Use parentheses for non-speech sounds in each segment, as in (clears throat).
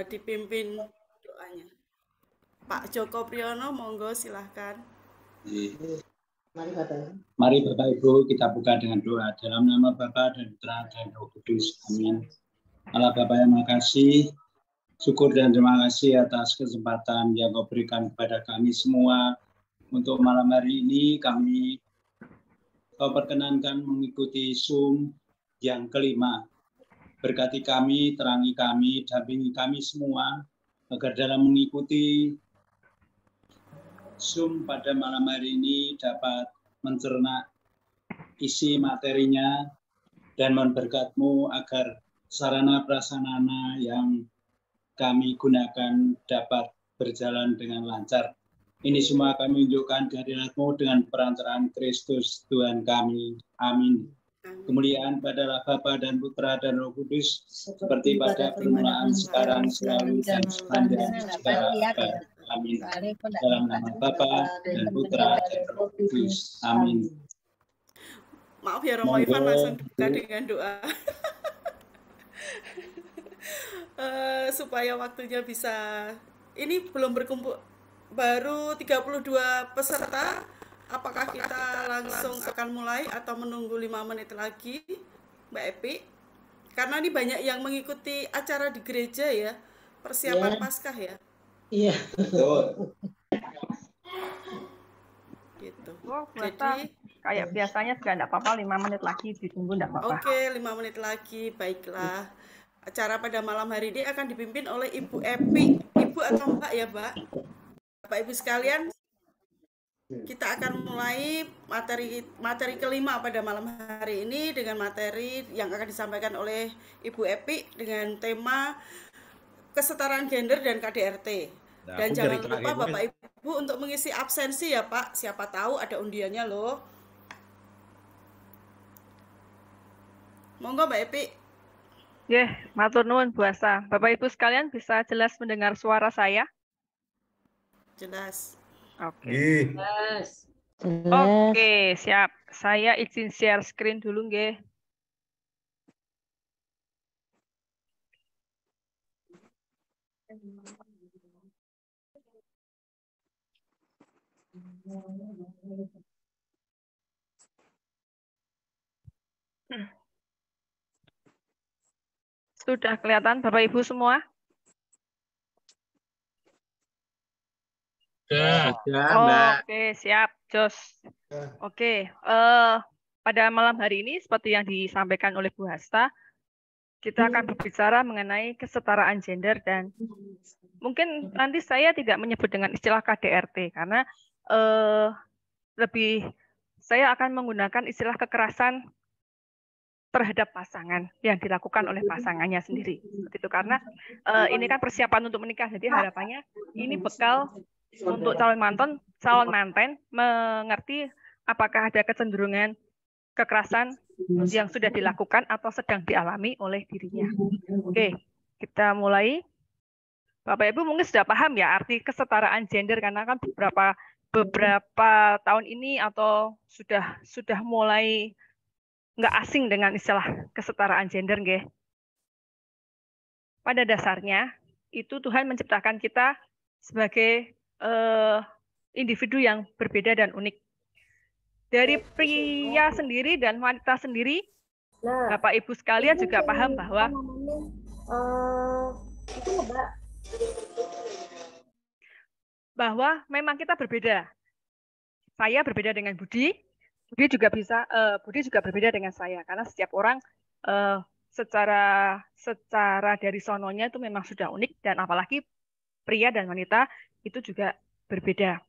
dipimpin doanya. Pak Joko Priyono, monggo silahkan. Mari Bapak. Mari Bapak Ibu kita buka dengan doa dalam nama Bapa dan Putra dan Roh Kudus. Amin. Allah Bapa yang makasih, syukur dan terima kasih atas kesempatan yang kau berikan kepada kami semua untuk malam hari ini kami kau perkenankan mengikuti Zoom yang kelima Berkati kami, terangi kami, dampingi kami semua, agar dalam mengikuti Zoom pada malam hari ini dapat mencerna isi materinya dan memberkatmu agar sarana prasarana yang kami gunakan dapat berjalan dengan lancar. Ini semua kami tunjukkan kehadiratmu dengan perantaraan Kristus Tuhan kami. Amin kemuliaan pada Bapa dan Putra dan Roh Kudus seperti pada permulaan sekarang selalu dan sepanjang segala abad. Ya. Amin. Dalam nama Bapa dan Putra dan Roh Kudus. Amin. Maaf ya Romo Ivan langsung buka dengan doa. uh, (laughs) supaya waktunya bisa ini belum berkumpul baru 32 peserta apakah kita langsung akan mulai atau menunggu lima menit lagi, Mbak Epi? Karena ini banyak yang mengikuti acara di gereja ya, persiapan yeah. Paskah ya. Iya. Yeah. gitu. Oh, Jadi kayak ya. biasanya juga enggak apa-apa lima menit lagi ditunggu enggak apa-apa. Oke, okay, lima menit lagi, baiklah. Acara pada malam hari ini akan dipimpin oleh Ibu Epi. Ibu atau Mbak ya, Mbak? Bapak Ibu sekalian, kita akan mulai materi materi kelima pada malam hari ini dengan materi yang akan disampaikan oleh Ibu Epi dengan tema kesetaraan gender dan KDRT. Nah, dan jangan lupa Bapak Ibu, Ibu untuk mengisi absensi ya Pak, siapa tahu ada undiannya loh. Monggo Mbak Epi. Yeah, matur nuwun Bu Bapak Ibu sekalian bisa jelas mendengar suara saya? Jelas. Oke. Okay. Oke, okay, siap. Saya izin share screen dulu nggih. Sudah kelihatan Bapak Ibu semua? Sudah. oh, Oke, okay, siap, Jos. Oke, okay. uh, eh, pada malam hari ini seperti yang disampaikan oleh Bu Hasta, kita akan berbicara mengenai kesetaraan gender dan mungkin nanti saya tidak menyebut dengan istilah KDRT karena uh, lebih saya akan menggunakan istilah kekerasan terhadap pasangan yang dilakukan oleh pasangannya sendiri. Seperti itu karena uh, ini kan persiapan untuk menikah jadi harapannya ini bekal untuk calon mantan calon iya. manten mengerti apakah ada kecenderungan kekerasan iya. yang sudah dilakukan atau sedang dialami oleh dirinya. Iya, Oke, kita mulai. Bapak Ibu mungkin sudah paham ya arti kesetaraan gender karena kan beberapa beberapa tahun ini atau sudah sudah mulai nggak asing dengan istilah kesetaraan gender, nggih. Pada dasarnya itu Tuhan menciptakan kita sebagai uh, individu yang berbeda dan unik. Dari pria sendiri dan wanita sendiri, nah, Bapak Ibu sekalian juga paham bahwa eh, bahwa memang kita berbeda. Saya berbeda dengan Budi, Budi juga bisa uh, Budi juga berbeda dengan saya karena setiap orang uh, secara secara dari sononya itu memang sudah unik dan apalagi pria dan wanita itu juga berbeda.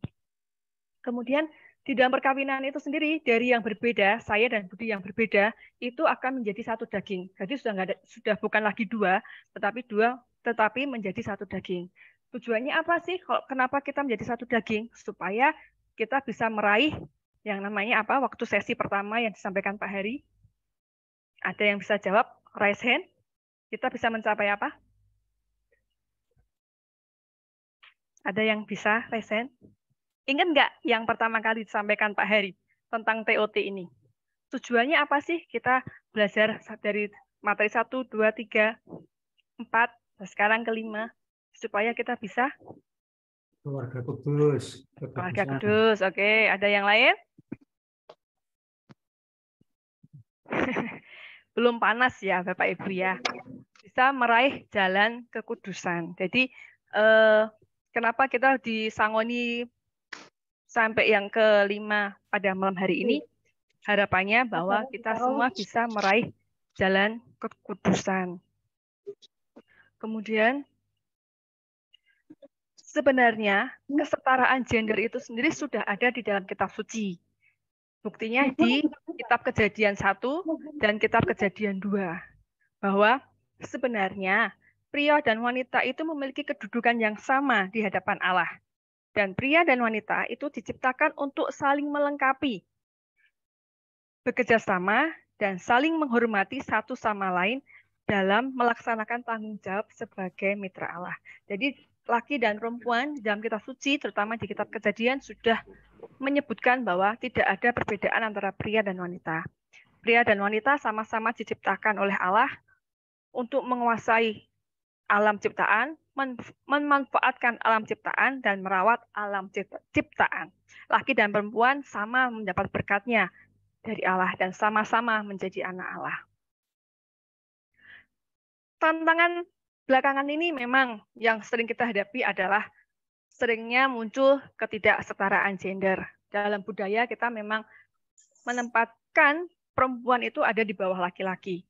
Kemudian di dalam perkawinan itu sendiri dari yang berbeda, saya dan Budi yang berbeda itu akan menjadi satu daging. Jadi sudah sudah bukan lagi dua, tetapi dua, tetapi menjadi satu daging. Tujuannya apa sih? Kenapa kita menjadi satu daging? Supaya kita bisa meraih yang namanya apa? Waktu sesi pertama yang disampaikan Pak Hari. Ada yang bisa jawab? Raise hand. Kita bisa mencapai apa? Ada yang bisa resen? Ingat nggak yang pertama kali disampaikan Pak Heri tentang TOT ini? Tujuannya apa sih kita belajar dari materi 1, 2, 3, 4, dan sekarang kelima, supaya kita bisa? Keluarga Kudus. Keluarga Kudus, oke. Ada yang lain? (laughs) Belum panas ya Bapak Ibu ya. Bisa meraih jalan kekudusan. Jadi eh, kenapa kita disangoni sampai yang kelima pada malam hari ini. Iya. Harapannya bahwa kita semua bisa meraih jalan kekudusan. Kemudian sebenarnya hmm. kesetaraan gender itu sendiri sudah ada di dalam kitab suci. Buktinya hmm. di kitab Kejadian satu dan kitab Kejadian dua, bahwa sebenarnya pria dan wanita itu memiliki kedudukan yang sama di hadapan Allah. Dan pria dan wanita itu diciptakan untuk saling melengkapi, bekerja sama, dan saling menghormati satu sama lain dalam melaksanakan tanggung jawab sebagai mitra Allah. Jadi laki dan perempuan dalam kitab suci, terutama di kitab kejadian, sudah menyebutkan bahwa tidak ada perbedaan antara pria dan wanita. Pria dan wanita sama-sama diciptakan oleh Allah untuk menguasai alam ciptaan, memanfaatkan alam ciptaan, dan merawat alam ciptaan. Laki dan perempuan sama mendapat berkatnya dari Allah dan sama-sama menjadi anak Allah. Tantangan belakangan ini memang yang sering kita hadapi adalah seringnya muncul ketidaksetaraan gender. Dalam budaya kita memang menempatkan perempuan itu ada di bawah laki-laki.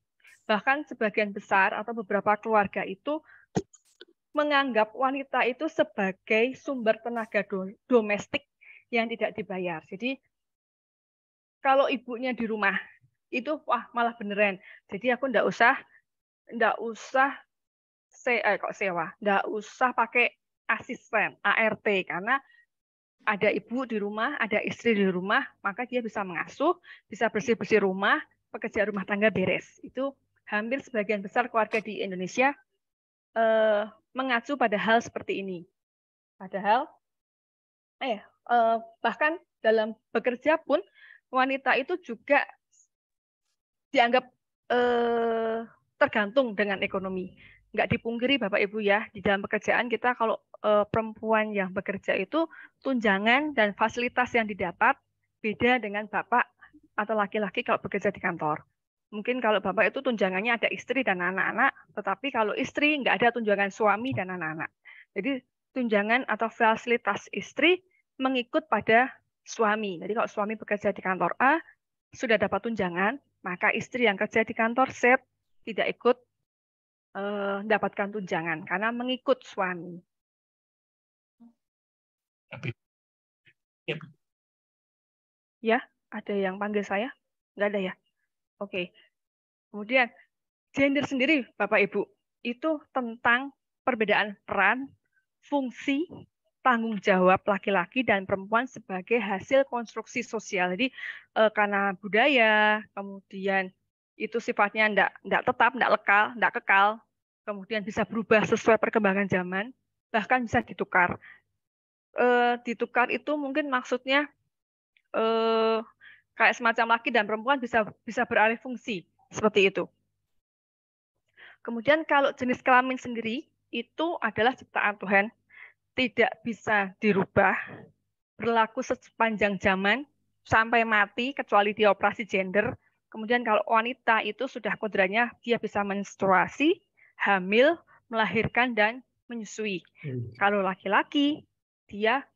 Bahkan sebagian besar atau beberapa keluarga itu menganggap wanita itu sebagai sumber tenaga do domestik yang tidak dibayar. Jadi kalau ibunya di rumah itu wah malah beneran. Jadi aku ndak usah ndak usah se eh, kok sewa, ndak usah pakai asisten ART karena ada ibu di rumah, ada istri di rumah, maka dia bisa mengasuh, bisa bersih-bersih rumah, pekerjaan rumah tangga beres. Itu hampir sebagian besar keluarga di Indonesia eh, mengacu pada hal seperti ini. Padahal, eh, eh bahkan dalam bekerja pun wanita itu juga dianggap eh, tergantung dengan ekonomi. Nggak dipungkiri Bapak Ibu ya, di dalam pekerjaan kita kalau eh, perempuan yang bekerja itu tunjangan dan fasilitas yang didapat beda dengan bapak atau laki-laki kalau bekerja di kantor mungkin kalau bapak itu tunjangannya ada istri dan anak-anak, tetapi kalau istri nggak ada tunjangan suami dan anak-anak. Jadi tunjangan atau fasilitas istri mengikut pada suami. Jadi kalau suami bekerja di kantor A sudah dapat tunjangan, maka istri yang kerja di kantor Z tidak ikut eh, dapatkan tunjangan karena mengikut suami. Ya. ya, ada yang panggil saya? Nggak ada ya? Oke. Kemudian gender sendiri Bapak Ibu itu tentang perbedaan peran, fungsi, tanggung jawab laki-laki dan perempuan sebagai hasil konstruksi sosial. Jadi eh, karena budaya, kemudian itu sifatnya tidak tidak tetap, tidak lekal, tidak kekal, kemudian bisa berubah sesuai perkembangan zaman, bahkan bisa ditukar. E, ditukar itu mungkin maksudnya eh, kayak semacam laki dan perempuan bisa bisa beralih fungsi seperti itu. Kemudian kalau jenis kelamin sendiri itu adalah ciptaan Tuhan, tidak bisa dirubah, berlaku sepanjang zaman sampai mati kecuali dioperasi gender. Kemudian kalau wanita itu sudah kodratnya dia bisa menstruasi, hamil, melahirkan dan menyusui. Hmm. Kalau laki-laki dia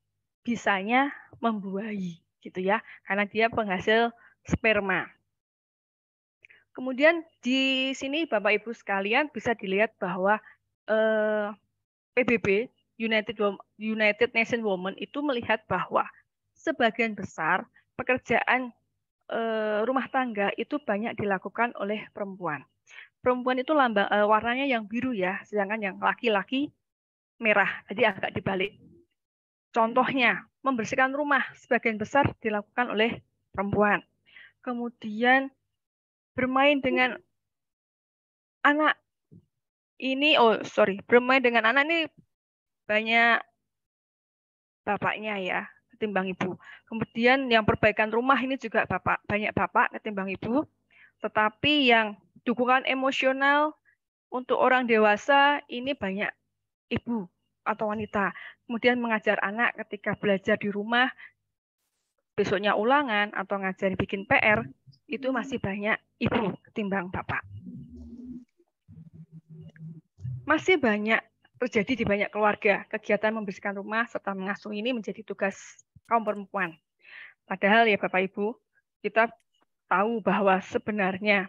bisanya membuahi gitu ya, karena dia penghasil sperma. Kemudian di sini Bapak Ibu sekalian bisa dilihat bahwa eh, PBB United United Nation Women itu melihat bahwa sebagian besar pekerjaan eh, rumah tangga itu banyak dilakukan oleh perempuan. Perempuan itu lambang eh, warnanya yang biru ya, sedangkan yang laki-laki merah. Jadi agak dibalik. Contohnya, membersihkan rumah sebagian besar dilakukan oleh perempuan. Kemudian bermain dengan anak ini oh sorry bermain dengan anak ini banyak bapaknya ya ketimbang ibu. Kemudian yang perbaikan rumah ini juga bapak banyak bapak ketimbang ibu. Tetapi yang dukungan emosional untuk orang dewasa ini banyak ibu atau wanita. Kemudian mengajar anak ketika belajar di rumah, besoknya ulangan atau ngajarin bikin PR, itu masih banyak ibu ketimbang bapak. Masih banyak terjadi di banyak keluarga. Kegiatan membersihkan rumah serta mengasuh ini menjadi tugas kaum perempuan. Padahal ya Bapak Ibu, kita tahu bahwa sebenarnya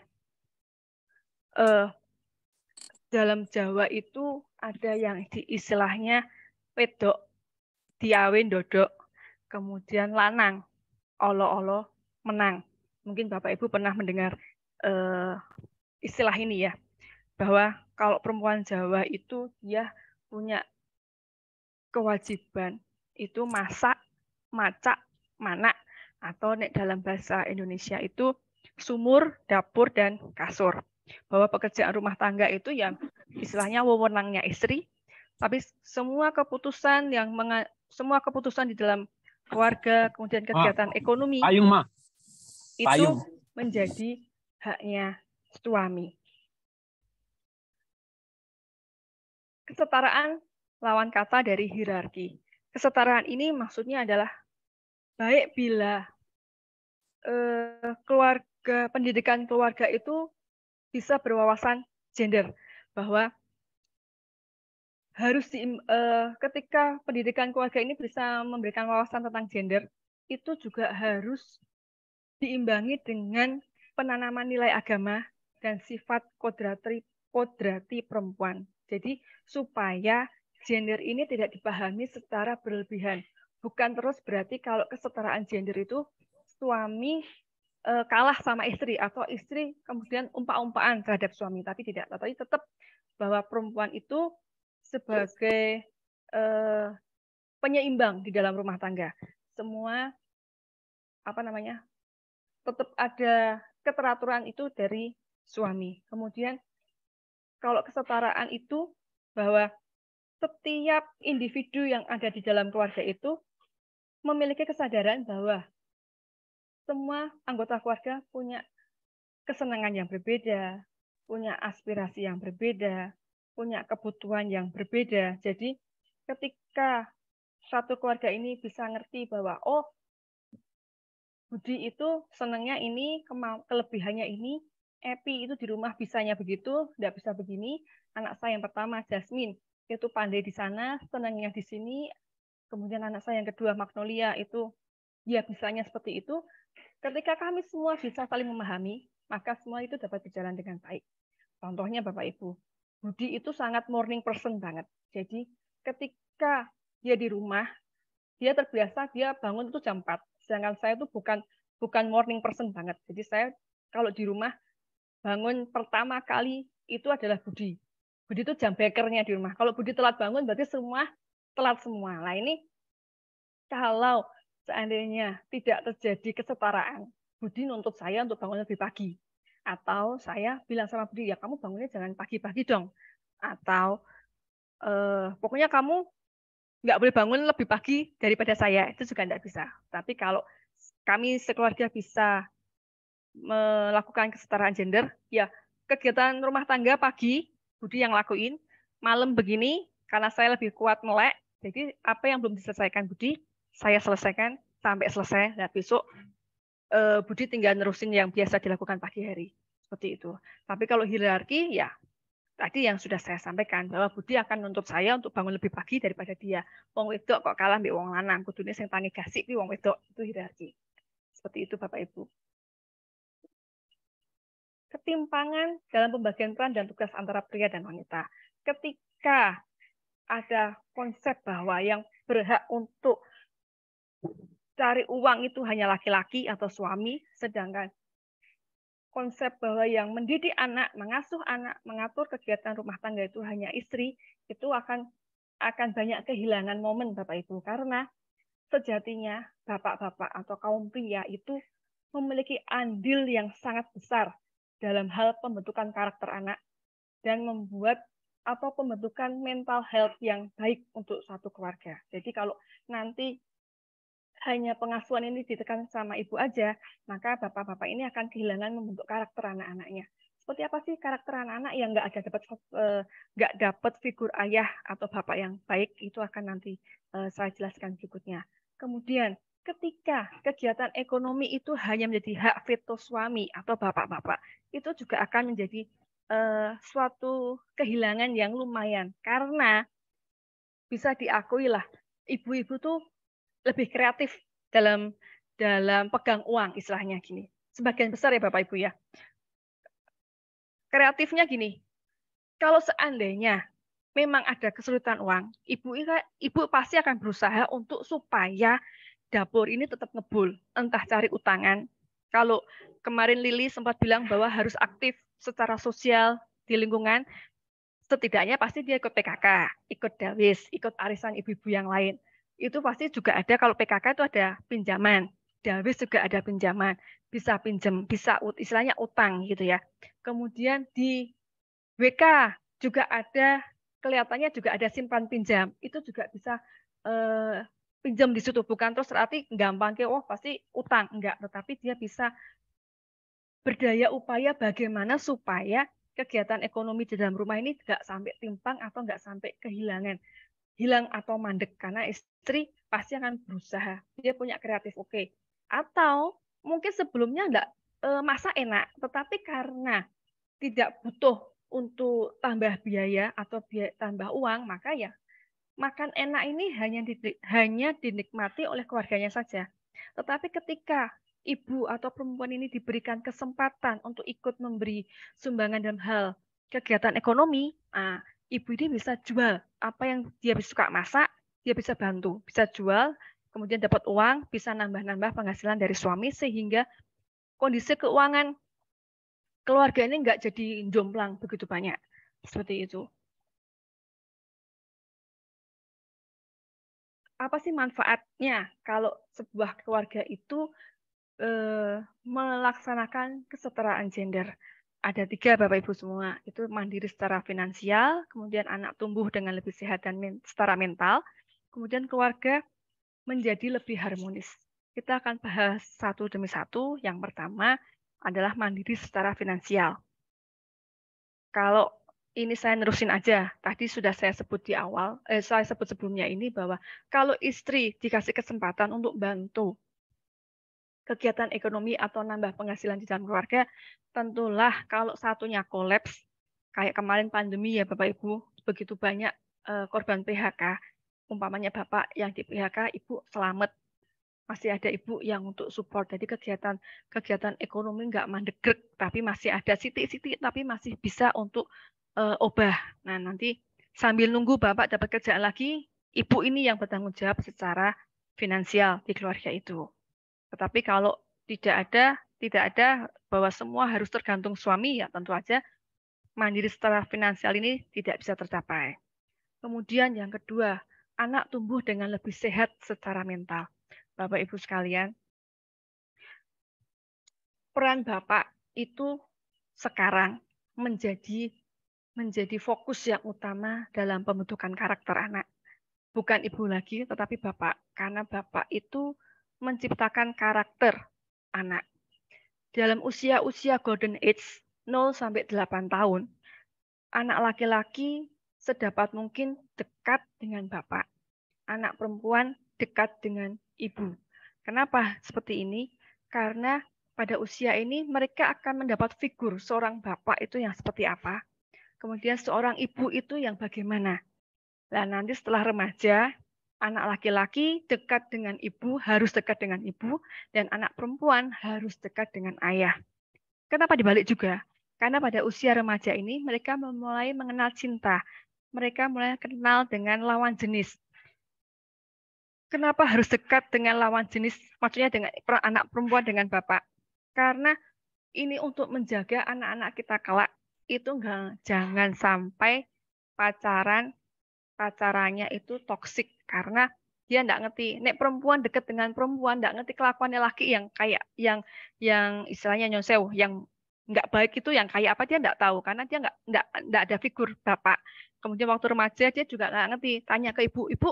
eh, dalam Jawa itu ada yang diistilahnya wedok, diawin dodok, kemudian lanang, olo-olo menang. Mungkin Bapak Ibu pernah mendengar uh, istilah ini ya, bahwa kalau perempuan Jawa itu dia punya kewajiban itu masak, macak, manak, atau dalam bahasa Indonesia itu sumur, dapur, dan kasur bahwa pekerjaan rumah tangga itu ya istilahnya wewenangnya istri, tapi semua keputusan yang menga, semua keputusan di dalam keluarga, kemudian kegiatan ma, ekonomi payung, Ma. Payung. itu menjadi haknya suami. Kesetaraan lawan kata dari hierarki. Kesetaraan ini maksudnya adalah baik bila eh, keluarga pendidikan keluarga itu bisa berwawasan gender bahwa harus di, uh, ketika pendidikan keluarga ini bisa memberikan wawasan tentang gender itu juga harus diimbangi dengan penanaman nilai agama dan sifat kodrati kodrati perempuan. Jadi supaya gender ini tidak dipahami secara berlebihan. Bukan terus berarti kalau kesetaraan gender itu suami Eh, kalah sama istri atau istri kemudian umpa-umpaan terhadap suami tapi tidak tapi tetap bahwa perempuan itu sebagai eh, penyeimbang di dalam rumah tangga semua apa namanya tetap ada keteraturan itu dari suami kemudian kalau kesetaraan itu bahwa setiap individu yang ada di dalam keluarga itu memiliki kesadaran bahwa semua anggota keluarga punya kesenangan yang berbeda, punya aspirasi yang berbeda, punya kebutuhan yang berbeda. Jadi ketika satu keluarga ini bisa ngerti bahwa oh Budi itu senangnya ini, kelebihannya ini, Epi itu di rumah bisanya begitu, tidak bisa begini. Anak saya yang pertama Jasmine itu pandai di sana, senangnya di sini. Kemudian anak saya yang kedua Magnolia itu ya bisanya seperti itu, ketika kami semua bisa saling memahami, maka semua itu dapat berjalan dengan baik. Contohnya Bapak Ibu, Budi itu sangat morning person banget. Jadi ketika dia di rumah, dia terbiasa dia bangun itu jam 4. Sedangkan saya itu bukan bukan morning person banget. Jadi saya kalau di rumah bangun pertama kali itu adalah Budi. Budi itu jam bekernya di rumah. Kalau Budi telat bangun berarti semua telat semua. Nah ini kalau seandainya tidak terjadi kesetaraan, Budi nuntut saya untuk bangun lebih pagi. Atau saya bilang sama Budi, ya kamu bangunnya jangan pagi-pagi dong. Atau eh, pokoknya kamu nggak boleh bangun lebih pagi daripada saya. Itu juga nggak bisa. Tapi kalau kami sekeluarga bisa melakukan kesetaraan gender, ya kegiatan rumah tangga pagi Budi yang lakuin, malam begini karena saya lebih kuat melek, jadi apa yang belum diselesaikan Budi, saya selesaikan sampai selesai. Nah, besok uh, Budi tinggal nerusin yang biasa dilakukan pagi hari. Seperti itu. Tapi kalau hierarki, ya tadi yang sudah saya sampaikan bahwa Budi akan nuntut saya untuk bangun lebih pagi daripada dia. Wong wedok kok kalah mbek wong lanang, kudune sing tangi gasik kuwi wong wedok. Itu hierarki. Seperti itu Bapak Ibu. Ketimpangan dalam pembagian peran dan tugas antara pria dan wanita. Ketika ada konsep bahwa yang berhak untuk cari uang itu hanya laki-laki atau suami, sedangkan konsep bahwa yang mendidik anak, mengasuh anak, mengatur kegiatan rumah tangga itu hanya istri, itu akan akan banyak kehilangan momen Bapak Ibu karena sejatinya bapak-bapak atau kaum pria itu memiliki andil yang sangat besar dalam hal pembentukan karakter anak dan membuat atau pembentukan mental health yang baik untuk satu keluarga. Jadi kalau nanti hanya pengasuhan ini ditekan sama ibu aja, maka bapak-bapak ini akan kehilangan membentuk karakter anak-anaknya. Seperti apa sih karakter anak-anak yang nggak ada dapat eh, nggak dapat figur ayah atau bapak yang baik itu akan nanti eh, saya jelaskan berikutnya. Kemudian ketika kegiatan ekonomi itu hanya menjadi hak veto suami atau bapak-bapak, itu juga akan menjadi eh, suatu kehilangan yang lumayan karena bisa diakui lah ibu-ibu tuh lebih kreatif dalam dalam pegang uang istilahnya gini. Sebagian besar ya Bapak Ibu ya. Kreatifnya gini. Kalau seandainya memang ada kesulitan uang, ibu ibu pasti akan berusaha untuk supaya dapur ini tetap ngebul, entah cari utangan. Kalau kemarin Lili sempat bilang bahwa harus aktif secara sosial di lingkungan, setidaknya pasti dia ikut PKK, ikut Dawis, ikut arisan ibu-ibu yang lain itu pasti juga ada kalau PKK itu ada pinjaman. Dawis juga ada pinjaman, bisa pinjam, bisa ut, istilahnya utang gitu ya. Kemudian di WK juga ada kelihatannya juga ada simpan pinjam, itu juga bisa eh, pinjam di situ bukan terus berarti gampang ke oh pasti utang enggak tetapi dia bisa berdaya upaya bagaimana supaya kegiatan ekonomi di dalam rumah ini enggak sampai timpang atau enggak sampai kehilangan hilang atau mandek karena istri pasti akan berusaha. Dia punya kreatif oke. Okay. Atau mungkin sebelumnya enggak e, eh, masa enak, tetapi karena tidak butuh untuk tambah biaya atau biaya, tambah uang, maka ya makan enak ini hanya di, hanya dinikmati oleh keluarganya saja. Tetapi ketika ibu atau perempuan ini diberikan kesempatan untuk ikut memberi sumbangan dalam hal kegiatan ekonomi, nah, ibu ini bisa jual apa yang dia suka masak, dia bisa bantu, bisa jual, kemudian dapat uang, bisa nambah-nambah penghasilan dari suami sehingga kondisi keuangan keluarga ini nggak jadi jomplang begitu banyak. Seperti itu. Apa sih manfaatnya kalau sebuah keluarga itu eh, melaksanakan kesetaraan gender? ada tiga Bapak Ibu semua, itu mandiri secara finansial, kemudian anak tumbuh dengan lebih sehat dan men secara mental, kemudian keluarga menjadi lebih harmonis. Kita akan bahas satu demi satu. Yang pertama adalah mandiri secara finansial. Kalau ini saya nerusin aja. Tadi sudah saya sebut di awal, eh, saya sebut sebelumnya ini bahwa kalau istri dikasih kesempatan untuk bantu kegiatan ekonomi atau nambah penghasilan di dalam keluarga, tentulah kalau satunya kolaps, kayak kemarin pandemi ya Bapak Ibu, begitu banyak eh, korban PHK, umpamanya Bapak yang di PHK, Ibu selamat. Masih ada Ibu yang untuk support. Jadi kegiatan kegiatan ekonomi nggak mandegrek, tapi masih ada titik-titik tapi masih bisa untuk uh, obah. Nah, nanti sambil nunggu Bapak dapat kerjaan lagi, Ibu ini yang bertanggung jawab secara finansial di keluarga itu. Tetapi kalau tidak ada tidak ada bahwa semua harus tergantung suami ya tentu aja mandiri secara finansial ini tidak bisa tercapai. Kemudian yang kedua, anak tumbuh dengan lebih sehat secara mental. Bapak Ibu sekalian, peran Bapak itu sekarang menjadi menjadi fokus yang utama dalam pembentukan karakter anak. Bukan ibu lagi, tetapi bapak. Karena bapak itu menciptakan karakter anak. Dalam usia-usia golden age 0 sampai 8 tahun, anak laki-laki sedapat mungkin dekat dengan bapak. Anak perempuan dekat dengan ibu. Kenapa seperti ini? Karena pada usia ini mereka akan mendapat figur seorang bapak itu yang seperti apa, kemudian seorang ibu itu yang bagaimana. Nah, nanti setelah remaja, anak laki-laki dekat dengan ibu, harus dekat dengan ibu, dan anak perempuan harus dekat dengan ayah. Kenapa dibalik juga? Karena pada usia remaja ini mereka mulai mengenal cinta, mereka mulai kenal dengan lawan jenis. Kenapa harus dekat dengan lawan jenis? Maksudnya dengan anak perempuan dengan bapak. Karena ini untuk menjaga anak-anak kita kelak itu enggak, jangan sampai pacaran pacarannya itu toksik karena dia tidak ngerti nek perempuan deket dengan perempuan tidak ngerti kelakuannya laki yang kayak yang yang istilahnya nyonsew yang nggak baik itu yang kayak apa dia nggak tahu karena dia nggak nggak nggak ada figur bapak kemudian waktu remaja dia juga nggak ngerti tanya ke ibu ibu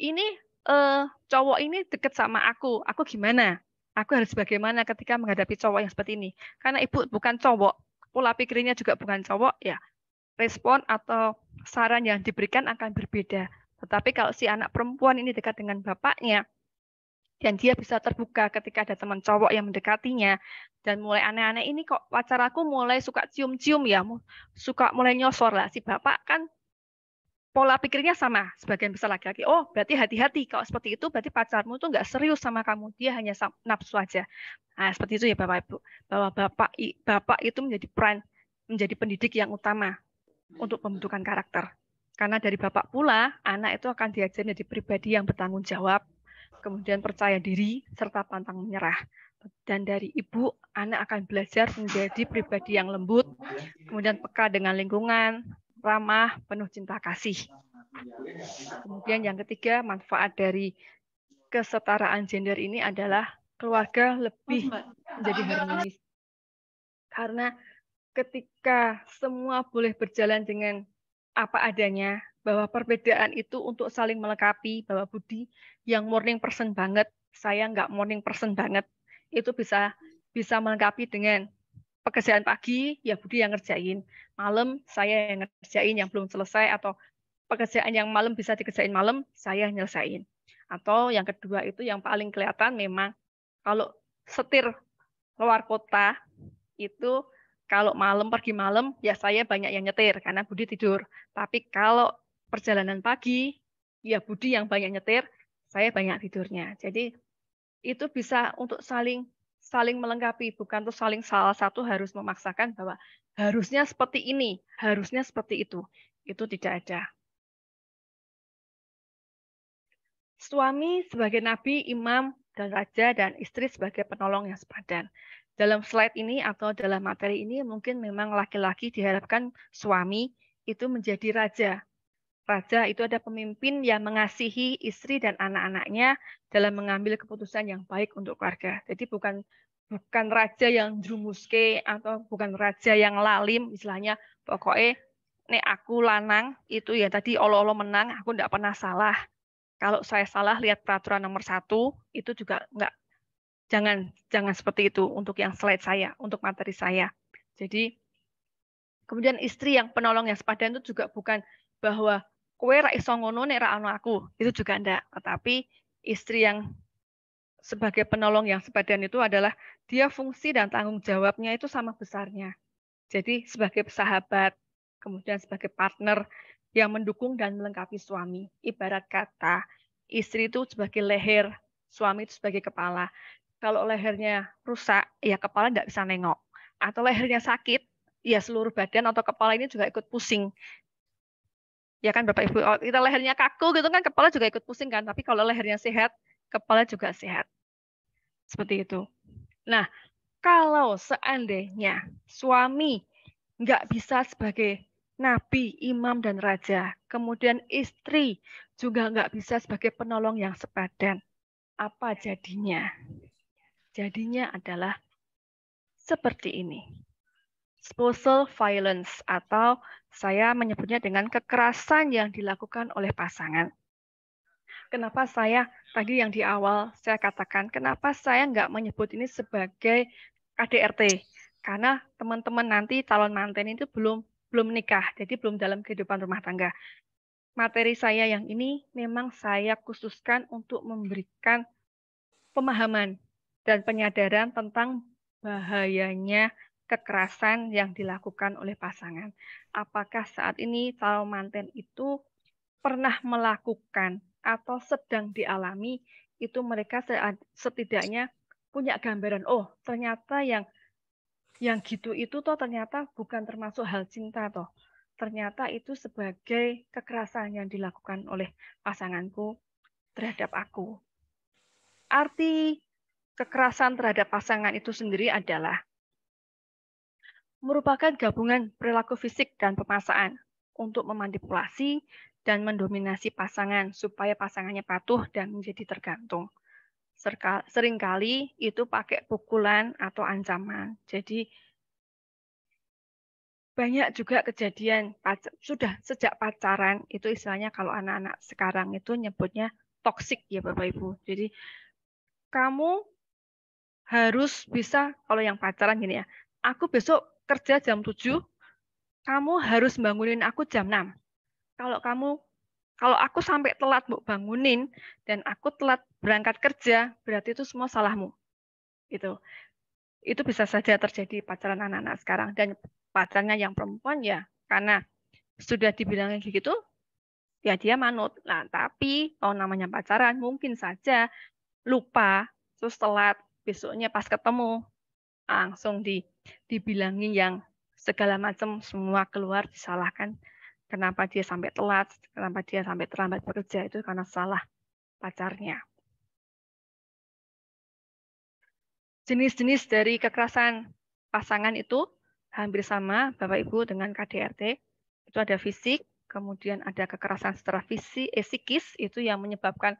ini eh, cowok ini deket sama aku aku gimana aku harus bagaimana ketika menghadapi cowok yang seperti ini karena ibu bukan cowok pola pikirnya juga bukan cowok ya respon atau saran yang diberikan akan berbeda. Tetapi kalau si anak perempuan ini dekat dengan bapaknya, dan dia bisa terbuka ketika ada teman cowok yang mendekatinya dan mulai aneh-aneh ini kok pacar aku mulai suka cium-cium ya suka mulai nyosor lah si bapak kan pola pikirnya sama sebagian besar laki-laki oh berarti hati-hati kalau seperti itu berarti pacarmu tuh nggak serius sama kamu dia hanya nafsu aja nah seperti itu ya bapak ibu bahwa bapak bapak itu menjadi peran menjadi pendidik yang utama untuk pembentukan karakter. Karena dari bapak pula, anak itu akan diajar jadi pribadi yang bertanggung jawab, kemudian percaya diri, serta pantang menyerah. Dan dari ibu, anak akan belajar menjadi pribadi yang lembut, kemudian peka dengan lingkungan, ramah, penuh cinta kasih. Kemudian yang ketiga, manfaat dari kesetaraan gender ini adalah keluarga lebih menjadi harmonis. Karena ketika semua boleh berjalan dengan apa adanya, bahwa perbedaan itu untuk saling melengkapi, bahwa Budi yang morning person banget, saya nggak morning person banget, itu bisa bisa melengkapi dengan pekerjaan pagi ya Budi yang ngerjain, malam saya yang ngerjain yang belum selesai atau pekerjaan yang malam bisa dikerjain malam saya nyelesain. Atau yang kedua itu yang paling kelihatan memang kalau setir luar kota itu kalau malam pergi malam ya saya banyak yang nyetir karena Budi tidur. Tapi kalau perjalanan pagi ya Budi yang banyak nyetir, saya banyak tidurnya. Jadi itu bisa untuk saling saling melengkapi, bukan tuh saling salah satu harus memaksakan bahwa harusnya seperti ini, harusnya seperti itu. Itu tidak ada. Suami sebagai nabi, imam, dan raja, dan istri sebagai penolong yang sepadan dalam slide ini atau dalam materi ini mungkin memang laki-laki diharapkan suami itu menjadi raja. Raja itu ada pemimpin yang mengasihi istri dan anak-anaknya dalam mengambil keputusan yang baik untuk keluarga. Jadi bukan bukan raja yang drumuske atau bukan raja yang lalim istilahnya pokoknya nek aku lanang itu ya tadi olo-olo menang aku tidak pernah salah kalau saya salah lihat peraturan nomor satu itu juga nggak Jangan jangan seperti itu untuk yang slide saya, untuk materi saya. Jadi kemudian istri yang penolong yang sepadan itu juga bukan bahwa kue ra iso ngono nek ra aku. Itu juga enggak, tetapi istri yang sebagai penolong yang sepadan itu adalah dia fungsi dan tanggung jawabnya itu sama besarnya. Jadi sebagai sahabat, kemudian sebagai partner yang mendukung dan melengkapi suami. Ibarat kata, istri itu sebagai leher, suami itu sebagai kepala. Kalau lehernya rusak, ya kepala nggak bisa nengok. Atau lehernya sakit, ya seluruh badan atau kepala ini juga ikut pusing. Ya kan Bapak Ibu, kita lehernya kaku gitu kan kepala juga ikut pusing kan. Tapi kalau lehernya sehat, kepala juga sehat. Seperti itu. Nah, kalau seandainya suami nggak bisa sebagai nabi, imam, dan raja, kemudian istri juga nggak bisa sebagai penolong yang sepadan, apa jadinya? jadinya adalah seperti ini. Spousal violence atau saya menyebutnya dengan kekerasan yang dilakukan oleh pasangan. Kenapa saya tadi yang di awal saya katakan, kenapa saya nggak menyebut ini sebagai KDRT? Karena teman-teman nanti calon manten itu belum belum menikah, jadi belum dalam kehidupan rumah tangga. Materi saya yang ini memang saya khususkan untuk memberikan pemahaman dan penyadaran tentang bahayanya kekerasan yang dilakukan oleh pasangan. Apakah saat ini calon manten itu pernah melakukan atau sedang dialami itu mereka setidaknya punya gambaran oh ternyata yang yang gitu itu toh ternyata bukan termasuk hal cinta toh ternyata itu sebagai kekerasan yang dilakukan oleh pasanganku terhadap aku arti kekerasan terhadap pasangan itu sendiri adalah merupakan gabungan perilaku fisik dan pemaksaan untuk memanipulasi dan mendominasi pasangan supaya pasangannya patuh dan menjadi tergantung. Seringkali itu pakai pukulan atau ancaman. Jadi banyak juga kejadian sudah sejak pacaran itu istilahnya kalau anak-anak sekarang itu nyebutnya toksik ya Bapak Ibu. Jadi kamu harus bisa kalau yang pacaran gini ya. Aku besok kerja jam 7, kamu harus bangunin aku jam 6. Kalau kamu kalau aku sampai telat Bu bangunin dan aku telat berangkat kerja, berarti itu semua salahmu. Gitu. Itu bisa saja terjadi pacaran anak-anak sekarang dan pacarnya yang perempuan ya karena sudah dibilangin gitu ya dia manut. Nah, tapi kalau namanya pacaran mungkin saja lupa terus telat besoknya pas ketemu langsung di dibilangin yang segala macam semua keluar disalahkan kenapa dia sampai telat kenapa dia sampai terlambat bekerja itu karena salah pacarnya jenis-jenis dari kekerasan pasangan itu hampir sama Bapak Ibu dengan KDRT itu ada fisik kemudian ada kekerasan secara fisik eh, psikis itu yang menyebabkan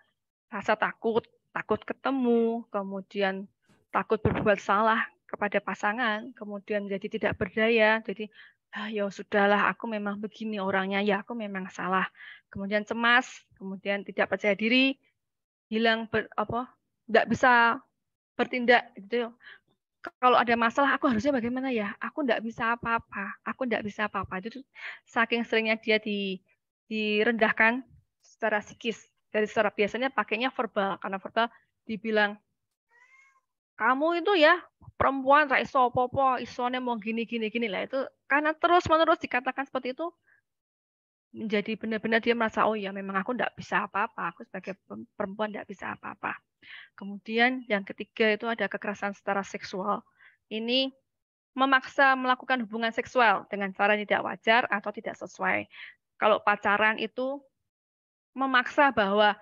rasa takut takut ketemu kemudian takut berbuat salah kepada pasangan, kemudian jadi tidak berdaya, jadi ah, ya sudahlah aku memang begini orangnya, ya aku memang salah. Kemudian cemas, kemudian tidak percaya diri, hilang ber, apa tidak bisa bertindak gitu. Ya. Kalau ada masalah aku harusnya bagaimana ya? Aku tidak bisa apa-apa, aku tidak bisa apa-apa. Jadi saking seringnya dia di direndahkan secara psikis dari secara biasanya pakainya verbal karena verbal dibilang kamu itu ya perempuan tak iso popo isone mau gini gini gini lah itu karena terus menerus dikatakan seperti itu menjadi benar-benar dia merasa oh ya memang aku tidak bisa apa-apa aku sebagai perempuan tidak bisa apa-apa kemudian yang ketiga itu ada kekerasan secara seksual ini memaksa melakukan hubungan seksual dengan cara tidak wajar atau tidak sesuai kalau pacaran itu memaksa bahwa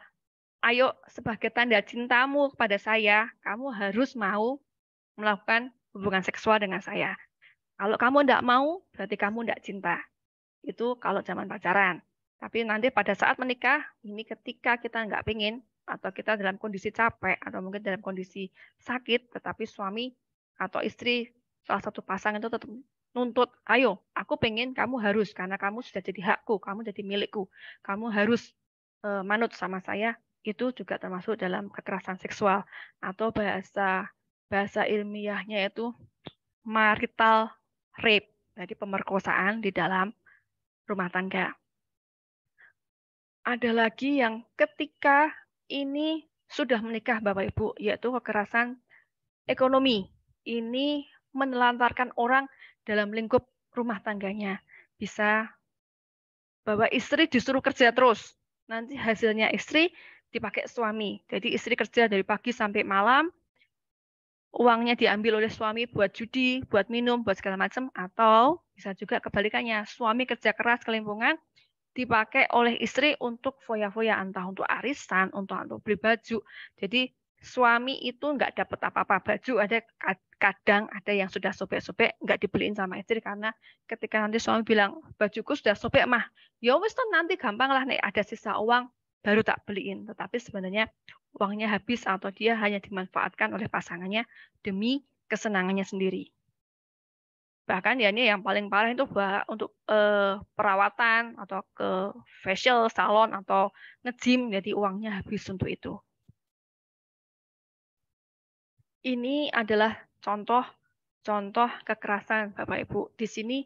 ayo sebagai tanda cintamu kepada saya, kamu harus mau melakukan hubungan seksual dengan saya. Kalau kamu tidak mau, berarti kamu tidak cinta. Itu kalau zaman pacaran. Tapi nanti pada saat menikah, ini ketika kita nggak pingin atau kita dalam kondisi capek, atau mungkin dalam kondisi sakit, tetapi suami atau istri salah satu pasangan itu tetap nuntut, ayo, aku pengen kamu harus, karena kamu sudah jadi hakku, kamu jadi milikku, kamu harus eh, manut sama saya, itu juga termasuk dalam kekerasan seksual atau bahasa bahasa ilmiahnya itu marital rape, jadi pemerkosaan di dalam rumah tangga. Ada lagi yang ketika ini sudah menikah Bapak Ibu, yaitu kekerasan ekonomi. Ini menelantarkan orang dalam lingkup rumah tangganya. Bisa bahwa istri disuruh kerja terus. Nanti hasilnya istri dipakai suami. Jadi istri kerja dari pagi sampai malam, uangnya diambil oleh suami buat judi, buat minum, buat segala macam, atau bisa juga kebalikannya, suami kerja keras kelimpungan, dipakai oleh istri untuk foya-foya, entah untuk arisan, untuk, untuk beli baju. Jadi suami itu nggak dapat apa-apa baju, ada kadang ada yang sudah sobek-sobek, nggak dibeliin sama istri karena ketika nanti suami bilang bajuku sudah sobek mah, ya wis nanti gampang lah nih ada sisa uang baru tak beliin. Tetapi sebenarnya uangnya habis atau dia hanya dimanfaatkan oleh pasangannya demi kesenangannya sendiri. Bahkan ya ini yang paling parah itu buat untuk eh, perawatan atau ke facial salon atau nge-gym jadi uangnya habis untuk itu. Ini adalah contoh contoh kekerasan Bapak Ibu. Di sini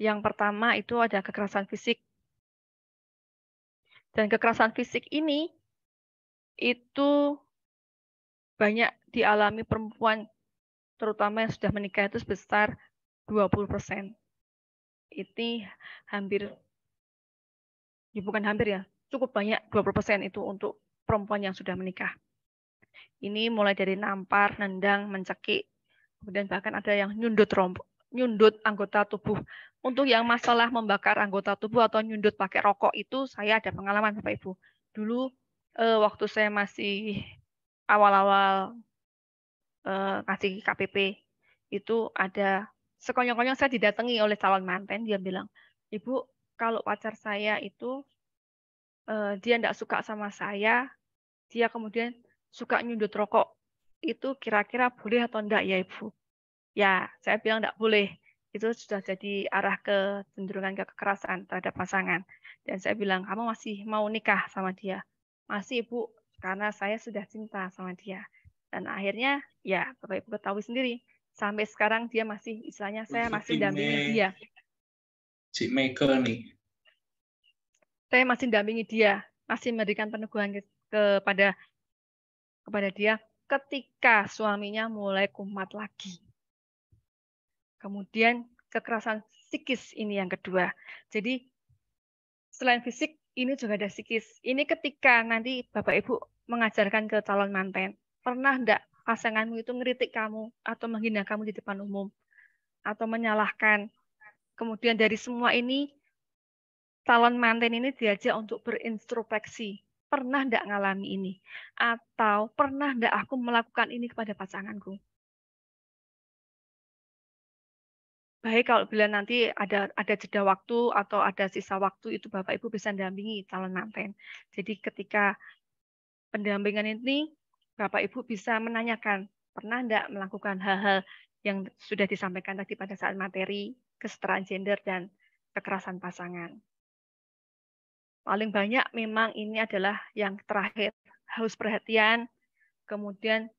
yang pertama itu ada kekerasan fisik dan kekerasan fisik ini itu banyak dialami perempuan terutama yang sudah menikah itu sebesar 20%. Ini hampir ya bukan hampir ya, cukup banyak 20% itu untuk perempuan yang sudah menikah. Ini mulai dari nampar, nendang, mencekik, kemudian bahkan ada yang nyundut nyundut anggota tubuh. Untuk yang masalah membakar anggota tubuh atau nyundut pakai rokok itu saya ada pengalaman Bapak Ibu. Dulu eh, waktu saya masih awal-awal eh, kasih KPP itu ada sekonyong-konyong saya didatangi oleh calon manten dia bilang, "Ibu, kalau pacar saya itu eh, dia tidak suka sama saya, dia kemudian suka nyundut rokok. Itu kira-kira boleh atau enggak ya, Ibu?" ya saya bilang tidak boleh itu sudah jadi arah ke cenderungan ke kekerasan terhadap pasangan dan saya bilang kamu masih mau nikah sama dia masih ibu karena saya sudah cinta sama dia dan akhirnya ya bapak ibu ketahui sendiri sampai sekarang dia masih istilahnya saya masih dampingi dia si Michael nih saya masih dampingi dia masih memberikan peneguhan kepada kepada dia ketika suaminya mulai kumat lagi Kemudian kekerasan psikis ini yang kedua. Jadi selain fisik ini juga ada psikis. Ini ketika nanti Bapak Ibu mengajarkan ke calon manten, pernah enggak pasanganmu itu ngeritik kamu atau menghina kamu di depan umum atau menyalahkan. Kemudian dari semua ini calon manten ini diajak untuk berintrospeksi. Pernah enggak ngalami ini? Atau pernah enggak aku melakukan ini kepada pasanganku? baik kalau bila nanti ada ada jeda waktu atau ada sisa waktu itu Bapak Ibu bisa dampingi calon manten. Jadi ketika pendampingan ini Bapak Ibu bisa menanyakan pernah tidak melakukan hal-hal yang sudah disampaikan tadi pada saat materi kesetaraan gender dan kekerasan pasangan. Paling banyak memang ini adalah yang terakhir harus perhatian, kemudian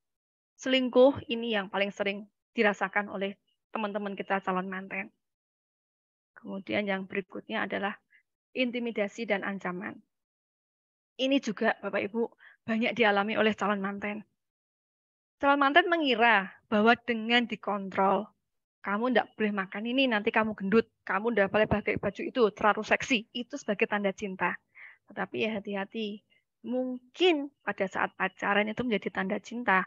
selingkuh ini yang paling sering dirasakan oleh teman-teman kita calon manten. Kemudian yang berikutnya adalah intimidasi dan ancaman. Ini juga Bapak Ibu banyak dialami oleh calon manten. Calon manten mengira bahwa dengan dikontrol, kamu tidak boleh makan ini, nanti kamu gendut, kamu tidak boleh pakai baju itu, terlalu seksi. Itu sebagai tanda cinta. Tetapi ya hati-hati, mungkin pada saat pacaran itu menjadi tanda cinta,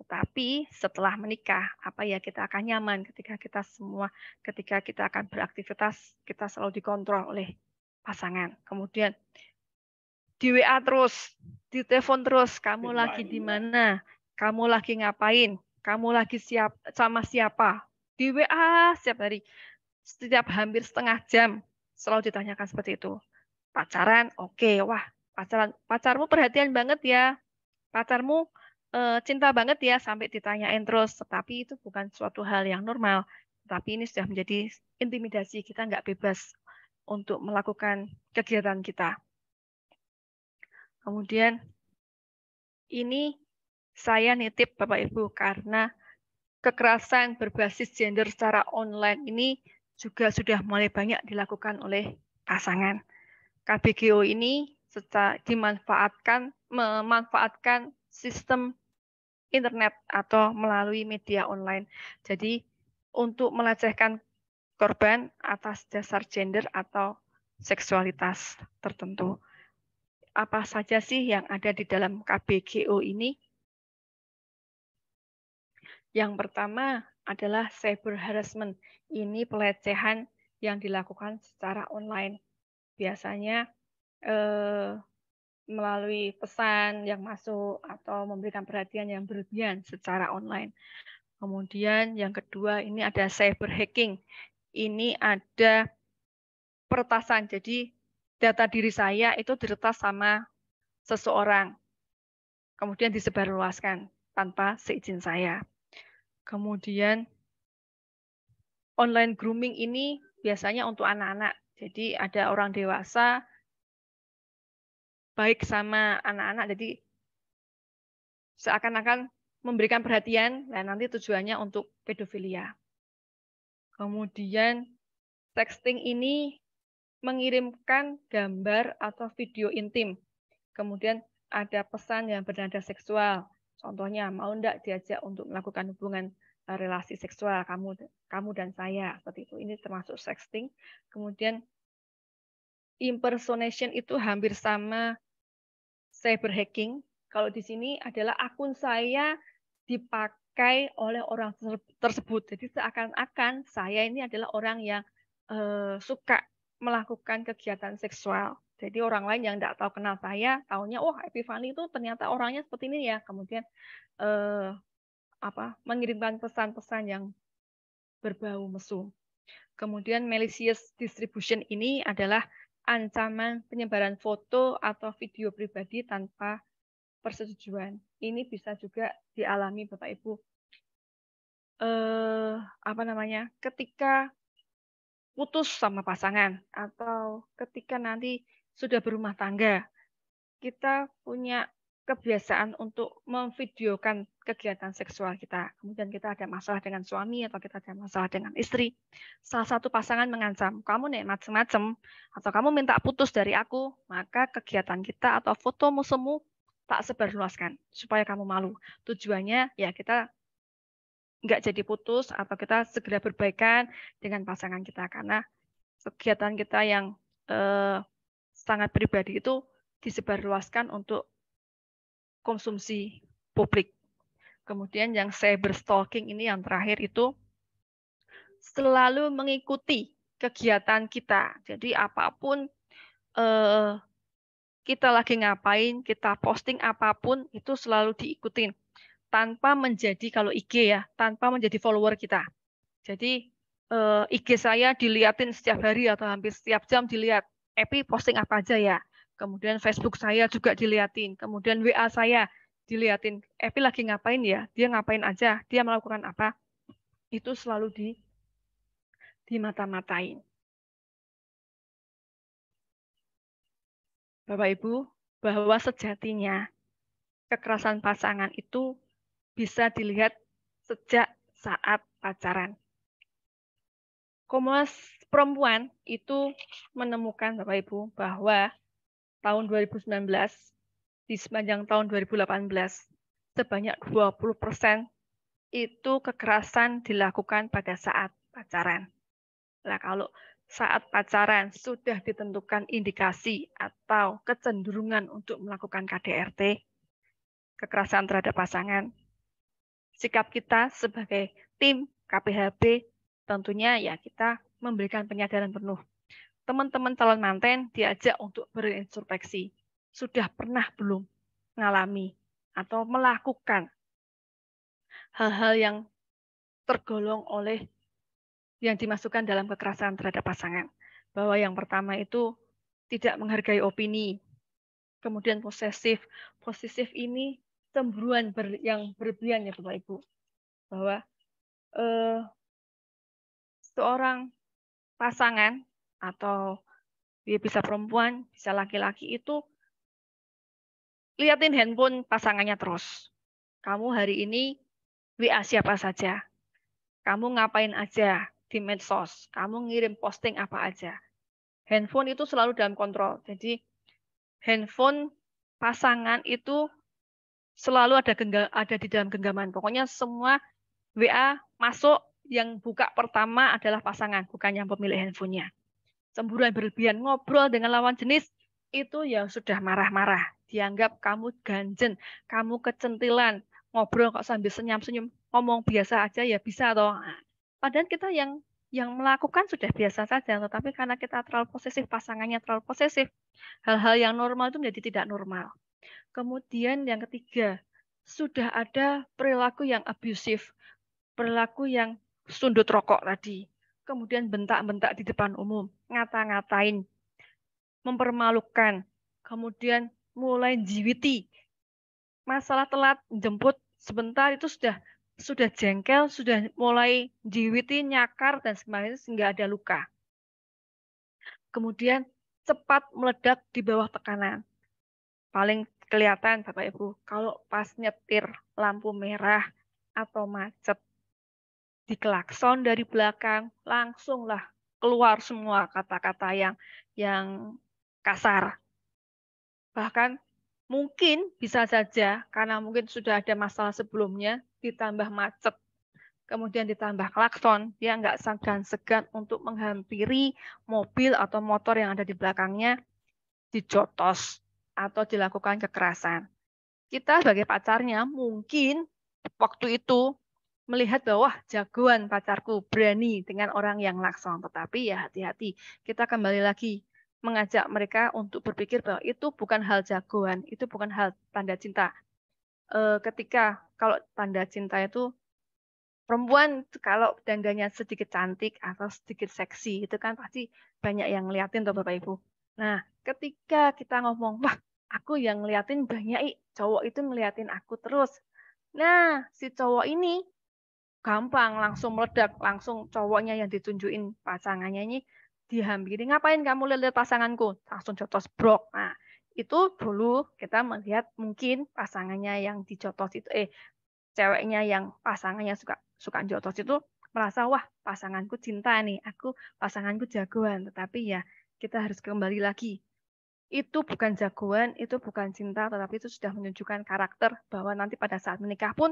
tetapi setelah menikah, apa ya kita akan nyaman ketika kita semua, ketika kita akan beraktivitas, kita selalu dikontrol oleh pasangan. Kemudian di WA terus, di telepon terus, kamu lagi di mana, kamu lagi ngapain, kamu lagi siap sama siapa. Di WA setiap hari, setiap hampir setengah jam selalu ditanyakan seperti itu. Pacaran, oke, okay. wah pacaran, pacarmu perhatian banget ya. Pacarmu uh, cinta banget ya sampai ditanyain terus, tetapi itu bukan suatu hal yang normal. Tapi ini sudah menjadi intimidasi, kita nggak bebas untuk melakukan kegiatan kita. Kemudian ini saya nitip Bapak Ibu karena kekerasan berbasis gender secara online ini juga sudah mulai banyak dilakukan oleh pasangan. KBGO ini secara dimanfaatkan memanfaatkan sistem internet atau melalui media online. Jadi untuk melecehkan korban atas dasar gender atau seksualitas tertentu. Apa saja sih yang ada di dalam KBGO ini? Yang pertama adalah cyber harassment. Ini pelecehan yang dilakukan secara online. Biasanya eh, melalui pesan yang masuk atau memberikan perhatian yang berlebihan secara online. Kemudian yang kedua ini ada cyber hacking. Ini ada peretasan. Jadi data diri saya itu diretas sama seseorang. Kemudian disebarluaskan tanpa seizin saya. Kemudian online grooming ini biasanya untuk anak-anak. Jadi ada orang dewasa baik sama anak-anak. Jadi seakan-akan memberikan perhatian, nah nanti tujuannya untuk pedofilia. Kemudian sexting ini mengirimkan gambar atau video intim. Kemudian ada pesan yang bernada seksual. Contohnya, mau enggak diajak untuk melakukan hubungan eh, relasi seksual kamu kamu dan saya seperti itu. Ini termasuk sexting. Kemudian impersonation itu hampir sama cyber hacking. Kalau di sini adalah akun saya dipakai oleh orang tersebut. Jadi seakan-akan saya ini adalah orang yang eh, suka melakukan kegiatan seksual. Jadi orang lain yang tidak tahu kenal saya, tahunya wah oh, Epifani itu ternyata orangnya seperti ini ya. Kemudian eh, apa mengirimkan pesan-pesan yang berbau mesum. Kemudian malicious distribution ini adalah ancaman penyebaran foto atau video pribadi tanpa persetujuan. Ini bisa juga dialami Bapak Ibu. Eh, apa namanya? Ketika putus sama pasangan atau ketika nanti sudah berumah tangga, kita punya kebiasaan untuk memvideokan kegiatan seksual kita. Kemudian kita ada masalah dengan suami atau kita ada masalah dengan istri. Salah satu pasangan mengancam, kamu nih macem-macem, atau kamu minta putus dari aku, maka kegiatan kita atau foto musuhmu tak sebarluaskan, supaya kamu malu. Tujuannya ya kita nggak jadi putus atau kita segera berbaikan dengan pasangan kita karena kegiatan kita yang eh, sangat pribadi itu disebarluaskan untuk konsumsi publik. Kemudian yang cyber stalking ini yang terakhir itu selalu mengikuti kegiatan kita. Jadi apapun eh, kita lagi ngapain, kita posting apapun itu selalu diikutin tanpa menjadi kalau IG ya, tanpa menjadi follower kita. Jadi eh, IG saya diliatin setiap hari atau hampir setiap jam dilihat. Epi eh, posting apa aja ya kemudian Facebook saya juga diliatin, kemudian WA saya diliatin. Epi eh, lagi ngapain ya? Dia ngapain aja? Dia melakukan apa? Itu selalu di mata matain Bapak Ibu, bahwa sejatinya kekerasan pasangan itu bisa dilihat sejak saat pacaran. Komas perempuan itu menemukan Bapak Ibu bahwa tahun 2019 di sepanjang tahun 2018 sebanyak 20 persen itu kekerasan dilakukan pada saat pacaran. Nah, kalau saat pacaran sudah ditentukan indikasi atau kecenderungan untuk melakukan KDRT, kekerasan terhadap pasangan, sikap kita sebagai tim KPHB tentunya ya kita memberikan penyadaran penuh teman-teman calon manten diajak untuk berinspeksi Sudah pernah belum mengalami atau melakukan hal-hal yang tergolong oleh yang dimasukkan dalam kekerasan terhadap pasangan. Bahwa yang pertama itu tidak menghargai opini, kemudian posesif. Posesif ini cemburuan ber, yang berlebihan ya Bapak Ibu. Bahwa eh, seorang pasangan atau dia bisa perempuan, bisa laki-laki itu liatin handphone pasangannya terus. Kamu hari ini WA siapa saja? Kamu ngapain aja di medsos? Kamu ngirim posting apa aja? Handphone itu selalu dalam kontrol. Jadi handphone pasangan itu selalu ada genggam, ada di dalam genggaman. Pokoknya semua WA masuk yang buka pertama adalah pasangan, bukan yang pemilik handphonenya cemburuan berlebihan, ngobrol dengan lawan jenis, itu ya sudah marah-marah. Dianggap kamu ganjen, kamu kecentilan, ngobrol kok sambil senyum-senyum, ngomong biasa aja ya bisa toh. Padahal kita yang yang melakukan sudah biasa saja, tetapi karena kita terlalu posesif, pasangannya terlalu posesif, hal-hal yang normal itu menjadi tidak normal. Kemudian yang ketiga, sudah ada perilaku yang abusif, perilaku yang sundut rokok tadi, kemudian bentak-bentak di depan umum, ngata-ngatain, mempermalukan, kemudian mulai jiwiti. Masalah telat jemput sebentar itu sudah sudah jengkel, sudah mulai jiwiti, nyakar, dan sebagainya sehingga ada luka. Kemudian cepat meledak di bawah tekanan. Paling kelihatan Bapak Ibu kalau pas nyetir lampu merah atau macet. Dikelakson dari belakang, langsunglah keluar semua kata-kata yang yang kasar. Bahkan mungkin bisa saja karena mungkin sudah ada masalah sebelumnya ditambah macet kemudian ditambah klakson dia nggak segan-segan untuk menghampiri mobil atau motor yang ada di belakangnya dicotos atau dilakukan kekerasan kita sebagai pacarnya mungkin waktu itu melihat bahwa jagoan pacarku berani dengan orang yang langsung. Tetapi ya hati-hati, kita kembali lagi mengajak mereka untuk berpikir bahwa itu bukan hal jagoan, itu bukan hal tanda cinta. E, ketika kalau tanda cinta itu perempuan kalau dandanya sedikit cantik atau sedikit seksi itu kan pasti banyak yang ngeliatin tuh Bapak Ibu. Nah, ketika kita ngomong, wah aku yang ngeliatin banyak cowok itu ngeliatin aku terus. Nah, si cowok ini gampang langsung meledak langsung cowoknya yang ditunjukin pasangannya ini dihampiri ngapain kamu lihat lihat pasanganku langsung jotos brok nah itu dulu kita melihat mungkin pasangannya yang dicotos itu eh ceweknya yang pasangannya suka suka jotos itu merasa wah pasanganku cinta nih aku pasanganku jagoan tetapi ya kita harus kembali lagi itu bukan jagoan, itu bukan cinta, tetapi itu sudah menunjukkan karakter bahwa nanti pada saat menikah pun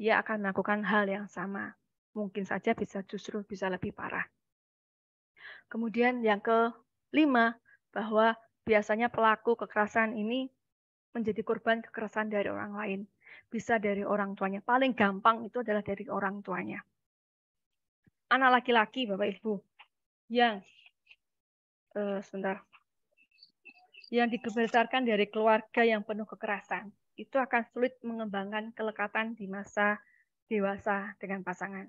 ia akan melakukan hal yang sama. Mungkin saja bisa justru bisa lebih parah. Kemudian yang kelima, bahwa biasanya pelaku kekerasan ini menjadi korban kekerasan dari orang lain. Bisa dari orang tuanya. Paling gampang itu adalah dari orang tuanya. Anak laki-laki, Bapak Ibu, yang uh, sebentar, yang dibesarkan dari keluarga yang penuh kekerasan itu akan sulit mengembangkan kelekatan di masa dewasa dengan pasangan.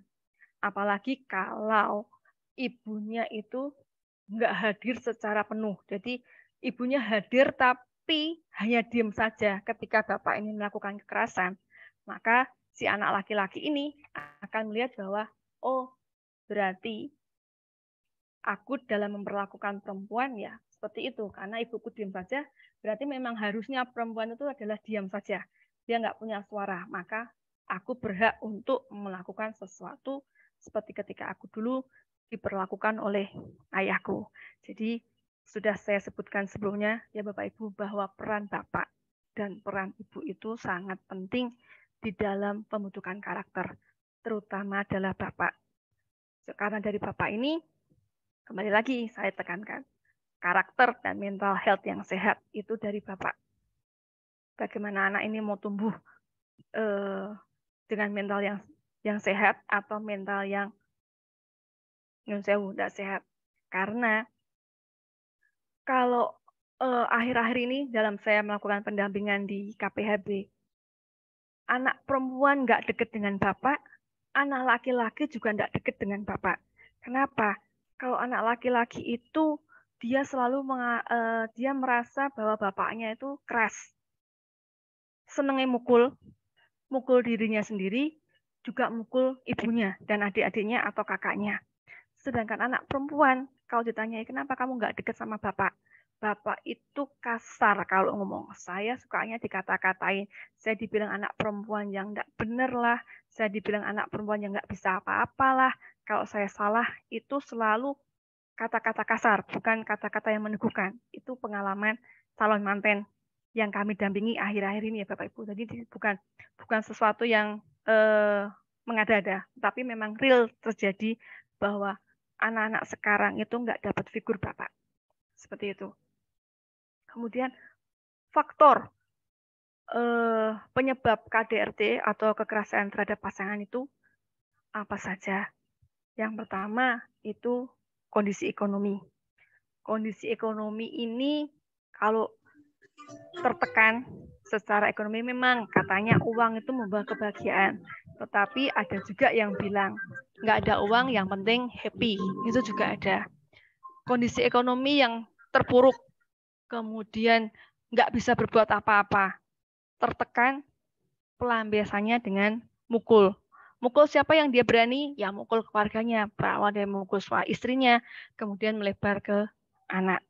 Apalagi kalau ibunya itu nggak hadir secara penuh. Jadi ibunya hadir tapi hanya diem saja ketika bapak ini melakukan kekerasan. Maka si anak laki-laki ini akan melihat bahwa, oh berarti aku dalam memperlakukan perempuan ya seperti itu karena ibuku diam saja berarti memang harusnya perempuan itu adalah diam saja dia nggak punya suara maka aku berhak untuk melakukan sesuatu seperti ketika aku dulu diperlakukan oleh ayahku jadi sudah saya sebutkan sebelumnya ya Bapak Ibu bahwa peran Bapak dan peran Ibu itu sangat penting di dalam pembentukan karakter terutama adalah Bapak karena dari Bapak ini kembali lagi saya tekankan karakter dan mental health yang sehat itu dari Bapak. Bagaimana anak ini mau tumbuh eh, dengan mental yang yang sehat atau mental yang nyun tidak sehat. Karena kalau akhir eh, akhir-akhir ini dalam saya melakukan pendampingan di KPHB, anak perempuan nggak deket dengan bapak, anak laki-laki juga nggak deket dengan bapak. Kenapa? Kalau anak laki-laki itu dia selalu menga, uh, dia merasa bahwa bapaknya itu keras. Senengnya mukul, mukul dirinya sendiri, juga mukul ibunya dan adik-adiknya atau kakaknya. Sedangkan anak perempuan, kalau ditanyai kenapa kamu nggak deket sama bapak, bapak itu kasar kalau ngomong. Saya sukanya dikata-katain. Saya dibilang anak perempuan yang nggak bener lah. Saya dibilang anak perempuan yang nggak bisa apa-apalah. Kalau saya salah, itu selalu kata-kata kasar, bukan kata-kata yang meneguhkan. Itu pengalaman calon manten yang kami dampingi akhir-akhir ini ya Bapak Ibu. Jadi bukan bukan sesuatu yang eh, mengada-ada, tapi memang real terjadi bahwa anak-anak sekarang itu nggak dapat figur Bapak. Seperti itu. Kemudian faktor eh, penyebab KDRT atau kekerasan terhadap pasangan itu apa saja? Yang pertama itu kondisi ekonomi. Kondisi ekonomi ini kalau tertekan secara ekonomi memang katanya uang itu membawa kebahagiaan. Tetapi ada juga yang bilang, nggak ada uang yang penting happy. Itu juga ada. Kondisi ekonomi yang terpuruk, kemudian nggak bisa berbuat apa-apa, tertekan pelambiasannya dengan mukul. Mukul siapa yang dia berani? Ya mukul keluarganya. Perawat dari memukul suami istrinya, kemudian melebar ke anak.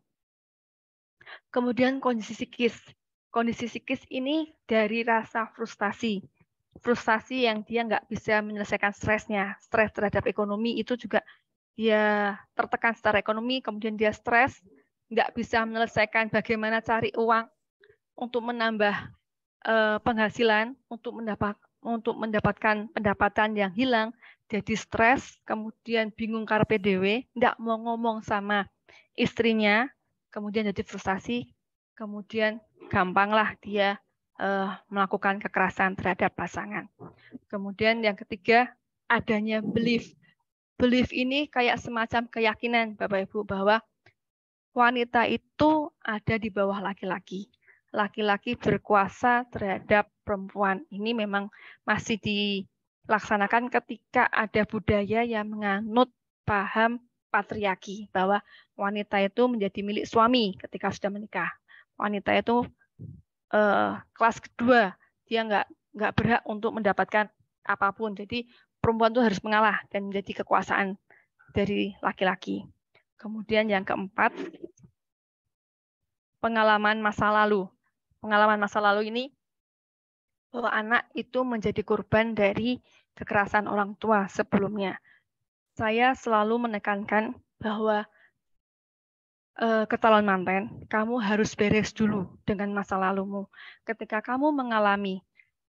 Kemudian kondisi psikis. Kondisi psikis ini dari rasa frustasi. Frustasi yang dia nggak bisa menyelesaikan stresnya. Stres terhadap ekonomi itu juga dia tertekan secara ekonomi, kemudian dia stres, nggak bisa menyelesaikan bagaimana cari uang untuk menambah eh, penghasilan, untuk mendapat untuk mendapatkan pendapatan yang hilang, jadi stres, kemudian bingung karena PDW tidak mau ngomong sama istrinya, kemudian jadi frustasi, kemudian gampanglah dia uh, melakukan kekerasan terhadap pasangan. Kemudian yang ketiga, adanya belief. Belief ini kayak semacam keyakinan Bapak Ibu bahwa wanita itu ada di bawah laki-laki laki-laki berkuasa terhadap perempuan. Ini memang masih dilaksanakan ketika ada budaya yang menganut paham patriarki bahwa wanita itu menjadi milik suami ketika sudah menikah. Wanita itu eh, kelas kedua, dia nggak nggak berhak untuk mendapatkan apapun. Jadi perempuan itu harus mengalah dan menjadi kekuasaan dari laki-laki. Kemudian yang keempat, pengalaman masa lalu pengalaman masa lalu ini bahwa anak itu menjadi korban dari kekerasan orang tua sebelumnya. Saya selalu menekankan bahwa e, eh, ke manten, kamu harus beres dulu dengan masa lalumu. Ketika kamu mengalami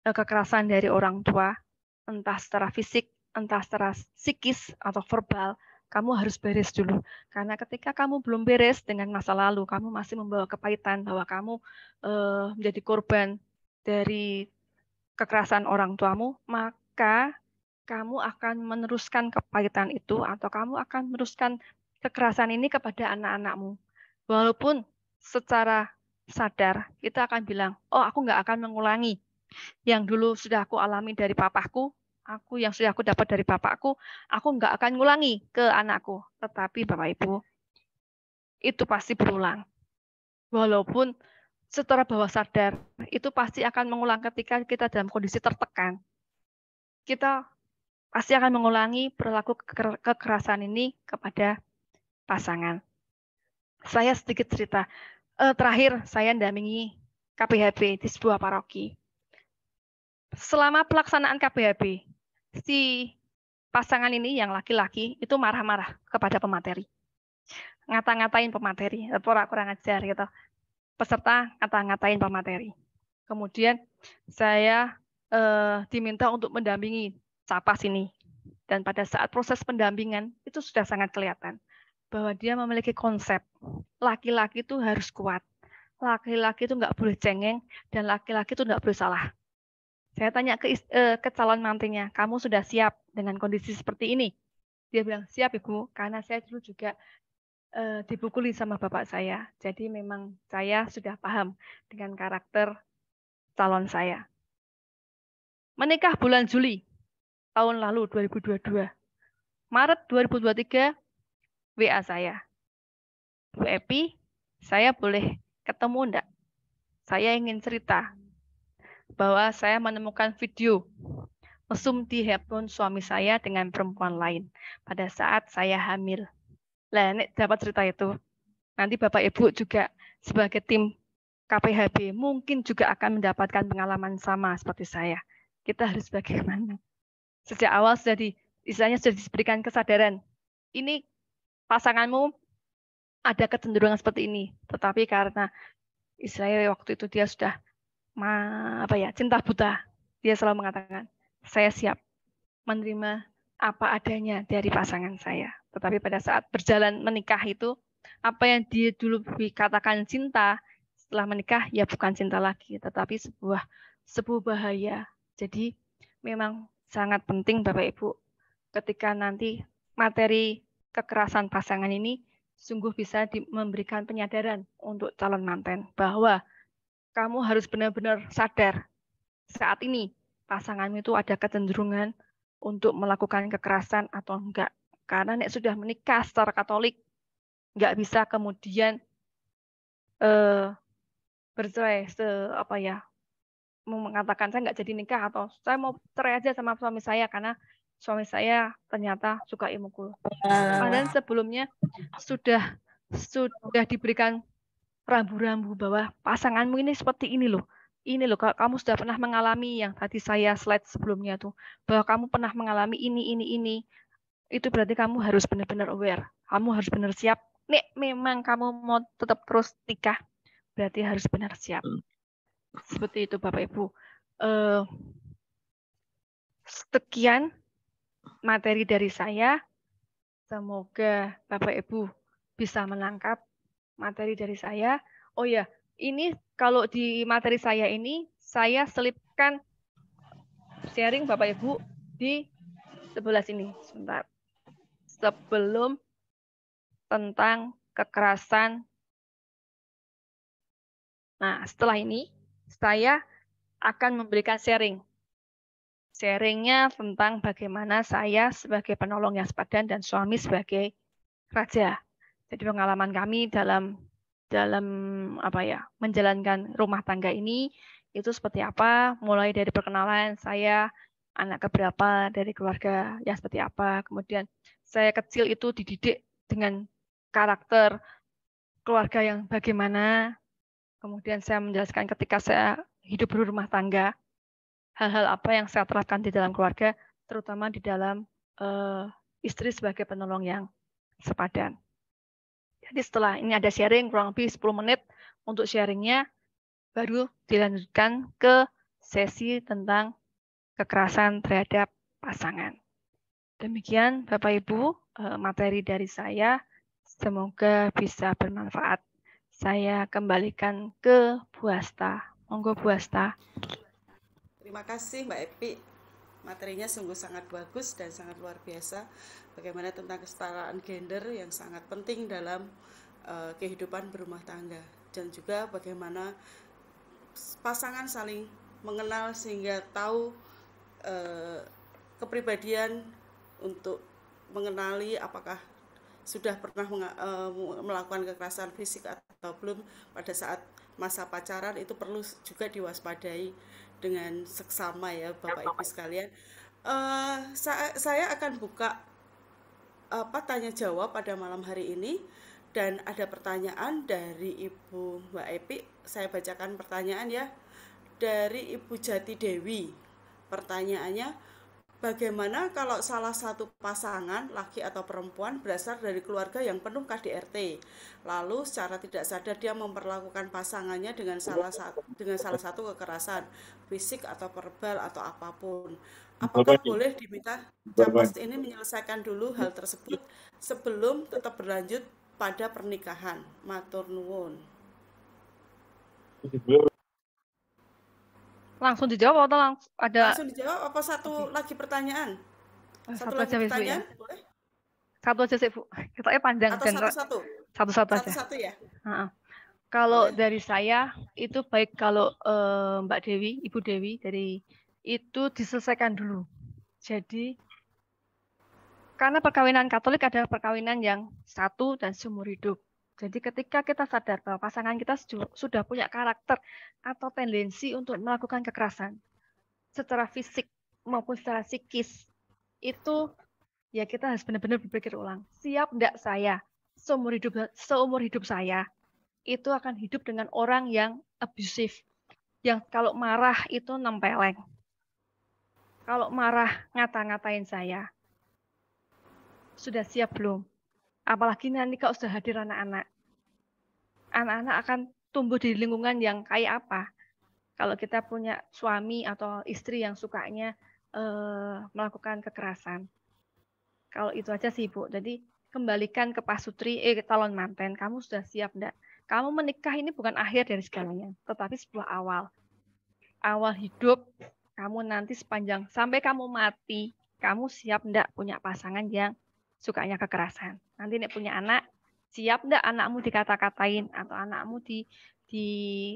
eh, kekerasan dari orang tua, entah secara fisik, entah secara psikis atau verbal, kamu harus beres dulu. Karena ketika kamu belum beres dengan masa lalu, kamu masih membawa kepahitan bahwa kamu uh, menjadi korban dari kekerasan orang tuamu, maka kamu akan meneruskan kepahitan itu atau kamu akan meneruskan kekerasan ini kepada anak-anakmu. Walaupun secara sadar kita akan bilang, oh aku nggak akan mengulangi yang dulu sudah aku alami dari papaku, aku yang sudah aku dapat dari bapakku, aku nggak akan ngulangi ke anakku. Tetapi Bapak Ibu, itu pasti berulang. Walaupun secara bawah sadar itu pasti akan mengulang ketika kita dalam kondisi tertekan. Kita pasti akan mengulangi perilaku kekerasan ini kepada pasangan. Saya sedikit cerita. Eh, terakhir saya mendampingi KPHB di sebuah paroki. Selama pelaksanaan KPHB, si pasangan ini yang laki-laki itu marah-marah kepada pemateri. Ngata-ngatain pemateri, pura eh, kurang ajar gitu. Peserta ngata-ngatain pemateri. Kemudian saya eh, diminta untuk mendampingi capas ini. Dan pada saat proses pendampingan itu sudah sangat kelihatan bahwa dia memiliki konsep laki-laki itu harus kuat, laki-laki itu nggak boleh cengeng, dan laki-laki itu nggak boleh salah. Saya tanya ke, uh, ke calon mantinya, kamu sudah siap dengan kondisi seperti ini? Dia bilang, siap Ibu, karena saya dulu juga uh, dipukuli sama bapak saya. Jadi memang saya sudah paham dengan karakter calon saya. Menikah bulan Juli tahun lalu 2022. Maret 2023 WA saya. Bu Epi, saya boleh ketemu enggak? Saya ingin cerita bahwa saya menemukan video mesum di handphone suami saya dengan perempuan lain pada saat saya hamil. Lah, nek dapat cerita itu. Nanti Bapak Ibu juga sebagai tim KPHB mungkin juga akan mendapatkan pengalaman sama seperti saya. Kita harus bagaimana? Sejak awal sudah di, istilahnya sudah diberikan kesadaran. Ini pasanganmu ada kecenderungan seperti ini, tetapi karena istilahnya waktu itu dia sudah ma, apa ya cinta buta. Dia selalu mengatakan, saya siap menerima apa adanya dari pasangan saya. Tetapi pada saat berjalan menikah itu, apa yang dia dulu dikatakan cinta, setelah menikah ya bukan cinta lagi, tetapi sebuah sebuah bahaya. Jadi memang sangat penting Bapak Ibu ketika nanti materi kekerasan pasangan ini sungguh bisa memberikan penyadaran untuk calon manten bahwa kamu harus benar-benar sadar saat ini pasanganmu itu ada kecenderungan untuk melakukan kekerasan atau enggak. Karena nek sudah menikah secara Katolik, enggak bisa kemudian eh, bercerai se apa ya Mau mengatakan saya nggak jadi nikah atau saya mau cerai aja sama suami saya karena suami saya ternyata suka ilmu kulon. Iya. Padahal sebelumnya sudah sudah diberikan rambu-rambu bahwa pasanganmu ini seperti ini loh. Ini loh, kalau kamu sudah pernah mengalami yang tadi saya slide sebelumnya tuh, bahwa kamu pernah mengalami ini, ini, ini, itu berarti kamu harus benar-benar aware. Kamu harus benar siap. Nih, memang kamu mau tetap terus nikah, berarti harus benar siap. Hmm. Seperti itu Bapak Ibu. Uh, sekian materi dari saya. Semoga Bapak Ibu bisa menangkap materi dari saya. Oh ya, ini kalau di materi saya ini saya selipkan sharing Bapak Ibu di sebelah sini sebentar. Sebelum tentang kekerasan. Nah, setelah ini saya akan memberikan sharing. Sharingnya tentang bagaimana saya sebagai penolong yang sepadan dan suami sebagai raja. Jadi pengalaman kami dalam dalam apa ya menjalankan rumah tangga ini itu seperti apa? Mulai dari perkenalan saya anak keberapa dari keluarga ya seperti apa, kemudian saya kecil itu dididik dengan karakter keluarga yang bagaimana, kemudian saya menjelaskan ketika saya hidup rumah tangga hal-hal apa yang saya terapkan di dalam keluarga, terutama di dalam uh, istri sebagai penolong yang sepadan. Jadi setelah ini ada sharing kurang lebih 10 menit untuk sharingnya, baru dilanjutkan ke sesi tentang kekerasan terhadap pasangan. Demikian Bapak Ibu eh, materi dari saya. Semoga bisa bermanfaat. Saya kembalikan ke Bu Asta. Monggo Bu Asta. Terima kasih Mbak Epi. Materinya sungguh sangat bagus dan sangat luar biasa bagaimana tentang kesetaraan gender yang sangat penting dalam uh, kehidupan berumah tangga dan juga bagaimana pasangan saling mengenal sehingga tahu uh, kepribadian untuk mengenali apakah sudah pernah eh, melakukan kekerasan fisik atau belum pada saat masa pacaran itu perlu juga diwaspadai dengan seksama ya iya, Bapak Ibu sekalian. Uh, sa saya akan buka apa tanya jawab pada malam hari ini dan ada pertanyaan dari Ibu Mbak Epi. Saya bacakan pertanyaan ya dari Ibu Jati Dewi. Pertanyaannya, bagaimana kalau salah satu pasangan laki atau perempuan berasal dari keluarga yang penuh KDRT lalu secara tidak sadar dia memperlakukan pasangannya dengan salah satu dengan salah satu kekerasan fisik atau verbal atau apapun apakah boleh diminta capres ini menyelesaikan dulu hal tersebut sebelum tetap berlanjut pada pernikahan matur nuwun Langsung dijawab atau langs ada Langsung dijawab apa satu okay. lagi pertanyaan? Eh, satu, satu lagi aja ya. pertanyaan, ya. boleh? Satu aja sih, Bu. Kita panjang atau dan satu-satu. Satu-satu aja. Satu-satu ya. Uh -uh. Kalau boleh. dari saya itu baik kalau uh, Mbak Dewi, Ibu Dewi dari itu diselesaikan dulu. Jadi karena perkawinan Katolik adalah perkawinan yang satu dan seumur hidup. Jadi ketika kita sadar bahwa pasangan kita sudah punya karakter atau tendensi untuk melakukan kekerasan secara fisik maupun secara psikis, itu ya kita harus benar-benar berpikir ulang. Siap enggak saya seumur hidup seumur hidup saya itu akan hidup dengan orang yang abusive, yang kalau marah itu nempeleng. Kalau marah ngata-ngatain saya. Sudah siap belum? Apalagi nanti kalau sudah hadir anak-anak. Anak-anak akan tumbuh di lingkungan yang kayak apa. Kalau kita punya suami atau istri yang sukanya eh, melakukan kekerasan. Kalau itu aja sih Bu. Jadi kembalikan ke Pak Sutri eh ke calon manten. Kamu sudah siap enggak? Kamu menikah ini bukan akhir dari segalanya, tetapi sebuah awal. Awal hidup kamu nanti sepanjang sampai kamu mati, kamu siap enggak punya pasangan yang sukanya kekerasan. Nanti nek punya anak, siap ndak anakmu dikata-katain atau anakmu di di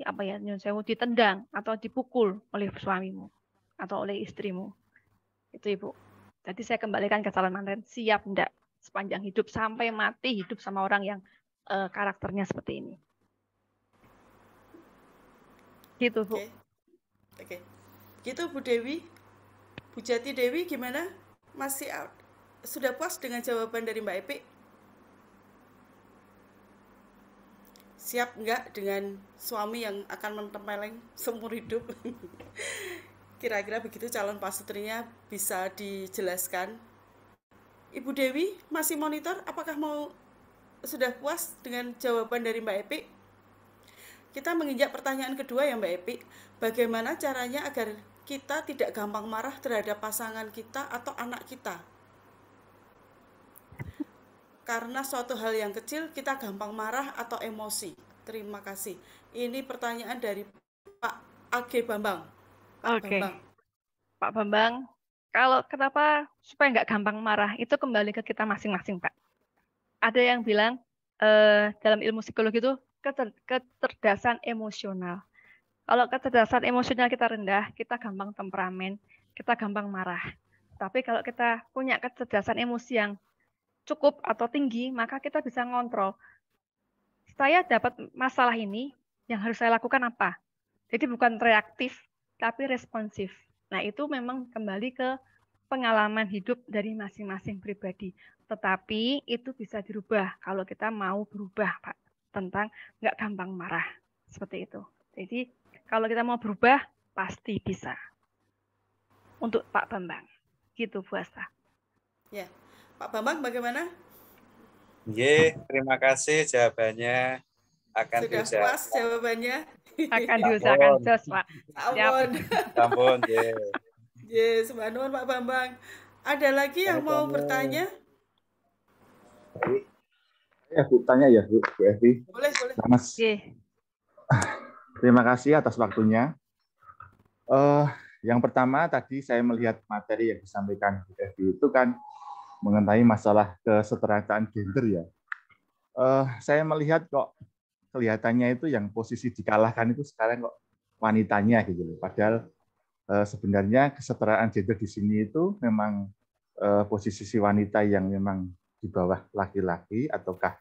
apa ya nyun ditendang atau dipukul oleh suamimu atau oleh istrimu. Itu Ibu. Jadi saya kembalikan ke calon mantan, siap ndak sepanjang hidup sampai mati hidup sama orang yang e, karakternya seperti ini. Gitu, Bu. Oke. Okay. Okay. Gitu Bu Dewi. Bu Jati Dewi gimana? Masih out? sudah puas dengan jawaban dari Mbak Epi? Siap nggak dengan suami yang akan mentempeleng seumur hidup? (laughs) Kira-kira begitu calon pasutrinya bisa dijelaskan. Ibu Dewi masih monitor apakah mau sudah puas dengan jawaban dari Mbak Epi? Kita menginjak pertanyaan kedua ya Mbak Epi. Bagaimana caranya agar kita tidak gampang marah terhadap pasangan kita atau anak kita? karena suatu hal yang kecil kita gampang marah atau emosi. Terima kasih. Ini pertanyaan dari Pak AG Bambang. Oke. Bambang. Pak Bambang, kalau kenapa supaya nggak gampang marah itu kembali ke kita masing-masing, Pak. Ada yang bilang eh, dalam ilmu psikologi itu keter keterdasan emosional. Kalau keterdasan emosional kita rendah, kita gampang temperamen, kita gampang marah. Tapi kalau kita punya kecerdasan emosi yang cukup atau tinggi, maka kita bisa ngontrol. Saya dapat masalah ini, yang harus saya lakukan apa? Jadi bukan reaktif, tapi responsif. Nah itu memang kembali ke pengalaman hidup dari masing-masing pribadi. Tetapi itu bisa dirubah kalau kita mau berubah, Pak. Tentang nggak gampang marah. Seperti itu. Jadi kalau kita mau berubah, pasti bisa. Untuk Pak Bambang. Gitu, Bu Asta. Ya, Pak Bambang bagaimana? Ye, terima kasih jawabannya akan Sudah diusahakan. puas jawabannya. Akan (laughs) diusahakan terus Pak. Ampun. Ampun, ye. (laughs) Ye, subhanallah Pak Bambang. Ada lagi yang Sampai mau bertanya? Ya, Bu, tanya ya, Bu, Bu Evi. Boleh, boleh. Mas. Ye. Terima kasih atas waktunya. Uh, yang pertama tadi saya melihat materi yang disampaikan di itu kan mengenai masalah kesetaraan gender ya. Uh, saya melihat kok kelihatannya itu yang posisi dikalahkan itu sekarang kok wanitanya gitu loh. Padahal uh, sebenarnya kesetaraan gender di sini itu memang uh, posisi si wanita yang memang di bawah laki-laki ataukah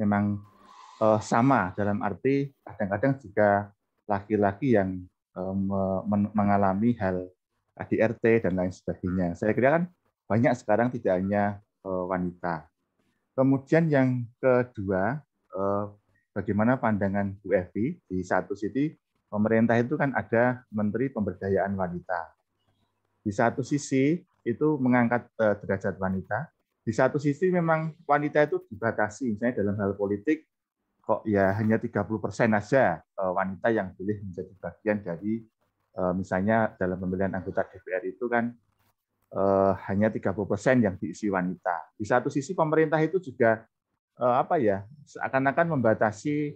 memang uh, sama dalam arti kadang-kadang juga laki-laki yang mengalami hal ADRT dan lain sebagainya. Saya kira kan banyak sekarang tidak hanya eh, wanita. Kemudian yang kedua, eh, bagaimana pandangan Bu Evi di satu sisi pemerintah itu kan ada Menteri Pemberdayaan Wanita. Di satu sisi itu mengangkat eh, derajat wanita, di satu sisi memang wanita itu dibatasi, misalnya dalam hal politik kok ya hanya 30 persen aja wanita yang boleh menjadi bagian dari misalnya dalam pemilihan anggota DPR itu kan Eh, tiga hanya 30% yang diisi wanita. Di satu sisi pemerintah itu juga eh, apa ya, seakan-akan membatasi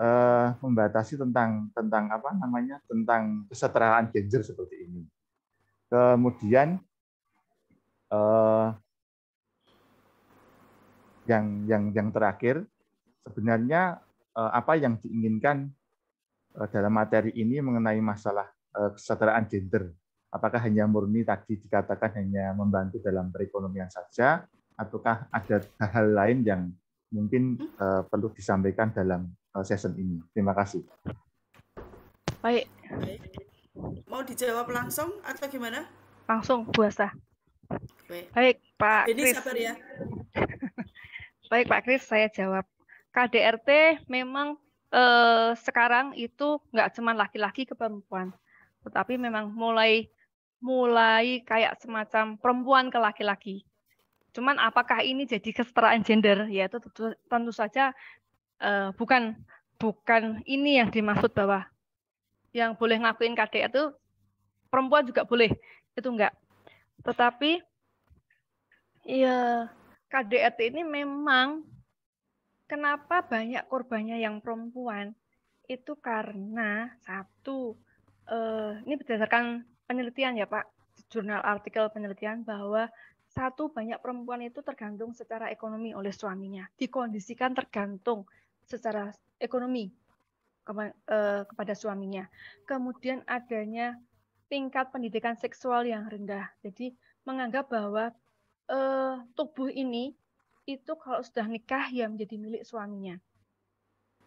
eh, membatasi tentang tentang apa namanya? tentang kesetaraan gender seperti ini. Kemudian yang yang yang terakhir sebenarnya apa yang diinginkan dalam materi ini mengenai masalah kesetaraan gender Apakah hanya murni tadi dikatakan hanya membantu dalam perekonomian saja, ataukah ada hal lain yang mungkin uh, perlu disampaikan dalam uh, session ini? Terima kasih. Baik. Mau dijawab langsung atau gimana? Langsung, buasa. Baik. Baik, Pak Ini Chris. sabar ya. (laughs) Baik, Pak Kris, saya jawab. KDRT memang eh, sekarang itu nggak cuma laki-laki ke perempuan, tetapi memang mulai mulai kayak semacam perempuan ke laki-laki. Cuman apakah ini jadi kesetaraan gender? Ya itu tentu, tentu saja uh, bukan bukan ini yang dimaksud bahwa yang boleh ngakuin KDR itu perempuan juga boleh. Itu enggak. Tetapi ya KDRT ini memang kenapa banyak korbannya yang perempuan? Itu karena satu eh, ini berdasarkan penelitian ya Pak, jurnal artikel penelitian bahwa satu banyak perempuan itu tergantung secara ekonomi oleh suaminya, dikondisikan tergantung secara ekonomi eh, kepada suaminya. Kemudian adanya tingkat pendidikan seksual yang rendah. Jadi menganggap bahwa eh, tubuh ini itu kalau sudah nikah ya menjadi milik suaminya.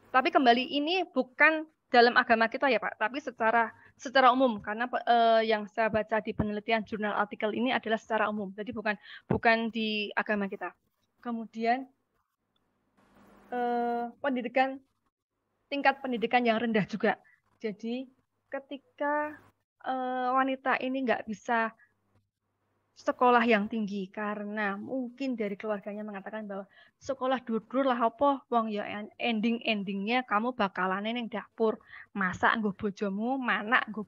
Tapi kembali ini bukan dalam agama kita ya Pak, tapi secara secara umum karena uh, yang saya baca di penelitian jurnal artikel ini adalah secara umum. Jadi bukan bukan di agama kita. Kemudian uh, pendidikan tingkat pendidikan yang rendah juga. Jadi ketika uh, wanita ini nggak bisa sekolah yang tinggi karena mungkin dari keluarganya mengatakan bahwa sekolah dudur lah apa wong ya ending-endingnya kamu bakalan neng dapur masak nggo bojomu mana nggo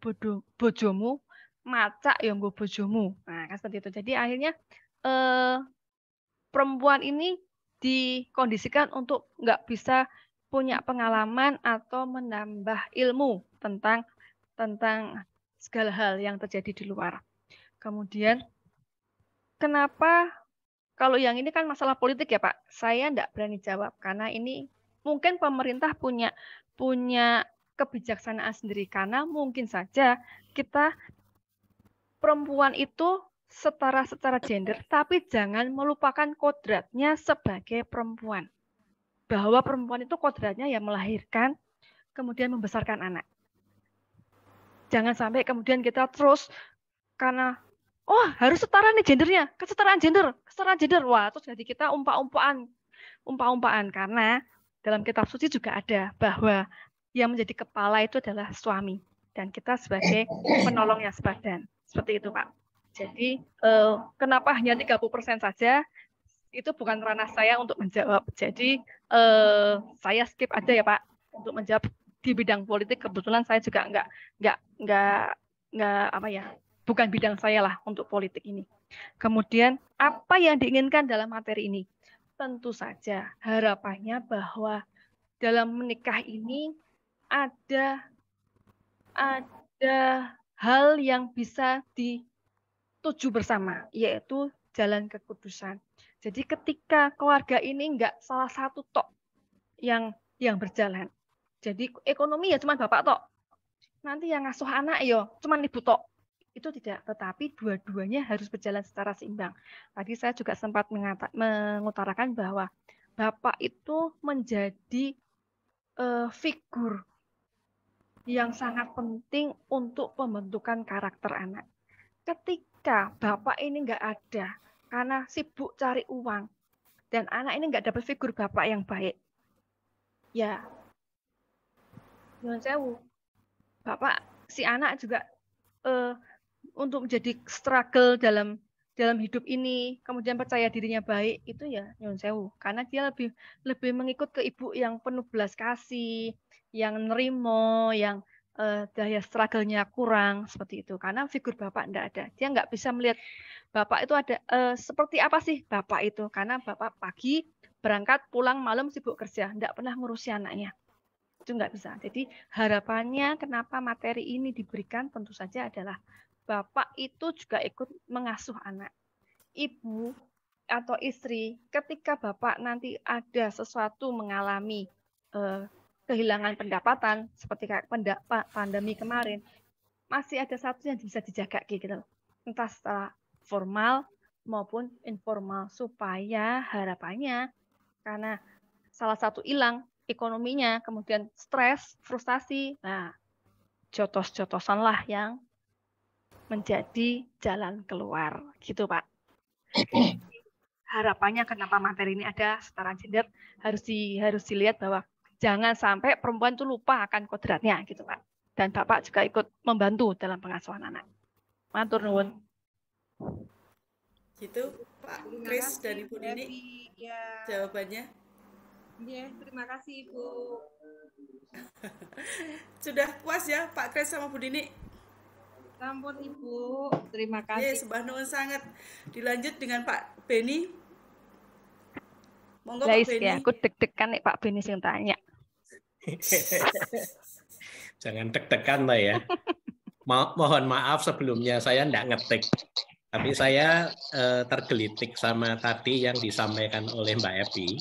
bojomu macak yang nggo bojomu nah kan seperti itu jadi akhirnya eh, perempuan ini dikondisikan untuk nggak bisa punya pengalaman atau menambah ilmu tentang tentang segala hal yang terjadi di luar kemudian kenapa kalau yang ini kan masalah politik ya Pak, saya tidak berani jawab karena ini mungkin pemerintah punya punya kebijaksanaan sendiri karena mungkin saja kita perempuan itu setara setara gender tapi jangan melupakan kodratnya sebagai perempuan. Bahwa perempuan itu kodratnya yang melahirkan kemudian membesarkan anak. Jangan sampai kemudian kita terus karena oh harus setara nih gendernya kesetaraan gender kesetaraan gender wah terus jadi kita umpa-umpaan umpa-umpaan karena dalam kitab suci juga ada bahwa yang menjadi kepala itu adalah suami dan kita sebagai penolongnya sepadan seperti itu pak jadi eh, kenapa hanya 30% saja itu bukan ranah saya untuk menjawab jadi eh, saya skip aja ya pak untuk menjawab di bidang politik kebetulan saya juga nggak nggak nggak nggak apa ya bukan bidang saya lah untuk politik ini. Kemudian apa yang diinginkan dalam materi ini? Tentu saja harapannya bahwa dalam menikah ini ada ada hal yang bisa dituju bersama, yaitu jalan kekudusan. Jadi ketika keluarga ini enggak salah satu tok yang yang berjalan. Jadi ekonomi ya cuma bapak tok. Nanti yang ngasuh anak yo, ya cuma ibu tok itu tidak, tetapi dua-duanya harus berjalan secara seimbang. Tadi saya juga sempat mengata, mengutarakan bahwa Bapak itu menjadi uh, figur yang sangat penting untuk pembentukan karakter anak. Ketika Bapak ini nggak ada karena sibuk cari uang dan anak ini nggak dapat figur Bapak yang baik, ya, jangan Sewu, Bapak si anak juga eh, untuk menjadi struggle dalam dalam hidup ini kemudian percaya dirinya baik itu ya nyun sewu karena dia lebih lebih mengikut ke ibu yang penuh belas kasih yang nerimo yang uh, daya struggle-nya kurang seperti itu karena figur bapak tidak ada dia nggak bisa melihat bapak itu ada uh, seperti apa sih bapak itu karena bapak pagi berangkat pulang malam sibuk kerja tidak pernah ngurusi anaknya itu nggak bisa jadi harapannya kenapa materi ini diberikan tentu saja adalah bapak itu juga ikut mengasuh anak. Ibu atau istri, ketika bapak nanti ada sesuatu mengalami eh, kehilangan pendapatan seperti kayak pandemi kemarin, masih ada satu yang bisa dijaga gitu loh. Entah secara formal maupun informal supaya harapannya karena salah satu hilang ekonominya, kemudian stres, frustasi. Nah, jotos-jotosan lah yang menjadi jalan keluar gitu Pak. (clears throat) Harapannya kenapa materi ini ada setara gender harus di harus dilihat bahwa jangan sampai perempuan itu lupa akan kodratnya gitu Pak. Dan Bapak juga ikut membantu dalam pengasuhan anak. Matur nuwun. Gitu Pak Kris dan Ibu Dini Ya. Jawabannya. Ya, terima kasih Ibu. (laughs) Sudah puas ya Pak Kris sama Bu Dini? Sampun Ibu, terima kasih. Yes, Mbah Nuwun sangat. Dilanjut dengan Pak Beni. Monggo Pak Beni. Ya, aku deg-degan nih Pak Beni sing tanya. (laughs) Jangan deg-degan lah ya. Mo mohon maaf sebelumnya saya tidak ngetik. Tapi saya eh, tergelitik sama tadi yang disampaikan oleh Mbak Epi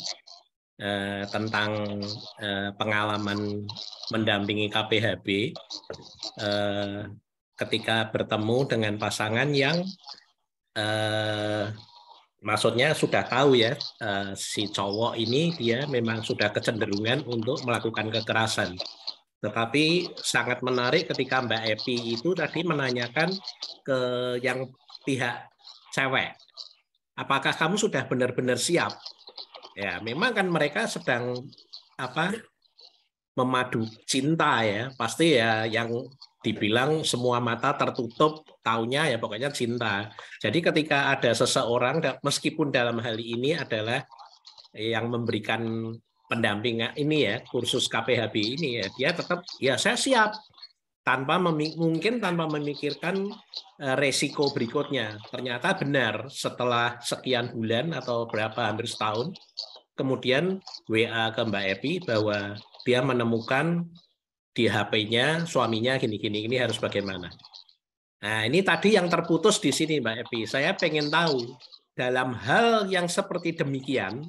eh, tentang eh, pengalaman mendampingi KPHB. Eh, ketika bertemu dengan pasangan yang eh, maksudnya sudah tahu ya eh, si cowok ini dia memang sudah kecenderungan untuk melakukan kekerasan. Tetapi sangat menarik ketika Mbak Epi itu tadi menanyakan ke yang pihak cewek, apakah kamu sudah benar-benar siap? Ya, memang kan mereka sedang apa memadu cinta ya, pasti ya yang dibilang semua mata tertutup, taunya ya pokoknya cinta. Jadi ketika ada seseorang, meskipun dalam hal ini adalah yang memberikan pendamping, ini ya, kursus KPHB ini ya, dia tetap, ya saya siap, tanpa mungkin tanpa memikirkan e, resiko berikutnya. Ternyata benar setelah sekian bulan atau berapa hampir setahun, kemudian WA ke Mbak Epi bahwa dia menemukan di HP-nya suaminya gini-gini ini harus bagaimana. Nah, ini tadi yang terputus di sini Mbak Epi. Saya pengen tahu dalam hal yang seperti demikian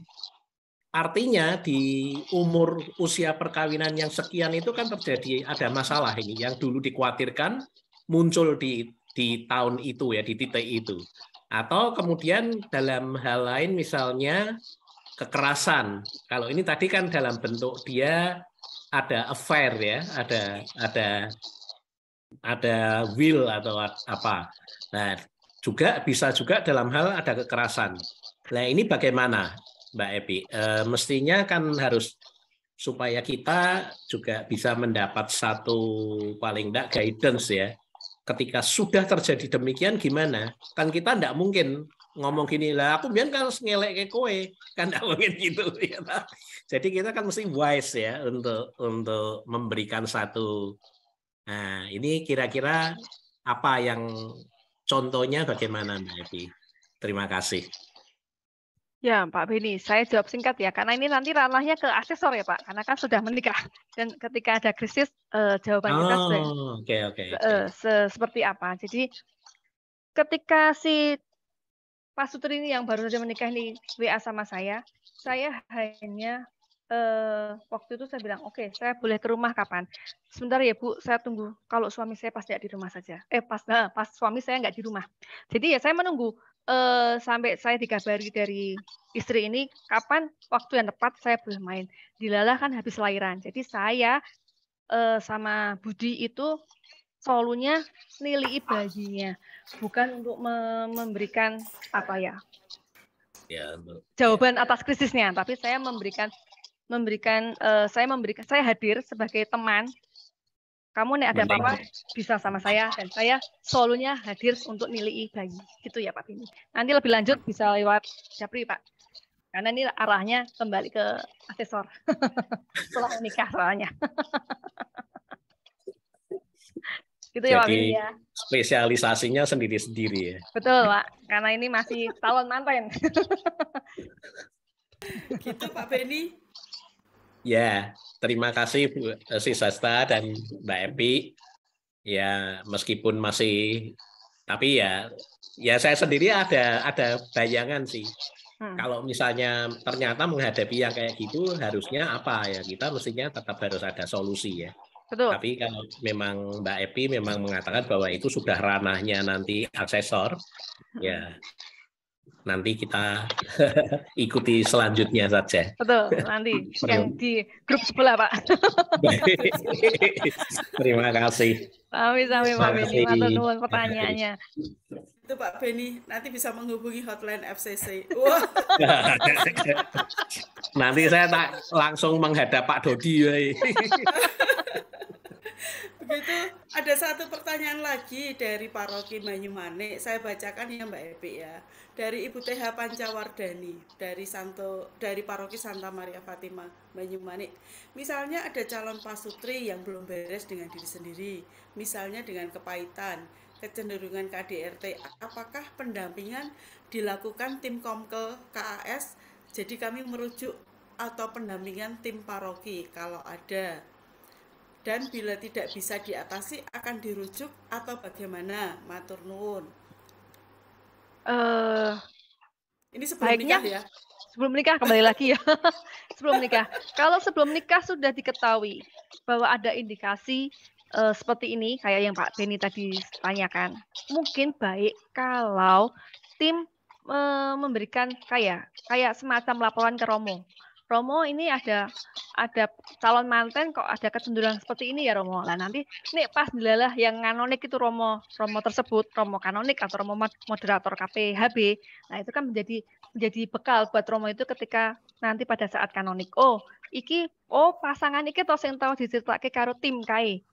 artinya di umur usia perkawinan yang sekian itu kan terjadi ada masalah ini yang dulu dikhawatirkan muncul di di tahun itu ya di titik itu. Atau kemudian dalam hal lain misalnya kekerasan. Kalau ini tadi kan dalam bentuk dia ada affair ya, ada iya. ada ada will atau apa. Nah, juga bisa juga dalam hal ada kekerasan. Nah, ini bagaimana, Mbak Epi? E, mestinya kan harus supaya kita juga bisa mendapat satu paling tidak guidance ya. Ketika sudah terjadi demikian gimana? Kan kita tidak mungkin ngomong gini lah aku biar kan harus ngelek ke kowe (laughs) kan ngomongin gitu (laughs) ya. jadi kita kan mesti wise ya untuk untuk memberikan satu nah ini kira-kira apa yang contohnya bagaimana Mbak Evi terima kasih Ya, Pak Beni, saya jawab singkat ya, karena ini nanti ranahnya ke asesor ya, Pak, karena kan sudah menikah dan ketika ada krisis eh, jawaban kita oh, okay, okay, okay. Eh, seperti apa. Jadi ketika si Pak Sutri ini yang baru saja menikah ini WA sama saya, saya hanya eh, waktu itu saya bilang, oke, okay, saya boleh ke rumah kapan? Sebentar ya Bu, saya tunggu. Kalau suami saya pas di rumah saja. Eh pas nah, pas suami saya nggak di rumah. Jadi ya saya menunggu eh, sampai saya dikabari dari istri ini kapan waktu yang tepat saya boleh main. Dilala kan habis lahiran. Jadi saya eh, sama Budi itu solunya nili ibadinya bukan untuk memberikan apa ya ya, jawaban ya. atas krisisnya tapi saya memberikan memberikan uh, saya memberikan saya hadir sebagai teman kamu nih ada apa-apa bisa sama saya dan saya solunya hadir untuk nilai bayi gitu ya Pak Bini. Nanti lebih lanjut bisa lewat Japri Pak. Karena ini arahnya kembali ke asesor (laughs) setelah nikah soalnya. (laughs) Gitu Jadi, ya, Pak ya. spesialisasinya sendiri-sendiri ya. Betul, Pak. Karena ini masih calon mantan. (laughs) gitu, Pak Beni. Ya, terima kasih Bu eh, si Sasta dan Mbak Epi. Ya, meskipun masih tapi ya ya saya sendiri ada ada bayangan sih. Hmm. Kalau misalnya ternyata menghadapi yang kayak gitu harusnya apa ya? Kita mestinya tetap harus ada solusi ya. Betul. Tapi kalau memang Mbak Epi memang mengatakan bahwa itu sudah ranahnya nanti aksesor, ya nanti kita (laughs) ikuti selanjutnya saja. Betul, nanti (laughs) yang di grup sebelah Pak. (laughs) Terima kasih. Sami-sami Pak Beni, Terima pertanyaannya itu Pak Beni nanti bisa menghubungi hotline FCC. (laughs) nanti saya tak langsung menghadap Pak Dodi. (laughs) Begitu ada satu pertanyaan lagi dari Paroki Banyumanik. Saya bacakan ya Mbak Epi ya. Dari Ibu TH Pancawardani dari Santo dari Paroki Santa Maria Fatima Banyumanik. Misalnya ada calon pasutri yang belum beres dengan diri sendiri, misalnya dengan kepahitan kecenderungan KDRT. Apakah pendampingan dilakukan tim Komkel KAS? Jadi kami merujuk atau pendampingan tim paroki kalau ada. Dan bila tidak bisa diatasi akan dirujuk atau bagaimana? Matur nuwun. Uh, ini sebelum baiknya, nikah ya. Sebelum nikah kembali lagi ya. (laughs) sebelum nikah. Kalau sebelum nikah sudah diketahui bahwa ada indikasi uh, seperti ini kayak yang Pak Beni tadi tanyakan. Mungkin baik kalau tim uh, memberikan kayak kayak semacam laporan ke Romo. Romo ini ada ada calon manten kok ada kecenderungan seperti ini ya Romo. Lah nanti nih pas dilalah yang kanonik itu Romo Romo tersebut Romo kanonik atau Romo moderator KPHB. Nah itu kan menjadi menjadi bekal buat Romo itu ketika nanti pada saat kanonik. Oh iki oh pasangan iki tau tau tahu diceritake karo tim kai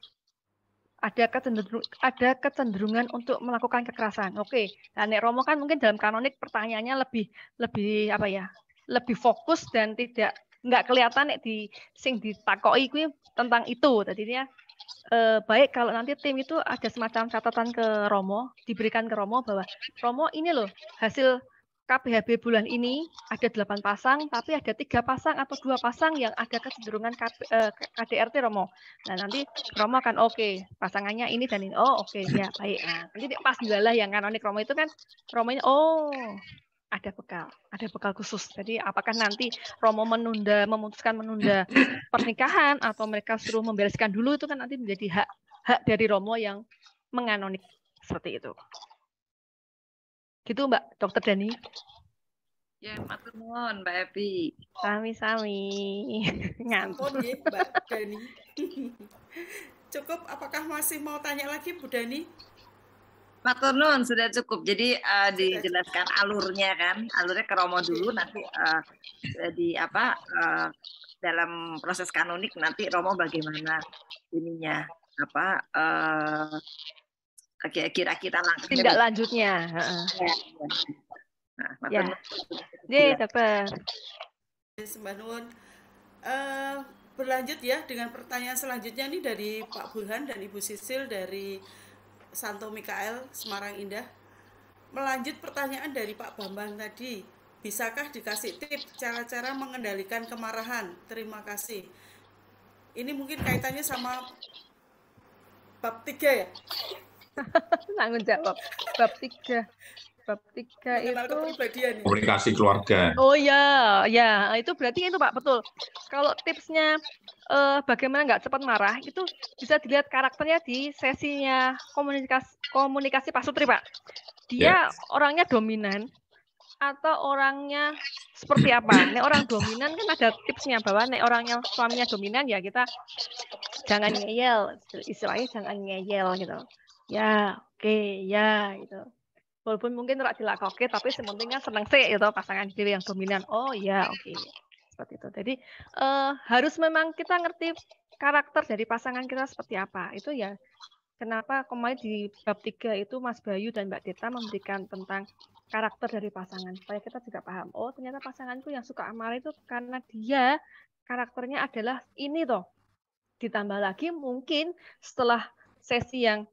ada kecenderung ada kecenderungan untuk melakukan kekerasan. Oke, nah Nek Romo kan mungkin dalam kanonik pertanyaannya lebih lebih apa ya? Lebih fokus dan tidak nggak kelihatan nek di sing ditakoi kuwi tentang itu tadi ya. eh, baik kalau nanti tim itu ada semacam catatan ke Romo diberikan ke Romo bahwa Romo ini loh hasil KPHB bulan ini ada 8 pasang, tapi ada tiga pasang atau dua pasang yang ada kecenderungan KDRT eh, Romo. Nah, nanti Romo akan oke, okay, pasangannya ini dan ini. Oh, oke, okay, ya baik. Nah, nanti pas jualah yang kanonik Romo itu kan Romo ini oh, ada bekal, ada bekal khusus. Jadi apakah nanti Romo menunda, memutuskan menunda pernikahan atau mereka suruh membereskan dulu itu kan nanti menjadi hak hak dari Romo yang menganonik seperti itu. Gitu Mbak Dokter Dani. Ya, matur nuwun Mbak Epi. Sami-sami. (laughs) Ngantuk. Oh, Mbak Dani. (laughs) cukup apakah masih mau tanya lagi Bu Dani? Matur nuwun sudah cukup. Jadi uh, dijelaskan alurnya kan. Alurnya ke romo dulu iya. nanti uh, eh, di apa uh, dalam proses kanonik nanti romo bagaimana ininya apa uh, Oke, kira-kira langsung. tindak lanjutnya. Iya, iya, iya. Nah, ya. Nah, ya. Jadi, ya. Sembah Uh, berlanjut ya dengan pertanyaan selanjutnya ini dari Pak Burhan dan Ibu Sisil dari Santo Mikael Semarang Indah. Melanjut pertanyaan dari Pak Bambang tadi, bisakah dikasih tips cara-cara mengendalikan kemarahan? Terima kasih. Ini mungkin kaitannya sama bab 3 ya? (laughs) Tanggung jawab. Bab tiga. Bab tiga itu komunikasi keluarga. Oh ya, ya itu berarti itu Pak betul. Kalau tipsnya eh, bagaimana nggak cepat marah itu bisa dilihat karakternya di sesinya komunikasi komunikasi Pak Sutri Pak. Dia ya. orangnya dominan, atau orangnya seperti apa? (clears throat) Nek orang dominan kan ada tipsnya bahwa nek orangnya suaminya dominan ya kita jangan ngeyel, istilahnya jangan ngeyel gitu ya oke okay, ya gitu walaupun mungkin tidak oke tapi sementingnya senang sih gitu pasangan diri yang dominan oh ya oke okay. seperti itu jadi uh, harus memang kita ngerti karakter dari pasangan kita seperti apa itu ya kenapa kemarin di bab tiga itu Mas Bayu dan Mbak Tita memberikan tentang karakter dari pasangan supaya kita juga paham oh ternyata pasanganku yang suka amal itu karena dia karakternya adalah ini toh ditambah lagi mungkin setelah sesi yang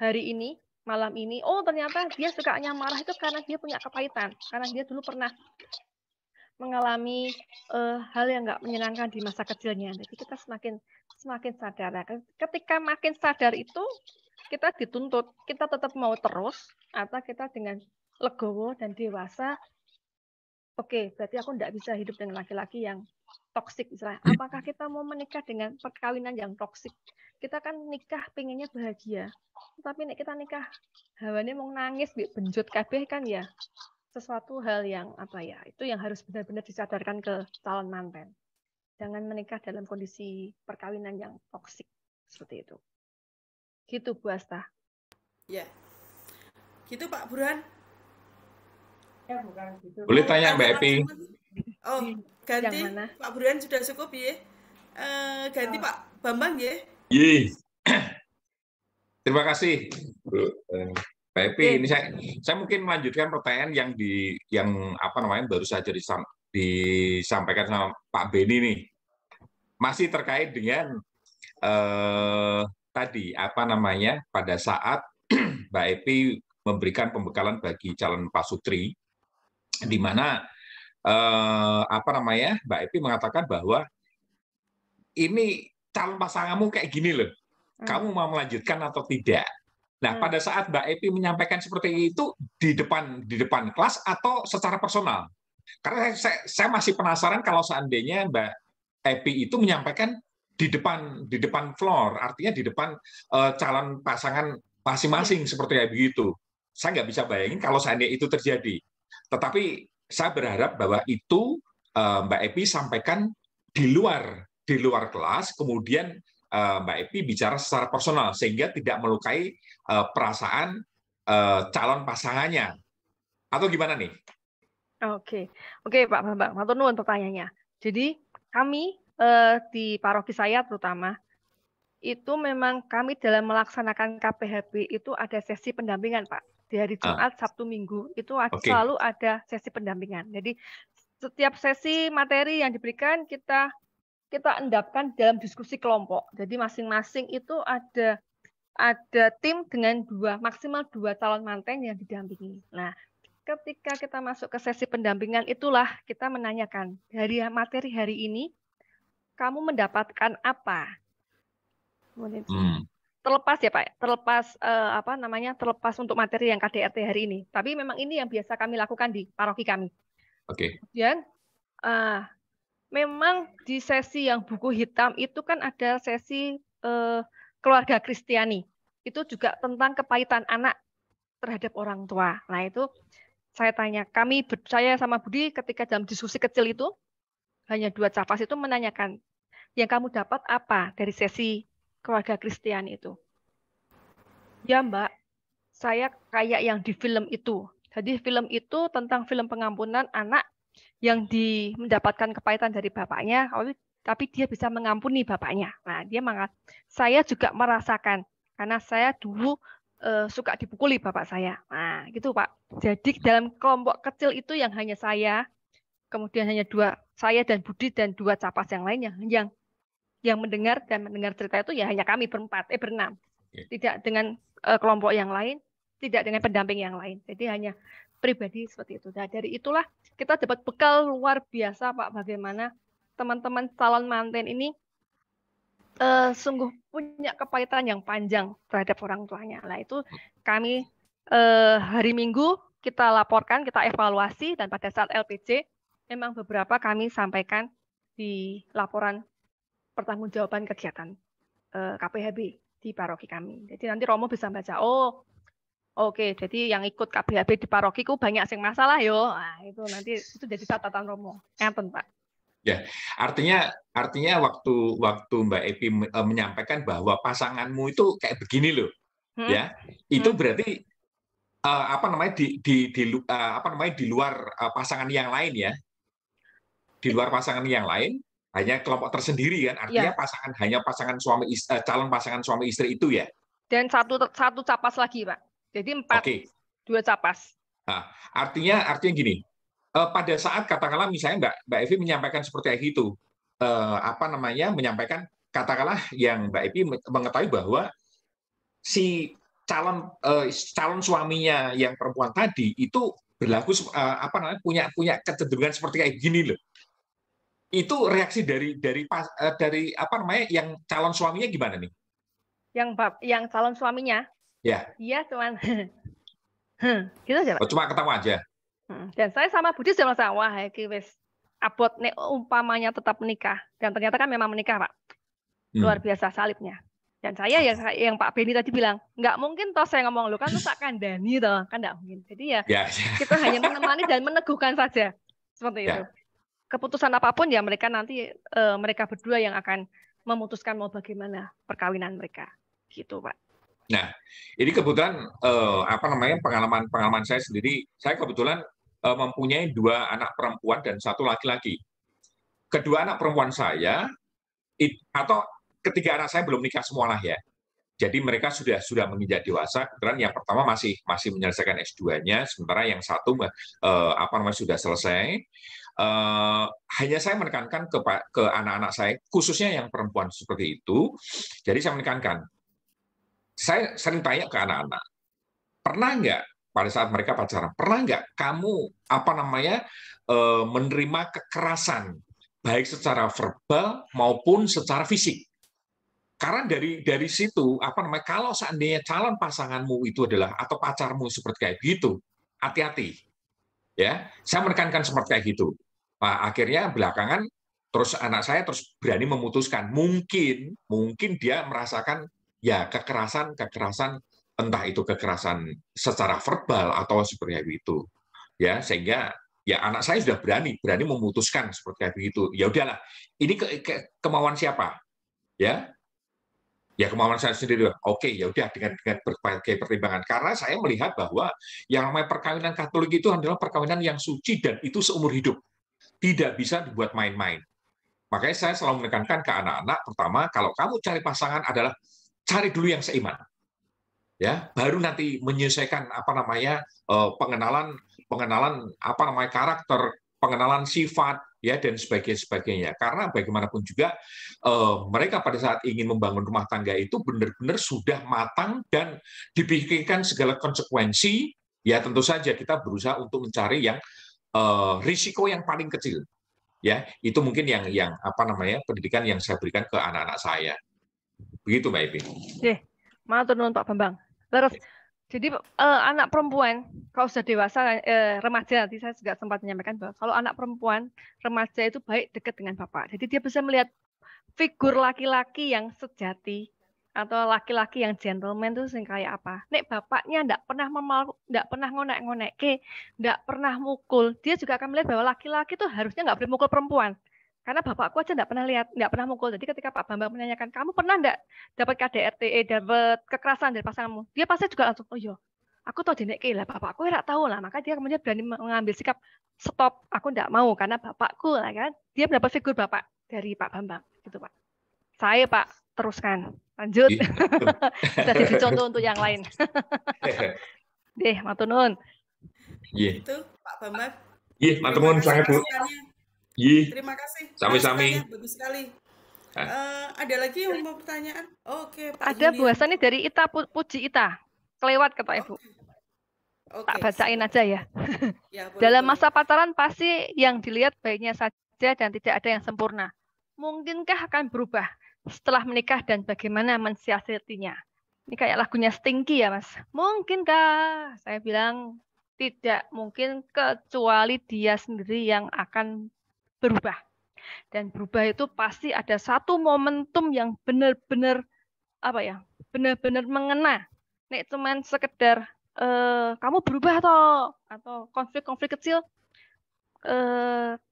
hari ini, malam ini, oh ternyata dia sukanya marah itu karena dia punya kepahitan, karena dia dulu pernah mengalami uh, hal yang nggak menyenangkan di masa kecilnya. Jadi kita semakin semakin sadar. Nah, ketika makin sadar itu kita dituntut, kita tetap mau terus atau kita dengan legowo dan dewasa. Oke, okay, berarti aku nggak bisa hidup dengan laki-laki yang toksik istilahnya. Iya. apakah kita mau menikah dengan perkawinan yang toksik kita kan nikah pengennya bahagia tapi nek kita nikah hawanya mau nangis benjut kabeh kan ya sesuatu hal yang apa ya itu yang harus benar-benar disadarkan ke calon manten jangan menikah dalam kondisi perkawinan yang toksik seperti itu gitu Bu Asta ya gitu Pak Burhan ya bukan gitu boleh tanya Mbak Epi oh ganti Pak Burhan sudah cukup ya. Uh, ganti oh. Pak Bambang ya. Ye. Terima kasih, eh, Pak Epi, ini saya, saya mungkin melanjutkan pertanyaan yang di yang apa namanya baru saja disam, disampaikan sama Pak Beni nih. Masih terkait dengan eh, tadi apa namanya pada saat (clears throat) Mbak Epi memberikan pembekalan bagi calon Pak Sutri di mana eh, apa namanya Mbak Epi mengatakan bahwa ini calon pasanganmu kayak gini loh, hmm. kamu mau melanjutkan atau tidak. Nah, hmm. pada saat Mbak Epi menyampaikan seperti itu di depan di depan kelas atau secara personal? Karena saya, saya masih penasaran kalau seandainya Mbak Epi itu menyampaikan di depan di depan floor, artinya di depan uh, calon pasangan masing-masing iya. seperti begitu. Saya nggak bisa bayangin kalau seandainya itu terjadi. Tetapi saya berharap bahwa itu eh, Mbak Epi sampaikan di luar di luar kelas, kemudian eh, Mbak Epi bicara secara personal sehingga tidak melukai eh, perasaan calon pasangannya. Atau gimana nih? Oke, oke Pak Bambang, matur nuwun pertanyaannya. Jadi kami di paroki saya terutama itu memang kami dalam melaksanakan KPHB itu ada sesi pendampingan Pak di hari ah. Jumat, ah. Sabtu, Minggu itu okay. selalu ada sesi pendampingan. Jadi setiap sesi materi yang diberikan kita kita endapkan dalam diskusi kelompok. Jadi masing-masing itu ada ada tim dengan dua maksimal dua calon manten yang didampingi. Nah, ketika kita masuk ke sesi pendampingan itulah kita menanyakan dari materi hari ini kamu mendapatkan apa? Hmm terlepas ya Pak, ya? terlepas uh, apa namanya, terlepas untuk materi yang KDRT hari ini. Tapi memang ini yang biasa kami lakukan di paroki kami. Oke. Okay. Kemudian uh, memang di sesi yang buku hitam itu kan ada sesi uh, keluarga Kristiani. Itu juga tentang kepahitan anak terhadap orang tua. Nah itu saya tanya kami percaya sama Budi ketika jam diskusi kecil itu hanya dua capas itu menanyakan yang kamu dapat apa dari sesi keluarga Kristen itu. Ya Mbak, saya kayak yang di film itu. Jadi film itu tentang film pengampunan anak yang di, mendapatkan kepahitan dari bapaknya, tapi dia bisa mengampuni bapaknya. Nah, dia mengat, saya juga merasakan karena saya dulu e, suka dipukuli bapak saya. Nah, gitu Pak. Jadi dalam kelompok kecil itu yang hanya saya, kemudian hanya dua saya dan Budi dan dua capas yang lainnya. yang yang mendengar dan mendengar cerita itu ya hanya kami berempat, eh berenam. Tidak dengan uh, kelompok yang lain, tidak dengan pendamping yang lain. Jadi hanya pribadi seperti itu. Nah, dari itulah kita dapat bekal luar biasa, Pak, bagaimana teman-teman calon manten ini uh, sungguh punya kepahitan yang panjang terhadap orang tuanya. Nah, itu kami uh, hari Minggu kita laporkan, kita evaluasi dan pada saat LPC memang beberapa kami sampaikan di laporan pertanggungjawaban kegiatan uh, eh, KPHB di paroki kami. Jadi nanti Romo bisa baca, oh Oke, jadi yang ikut KPHB di paroki parokiku banyak sing masalah yo. Nah, itu nanti itu jadi catatan Romo. Ngaten, Pak. Ya, artinya artinya waktu waktu Mbak Epi eh, menyampaikan bahwa pasanganmu itu kayak begini loh. Hmm. Ya. Itu hmm. berarti uh, apa namanya di di, di uh, apa namanya di luar uh, pasangan yang lain ya. Di luar pasangan yang lain hanya kelompok tersendiri kan iya. artinya ya. pasangan hanya pasangan suami istri, eh, calon pasangan suami istri itu ya dan satu satu capas lagi pak jadi empat okay. dua capas nah, artinya artinya gini eh, pada saat katakanlah misalnya mbak mbak Evi menyampaikan seperti itu eh, apa namanya menyampaikan katakanlah yang mbak Evi mengetahui bahwa si calon calon suaminya yang perempuan tadi itu berlaku apa namanya punya punya kecenderungan seperti kayak gini loh itu reaksi dari dari eh, dari apa namanya yang calon suaminya gimana nih? Yang bab yang calon suaminya? Ya. Iya cuman (laughs) hmm, gitu aja. Pak. Oh, cuma ketawa aja. Hmm, dan saya sama Budi sudah merasa wah kibes abot nek umpamanya tetap menikah dan ternyata kan memang menikah Pak. Hmm. Luar biasa salibnya. Dan saya yang yang Pak Beni tadi bilang, nggak mungkin toh saya ngomong lu kan tak kandani toh, kan nggak mungkin. Jadi ya, ya, ya. kita hanya menemani dan meneguhkan saja seperti ya. itu keputusan apapun ya mereka nanti uh, mereka berdua yang akan memutuskan mau bagaimana perkawinan mereka gitu pak. Nah ini kebetulan uh, apa namanya pengalaman pengalaman saya sendiri saya kebetulan uh, mempunyai dua anak perempuan dan satu laki-laki. Kedua anak perempuan saya it, atau ketiga anak saya belum nikah semualah ya jadi mereka sudah sudah menginjak dewasa. Kebetulan yang pertama masih masih menyelesaikan S2-nya, sementara yang satu eh, apa namanya sudah selesai. Eh, hanya saya menekankan ke ke anak-anak saya, khususnya yang perempuan seperti itu. Jadi saya menekankan. Saya sering tanya ke anak-anak, pernah nggak pada saat mereka pacaran pernah nggak kamu apa namanya eh, menerima kekerasan baik secara verbal maupun secara fisik karena dari dari situ apa namanya kalau seandainya calon pasanganmu itu adalah atau pacarmu seperti kayak gitu, hati-hati. Ya, saya menekankan seperti kayak gitu. Nah, akhirnya belakangan terus anak saya terus berani memutuskan mungkin mungkin dia merasakan ya kekerasan kekerasan entah itu kekerasan secara verbal atau seperti kayak gitu, ya sehingga ya anak saya sudah berani berani memutuskan seperti itu ya udahlah ini ke, ke, kemauan siapa ya ya kemauan saya sendiri lah. Oke, ya udah dengan dengan berbagai pertimbangan. Karena saya melihat bahwa yang namanya perkawinan Katolik itu adalah perkawinan yang suci dan itu seumur hidup. Tidak bisa dibuat main-main. Makanya saya selalu menekankan ke anak-anak pertama kalau kamu cari pasangan adalah cari dulu yang seiman. Ya, baru nanti menyelesaikan apa namanya eh, pengenalan pengenalan apa namanya karakter, pengenalan sifat, ya dan sebagainya sebagainya karena bagaimanapun juga eh, mereka pada saat ingin membangun rumah tangga itu benar-benar sudah matang dan dipikirkan segala konsekuensi ya tentu saja kita berusaha untuk mencari yang eh, risiko yang paling kecil ya itu mungkin yang yang apa namanya pendidikan yang saya berikan ke anak-anak saya begitu mbak Evi. Oke, maaf turun Pak Bambang. Terus jadi eh, anak perempuan kalau sudah dewasa eh, remaja nanti saya juga sempat menyampaikan bahwa kalau anak perempuan remaja itu baik dekat dengan bapak. Jadi dia bisa melihat figur laki-laki yang sejati atau laki-laki yang gentleman itu sing kayak apa. Nek bapaknya ndak pernah memal, ndak pernah ngonek-ngonek, ndak pernah mukul. Dia juga akan melihat bahwa laki-laki itu harusnya nggak boleh mukul perempuan. Karena bapakku aja nggak pernah lihat, nggak pernah mukul. Jadi ketika Pak Bambang menanyakan, kamu pernah nggak dapat KDRT, eh, dapat kekerasan dari pasanganmu? Dia pasti juga langsung, oh iya, aku tahu jenek lah bapakku nggak tahu lah. Maka dia kemudian berani mengambil sikap, stop, aku nggak mau karena bapakku lah kan. Dia mendapat figur bapak dari Pak Bambang, gitu Pak. Saya Pak, teruskan, lanjut. Bisa (laughs) jadi contoh untuk yang lain. (laughs) Deh, matunun. Iya. Itu Pak Bambang. Iya, yeah, matunun sangat bu. Yi. Terima kasih. Sami-sami. Bagus sekali. Uh, ada lagi yang mau pertanyaan? Oh, Oke. Okay, ada buasan nih dari Ita Pu Puji Ita. Kelewat kata Ibu. Okay. Okay. Tak bacain aja ya. (laughs) ya boleh, Dalam masa pacaran pasti yang dilihat baiknya saja dan tidak ada yang sempurna. Mungkinkah akan berubah setelah menikah dan bagaimana mensiasatinya? Ini kayak lagunya Stinky ya, Mas. Mungkinkah? Saya bilang tidak mungkin kecuali dia sendiri yang akan berubah. Dan berubah itu pasti ada satu momentum yang benar-benar apa ya, benar-benar mengena. Nek cuman sekedar e, kamu berubah atau atau konflik-konflik kecil e,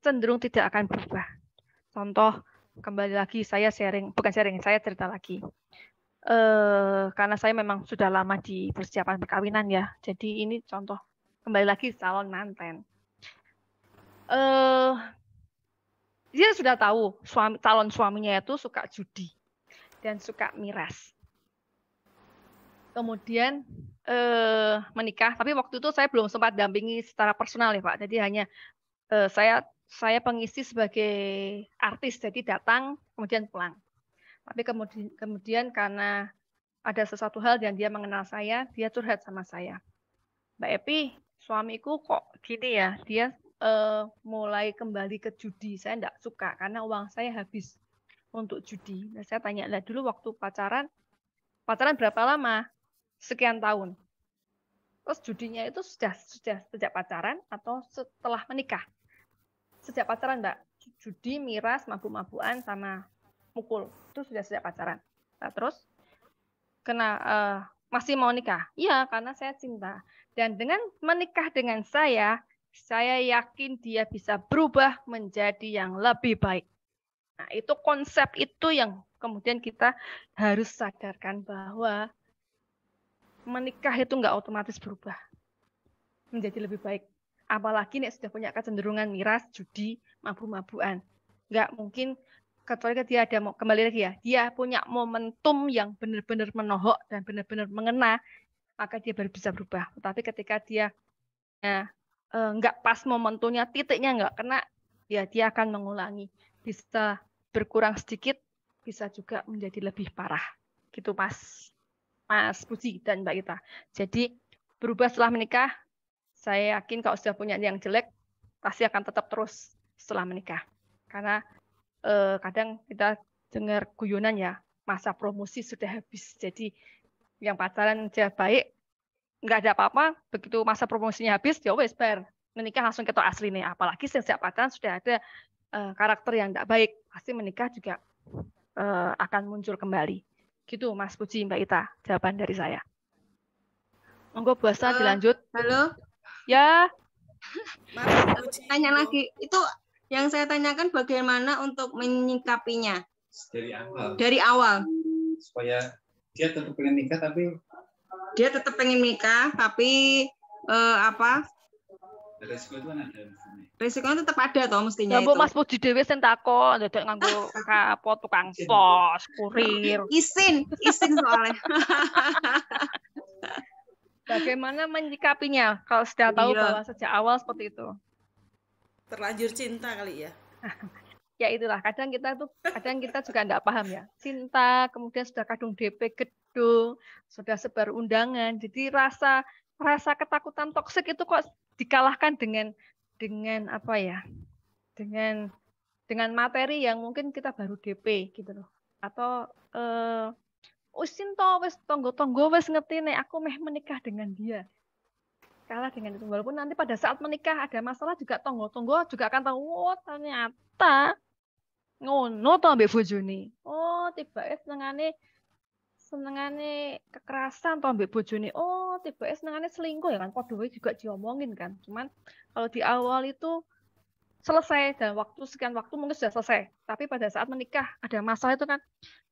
cenderung tidak akan berubah. Contoh kembali lagi saya sharing, bukan sharing, saya cerita lagi. E, karena saya memang sudah lama di persiapan perkawinan ya. Jadi ini contoh kembali lagi calon manten. Uh, dia sudah tahu suami, calon suaminya itu suka judi dan suka miras. Kemudian eh, menikah, tapi waktu itu saya belum sempat dampingi secara personal ya Pak. Jadi hanya eh, saya saya pengisi sebagai artis, jadi datang kemudian pulang. Tapi kemudian kemudian karena ada sesuatu hal dan dia mengenal saya, dia curhat sama saya. Mbak Epi, suamiku kok gini ya, dia uh, mulai kembali ke judi. Saya tidak suka karena uang saya habis untuk judi. Nah, saya tanya lah dulu waktu pacaran, pacaran berapa lama? Sekian tahun. Terus judinya itu sudah sudah sejak pacaran atau setelah menikah? Sejak pacaran, Mbak. Judi, miras, mabuk mabuan sama mukul. Itu sudah sejak pacaran. Nah, terus kena uh, masih mau nikah? Iya, karena saya cinta. Dan dengan menikah dengan saya, saya yakin dia bisa berubah menjadi yang lebih baik. Nah, itu konsep itu yang kemudian kita harus sadarkan bahwa menikah itu enggak otomatis berubah menjadi lebih baik. Apalagi nih sudah punya kecenderungan miras, judi, mabu-mabuan. Enggak mungkin kecuali dia ada mau kembali lagi ya, dia punya momentum yang benar-benar menohok dan benar-benar mengena, maka dia baru bisa berubah. Tetapi ketika dia ya, Eh, nggak pas momentumnya titiknya nggak kena ya dia akan mengulangi bisa berkurang sedikit bisa juga menjadi lebih parah gitu mas mas Puji dan mbak Ita jadi berubah setelah menikah saya yakin kalau sudah punya yang jelek pasti akan tetap terus setelah menikah karena uh, kadang kita dengar guyonan ya masa promosi sudah habis jadi yang pacaran aja baik nggak ada apa-apa begitu masa promosinya habis ya wes bar menikah langsung ketok asli nih apalagi setiap pacaran sudah ada uh, karakter yang tidak baik pasti menikah juga uh, akan muncul kembali gitu Mas Puji Mbak Ita jawaban dari saya monggo puasa uh, dilanjut halo ya Mas Puji. tanya lagi itu yang saya tanyakan bagaimana untuk menyikapinya dari awal dari awal supaya dia tetap pengen nikah tapi dia tetap pengen nikah tapi uh, apa resiko itu kan risikonya tetap ada toh mestinya ya, itu. Mas Puji Dewi sing takon dadak nganggo kapot tukang pos kurir isin isin soalnya Bagaimana menyikapinya kalau sudah tahu iya. bahwa sejak awal seperti itu? Terlanjur cinta kali ya. (laughs) ya itulah kadang kita tuh kadang kita juga enggak paham ya cinta kemudian sudah kadung DP gede gedung, sudah sebar undangan. Jadi rasa rasa ketakutan toksik itu kok dikalahkan dengan dengan apa ya? Dengan dengan materi yang mungkin kita baru DP gitu loh. Atau eh usin to wis tonggo-tonggo wis ngerti nih aku meh menikah dengan dia kalah dengan itu walaupun nanti pada saat menikah ada masalah juga tonggo-tonggo juga akan tahu oh ternyata ngono to ambek bojone oh tiba tiba senengane senengane kekerasan atau ambek bojone oh tiba senengane selingkuh ya kan padha juga diomongin kan cuman kalau di awal itu selesai dan waktu sekian waktu mungkin sudah selesai tapi pada saat menikah ada masalah itu kan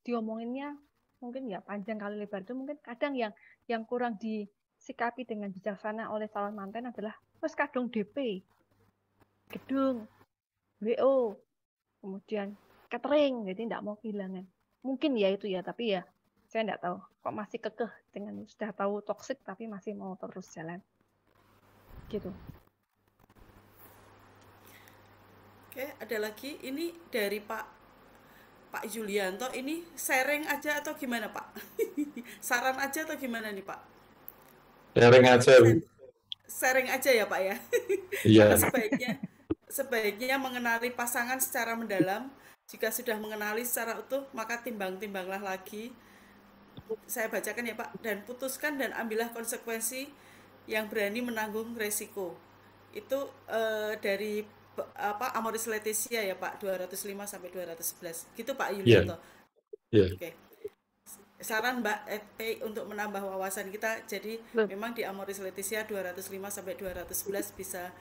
diomonginnya mungkin ya panjang kali lebar itu mungkin kadang yang yang kurang disikapi dengan bijaksana oleh calon manten adalah terus kadung DP gedung WO kemudian catering jadi tidak mau kehilangan mungkin ya itu ya tapi ya saya nggak tahu kok masih kekeh dengan sudah tahu toksik tapi masih mau terus jalan gitu oke ada lagi ini dari Pak Pak Julianto ini sharing aja atau gimana Pak (laughs) saran aja atau gimana nih Pak sharing aja sharing aja ya Pak ya iya (laughs) sebaiknya sebaiknya mengenali pasangan secara mendalam jika sudah mengenali secara utuh maka timbang-timbanglah lagi saya bacakan ya Pak dan putuskan dan ambillah konsekuensi yang berani menanggung resiko itu eh, dari apa Amoris Laetitia ya Pak 205 sampai 211 gitu Pak Yulianto. Iya. Yeah. Yeah. Oke. Okay. Saran Mbak FP untuk menambah wawasan kita jadi nah. memang di Amoris Laetitia 205 sampai 211 bisa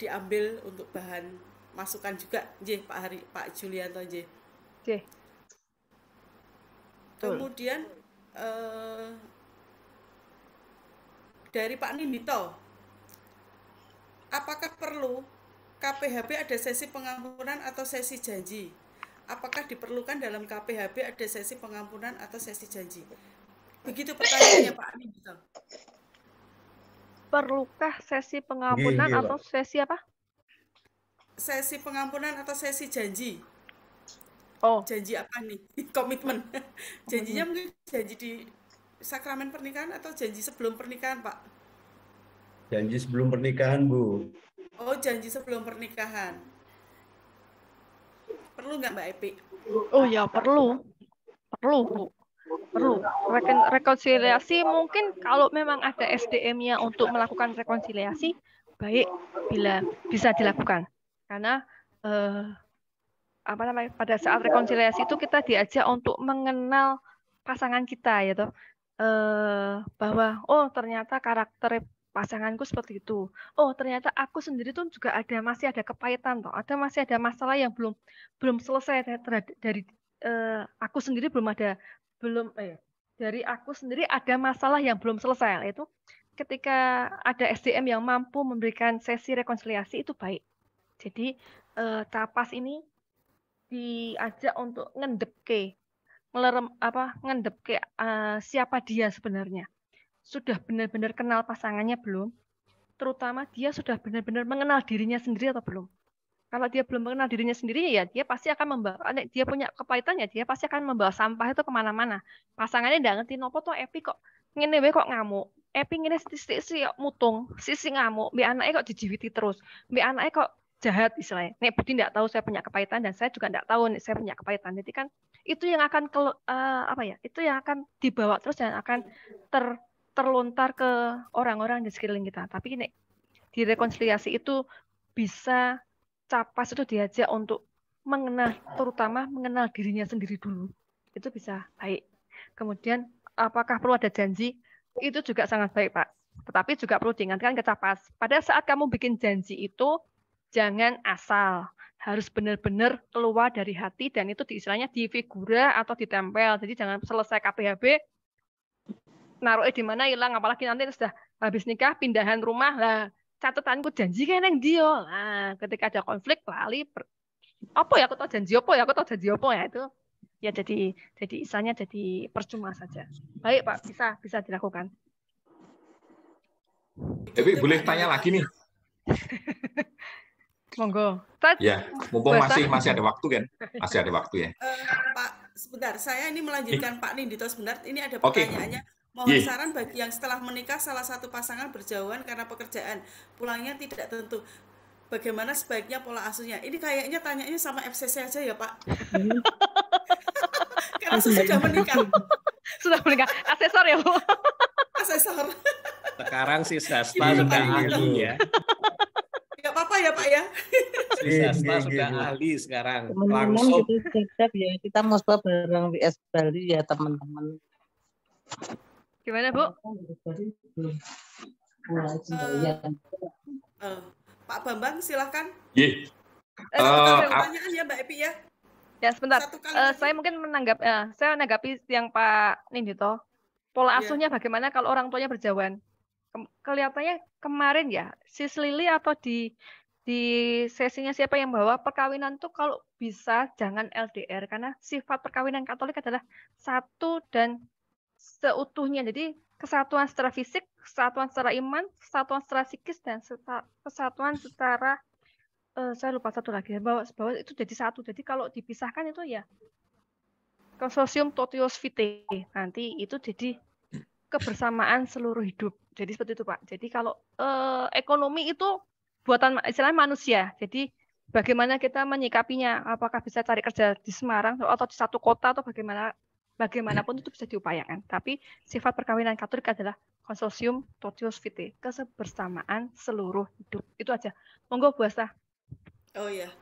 diambil untuk bahan masukan juga J Pak Hari Pak Julianto J. J. Kemudian Eh, dari Pak Nindito apakah perlu KPHB ada sesi pengampunan atau sesi janji apakah diperlukan dalam KPHB ada sesi pengampunan atau sesi janji begitu pertanyaannya Pak Nindito perlukah sesi pengampunan gini, iya, iya, atau sesi apa sesi pengampunan atau sesi janji Oh. Janji apa nih? (laughs) Komitmen. (laughs) Janjinya mungkin janji di sakramen pernikahan atau janji sebelum pernikahan, Pak? Janji sebelum pernikahan, Bu. Oh, janji sebelum pernikahan. Perlu nggak Mbak Epi? Oh ya, perlu. Perlu, Bu. Perlu. Rekon rekonsiliasi mungkin kalau memang ada SDM-nya untuk melakukan rekonsiliasi, baik bila bisa dilakukan. Karena eh, apa namanya pada saat rekonsiliasi itu kita diajak untuk mengenal pasangan kita ya toh eh, bahwa oh ternyata karakter pasanganku seperti itu oh ternyata aku sendiri tuh juga ada masih ada kepahitan toh ada masih ada masalah yang belum belum selesai dari eh, aku sendiri belum ada belum eh, dari aku sendiri ada masalah yang belum selesai yaitu nah, ketika ada SDM yang mampu memberikan sesi rekonsiliasi itu baik jadi eh, tapas ini diajak untuk ngendep melerem apa ngendep uh, eh, siapa dia sebenarnya sudah benar-benar kenal pasangannya belum terutama dia sudah benar-benar mengenal dirinya sendiri atau belum kalau dia belum mengenal dirinya sendiri ya dia pasti akan membawa dia punya kepahitan ya dia pasti akan membawa sampah itu kemana-mana pasangannya tidak ngerti nopo tuh Epi kok ngene we kok ngamuk Epi ngene sisi si mutung sisi ngamuk bi anaknya kok dijiwiti terus bi anaknya kok jahat istilahnya. Nek Budi tidak tahu saya punya kepahitan dan saya juga tidak tahu saya punya kepahitan. Jadi kan itu yang akan ke, uh, eh, apa ya? Itu yang akan dibawa terus dan akan ter, terlontar ke orang-orang di sekeliling kita. Tapi nek di rekonsiliasi itu bisa capas itu diajak untuk mengenal terutama mengenal dirinya sendiri dulu. Itu bisa baik. Kemudian apakah perlu ada janji? Itu juga sangat baik, Pak. Tetapi juga perlu diingatkan ke capas. Pada saat kamu bikin janji itu jangan asal harus benar-benar keluar dari hati dan itu diistilahnya istilahnya di figura atau ditempel. Jadi jangan selesai KPHB naruh di mana hilang apalagi nanti sudah habis nikah pindahan rumah lah catatanku janji kan yang dia nah, ketika ada konflik lali apa ya aku tau janji apa ya aku tau janji apa ya itu ya jadi jadi isanya jadi percuma saja baik pak bisa bisa dilakukan tapi boleh tanya lagi nih (laughs) Monggo. Ya, mumpung masih masih ada waktu kan? Masih ada waktu ya. Uh, Pak, sebentar. Saya ini melanjutkan iya. Pak Nindito sebentar. Ini ada pertanyaannya. Okay. Mohon iya. saran bagi yang setelah menikah salah satu pasangan berjauhan karena pekerjaan, pulangnya tidak tentu. Bagaimana sebaiknya pola asuhnya? Ini kayaknya tanyanya sama FCC aja ya Pak. (laughs) karena sudah menikah. sudah menikah. Asesor ya Bu. Asesor. Sekarang sih sudah ahli ya. (laughs) nggak apa-apa ya Pak ya. Sista sudah ahli sekarang. Teman-teman Langsung. Gitu, siap ya. Kita mau coba bareng WS Bali ya teman-teman. Gimana Bu? Eh, Pak Bambang silahkan. Iya. Eh, eh ah. pertanyaan ya Mbak Epi ya. Ya sebentar. Eh, saya mungkin menanggap, saya menanggapi yang Pak Nindito. Pola iya. asuhnya bagaimana kalau orang tuanya berjauhan? kelihatannya kemarin ya sis Lili atau di di sesinya siapa yang bawa perkawinan tuh kalau bisa jangan LDR karena sifat perkawinan Katolik adalah satu dan seutuhnya. Jadi kesatuan secara fisik, kesatuan secara iman, kesatuan secara psikis dan kesatuan secara uh, saya lupa satu lagi bawa bawa itu jadi satu. Jadi kalau dipisahkan itu ya konsorsium totius vitae nanti itu jadi kebersamaan seluruh hidup. Jadi seperti itu, Pak. Jadi kalau eh, ekonomi itu buatan istilahnya manusia. Jadi bagaimana kita menyikapinya? Apakah bisa cari kerja di Semarang atau di satu kota atau bagaimana? Bagaimanapun itu bisa diupayakan. Tapi sifat perkawinan Katolik adalah konsorsium totius vitae, kebersamaan seluruh hidup. Itu aja. Monggo Bu Oh iya.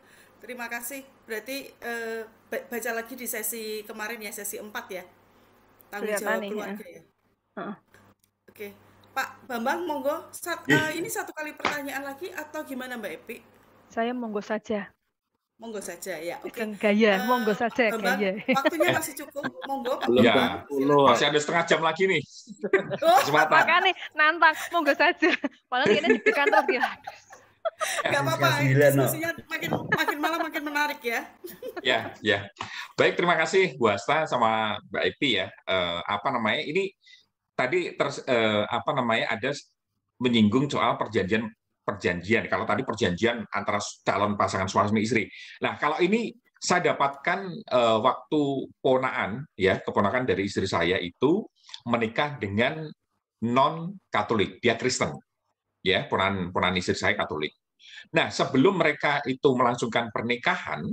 Terima kasih. Berarti eh, baca lagi di sesi kemarin ya, sesi 4 ya. Tanggung jawab ya. keluarga ya. ya. Oke, Pak Bambang monggo. Sat, uh, iya. eh, ini satu kali pertanyaan lagi atau gimana Mbak Epi? Saya monggo saja. Monggo saja ya. Oke. Okay. Gaya, uh, monggo saja Bambang, gaya. (laughs) Waktunya masih cukup. Monggo ya, Masih ada setengah jam lagi nih. (laughs) Oh, makanya nantang monggo saja. Padahal ini di kantor ya. Gak apa-apa, diskusinya makin, makin malam makin menarik ya. Ya, ya. Baik, terima kasih Bu Asta sama Mbak Epi ya. Uh, apa namanya, ini tadi ter, eh, apa namanya ada menyinggung soal perjanjian perjanjian. Kalau tadi perjanjian antara calon pasangan suami istri. Nah, kalau ini saya dapatkan eh, waktu ponaan ya, keponakan dari istri saya itu menikah dengan non Katolik, dia Kristen. Ya, ponan ponan istri saya Katolik. Nah, sebelum mereka itu melangsungkan pernikahan,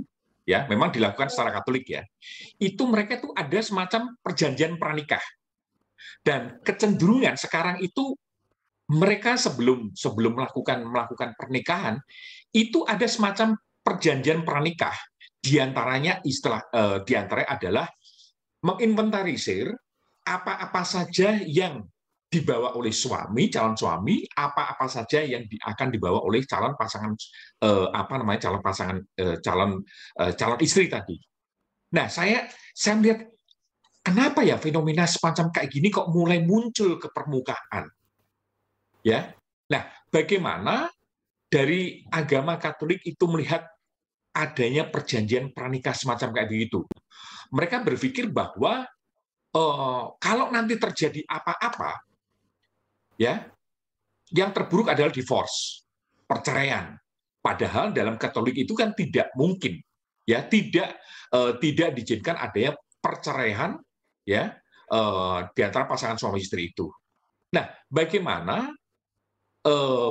ya, memang dilakukan secara Katolik ya. Itu mereka tuh ada semacam perjanjian pranikah dan kecenderungan sekarang itu mereka sebelum sebelum melakukan melakukan pernikahan itu ada semacam perjanjian pernikah. diantaranya istilah eh, di adalah menginventarisir apa-apa saja yang dibawa oleh suami calon suami apa-apa saja yang di, akan dibawa oleh calon pasangan eh, apa namanya calon pasangan eh, calon eh, calon istri tadi. Nah saya saya melihat kenapa ya fenomena semacam kayak gini kok mulai muncul ke permukaan? Ya. Nah, bagaimana dari agama Katolik itu melihat adanya perjanjian pranikah semacam kayak begitu? Mereka berpikir bahwa eh, kalau nanti terjadi apa-apa, ya, yang terburuk adalah divorce, perceraian. Padahal dalam Katolik itu kan tidak mungkin, ya tidak eh, tidak diizinkan adanya perceraian ya eh, di antara pasangan suami istri itu. Nah, bagaimana eh,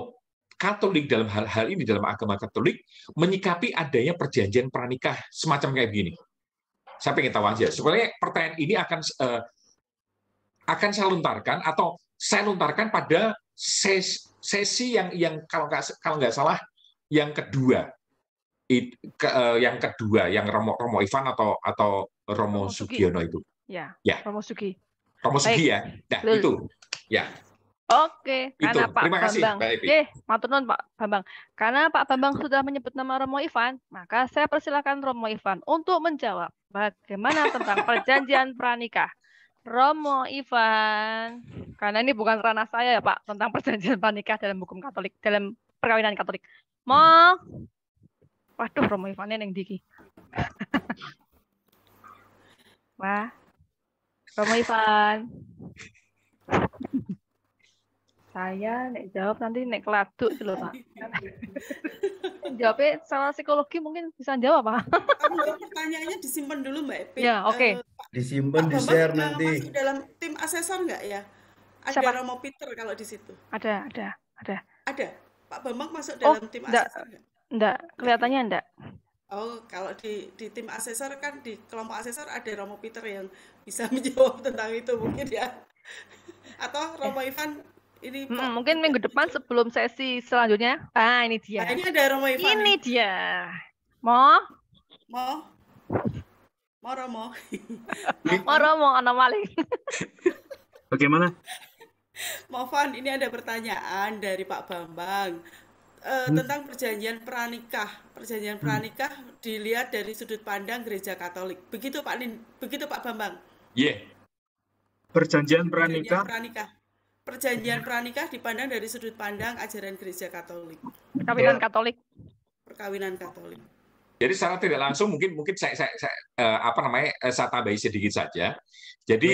Katolik dalam hal-hal ini dalam agama Katolik menyikapi adanya perjanjian pranikah semacam kayak gini. Saya pengen tahu aja. Sebenarnya pertanyaan ini akan eh, akan saya lontarkan atau saya lontarkan pada sesi yang yang kalau nggak kalau nggak salah yang kedua yang kedua yang Romo Romo Ivan atau atau Romo Sugiono itu. Ya. ya. Pak ya. Nah, Lul. itu. Ya. Oke, itu. karena Pak Terima kasih, Bambang. Ya, Evi. Pak Bambang. Karena Pak Bambang sudah menyebut nama Romo Ivan, maka saya persilakan Romo Ivan untuk menjawab bagaimana tentang perjanjian pranikah. Romo Ivan, karena ini bukan ranah saya ya Pak tentang perjanjian pranikah dalam hukum Katolik, dalam perkawinan Katolik. Mo, waduh Romo Ivan yang diki. (laughs) Wah. Romo Ivan. Saya nek jawab nanti nek keladuk dulu, Pak. Jawabnya salah psikologi mungkin bisa jawab, Pak. Pertanyaannya disimpan dulu, Mbak Epi. Ya, oke. Okay. Eh, disimpan, di-share nanti. Masuk dalam tim asesor nggak ya? Ada Siapa? Romo Peter kalau di situ. Ada, ada, ada. Ada. Pak Bambang masuk oh, dalam oh, tim asesor enggak? Enggak, kelihatannya enggak. Oh, kalau di, di tim asesor kan di kelompok asesor ada Romo Peter yang bisa (laughs) menjawab tentang itu mungkin ya. Atau Romo eh. Ivan ini hmm, mungkin minggu depan sebelum sesi selanjutnya. Ah, ini dia. Nah, ini ada Romo Ivan. Ini nih. dia. mau? Mo? Mo Romo. (laughs) Mo Romo anomali. Bagaimana? Mo Van, ini ada pertanyaan dari Pak Bambang uh, tentang perjanjian pranikah. Perjanjian hmm. pranikah hmm. dilihat dari sudut pandang gereja Katolik. Begitu Pak Lin, begitu Pak Bambang. Iya. Yeah. Perjanjian pranikah. Perjanjian pranikah. Perjanjian pranikah dipandang dari sudut pandang ajaran gereja Katolik. Perkawinan eh. Katolik. Perkawinan Katolik. Jadi secara tidak langsung mungkin mungkin saya, saya, saya eh, apa namanya saya tambahi sedikit saja. Jadi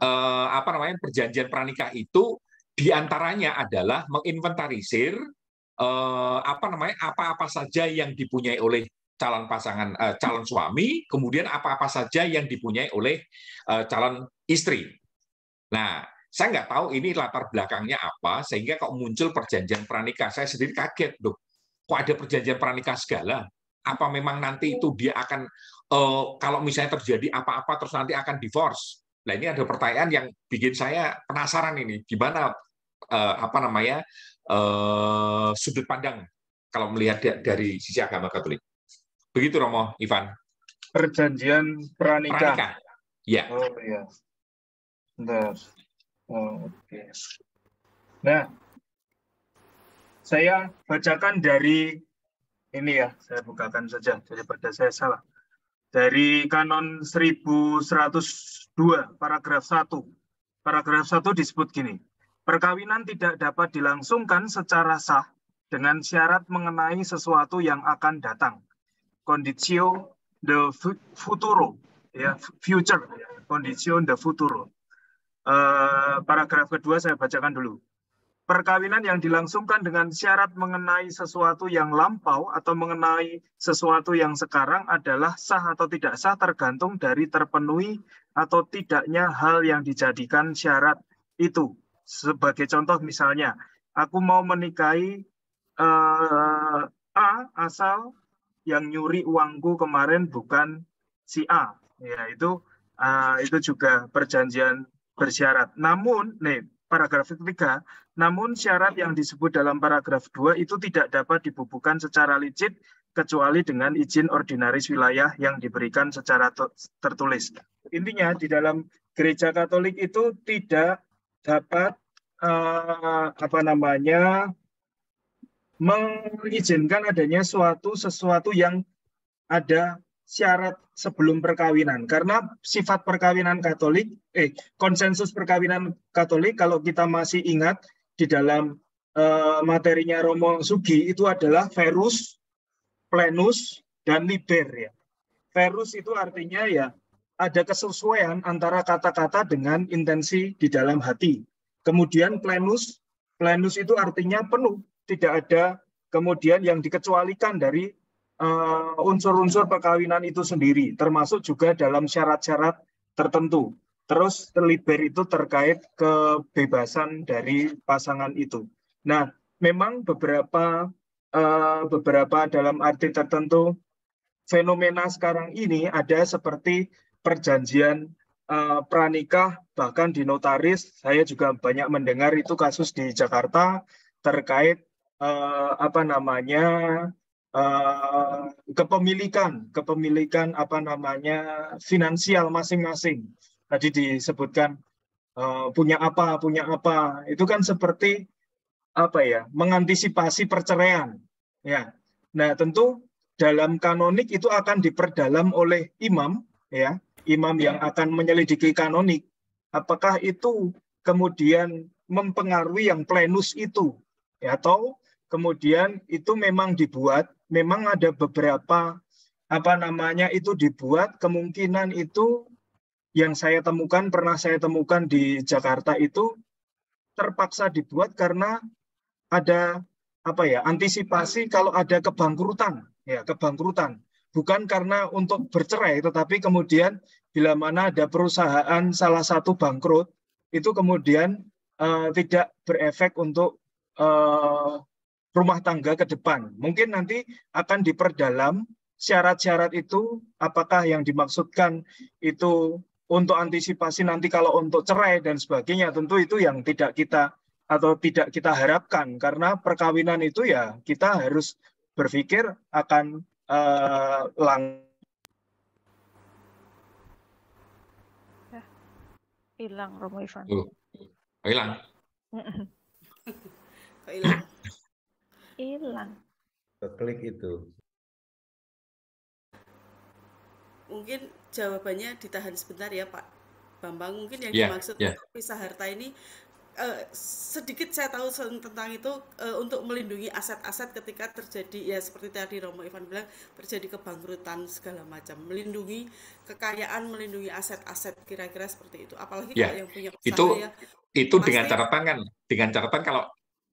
eh, apa namanya perjanjian pranikah itu diantaranya adalah menginventarisir eh, apa namanya apa-apa saja yang dipunyai oleh calon pasangan eh, calon suami, kemudian apa-apa saja yang dipunyai oleh eh, calon istri. Nah, saya nggak tahu ini latar belakangnya apa sehingga kok muncul perjanjian pranikah. Saya sendiri kaget loh. Kok ada perjanjian pranikah segala? Apa memang nanti itu dia akan eh, kalau misalnya terjadi apa-apa terus nanti akan divorce? Nah, ini ada pertanyaan yang bikin saya penasaran ini. Gimana eh, apa namanya uh, sudut pandang kalau melihat dari sisi agama Katolik. Begitu Romo Ivan. Perjanjian pranikah. Pranika. Ya. Oh iya. Bentar. Oh, Oke. Okay. Nah, saya bacakan dari ini ya, saya bukakan saja daripada saya salah. Dari kanon 1102 paragraf 1. Paragraf 1 disebut gini. Perkawinan tidak dapat dilangsungkan secara sah dengan syarat mengenai sesuatu yang akan datang. Conditio the futuro, ya, future, conditio the futuro. Uh, paragraf kedua saya bacakan dulu. Perkawinan yang dilangsungkan dengan syarat mengenai sesuatu yang lampau atau mengenai sesuatu yang sekarang adalah sah atau tidak sah tergantung dari terpenuhi atau tidaknya hal yang dijadikan syarat itu sebagai contoh misalnya, aku mau menikahi uh, A asal yang nyuri uangku kemarin bukan si A. Ya, itu uh, itu juga perjanjian bersyarat. Namun, nih paragraf 3, namun syarat yang disebut dalam paragraf 2 itu tidak dapat dibubuhkan secara licit kecuali dengan izin ordinaris wilayah yang diberikan secara tertulis. Intinya di dalam gereja Katolik itu tidak dapat uh, apa namanya mengizinkan adanya suatu sesuatu yang ada syarat sebelum perkawinan karena sifat perkawinan Katolik eh konsensus perkawinan Katolik kalau kita masih ingat di dalam uh, materinya Romo Sugi itu adalah verus, plenus dan liber ya. Verus itu artinya ya ada kesesuaian antara kata-kata dengan intensi di dalam hati. Kemudian plenus, plenus itu artinya penuh, tidak ada kemudian yang dikecualikan dari eh, unsur-unsur uh, perkawinan itu sendiri, termasuk juga dalam syarat-syarat tertentu. Terus terliber itu terkait kebebasan dari pasangan itu. Nah, memang beberapa uh, beberapa dalam arti tertentu fenomena sekarang ini ada seperti perjanjian uh, pranikah bahkan di notaris saya juga banyak mendengar itu kasus di Jakarta terkait uh, apa namanya uh, kepemilikan kepemilikan apa namanya finansial masing-masing tadi disebutkan uh, punya apa punya apa itu kan seperti apa ya mengantisipasi perceraian ya nah tentu dalam kanonik itu akan diperdalam oleh imam ya imam yang akan menyelidiki kanonik, apakah itu kemudian mempengaruhi yang plenus itu, ya, atau kemudian itu memang dibuat, memang ada beberapa apa namanya itu dibuat kemungkinan itu yang saya temukan pernah saya temukan di Jakarta itu terpaksa dibuat karena ada apa ya antisipasi kalau ada kebangkrutan ya kebangkrutan bukan karena untuk bercerai, tetapi kemudian bila mana ada perusahaan salah satu bangkrut, itu kemudian uh, tidak berefek untuk uh, rumah tangga ke depan. Mungkin nanti akan diperdalam syarat-syarat itu, apakah yang dimaksudkan itu untuk antisipasi nanti kalau untuk cerai dan sebagainya, tentu itu yang tidak kita atau tidak kita harapkan karena perkawinan itu ya kita harus berpikir akan uh, lang ya, hilang Romo Ivan. hilang. hilang? Hilang. Klik itu. Mungkin jawabannya ditahan sebentar ya Pak Bambang. Mungkin yang yeah, dimaksud yeah. pisah harta ini Eh, sedikit saya tahu tentang itu uh, untuk melindungi aset-aset ketika terjadi ya seperti tadi Romo Ivan bilang terjadi kebangkrutan segala macam melindungi kekayaan melindungi aset-aset kira-kira seperti itu apalagi ya, yang punya usaha itu ya, itu pasti, dengan catatan kan dengan catatan kalau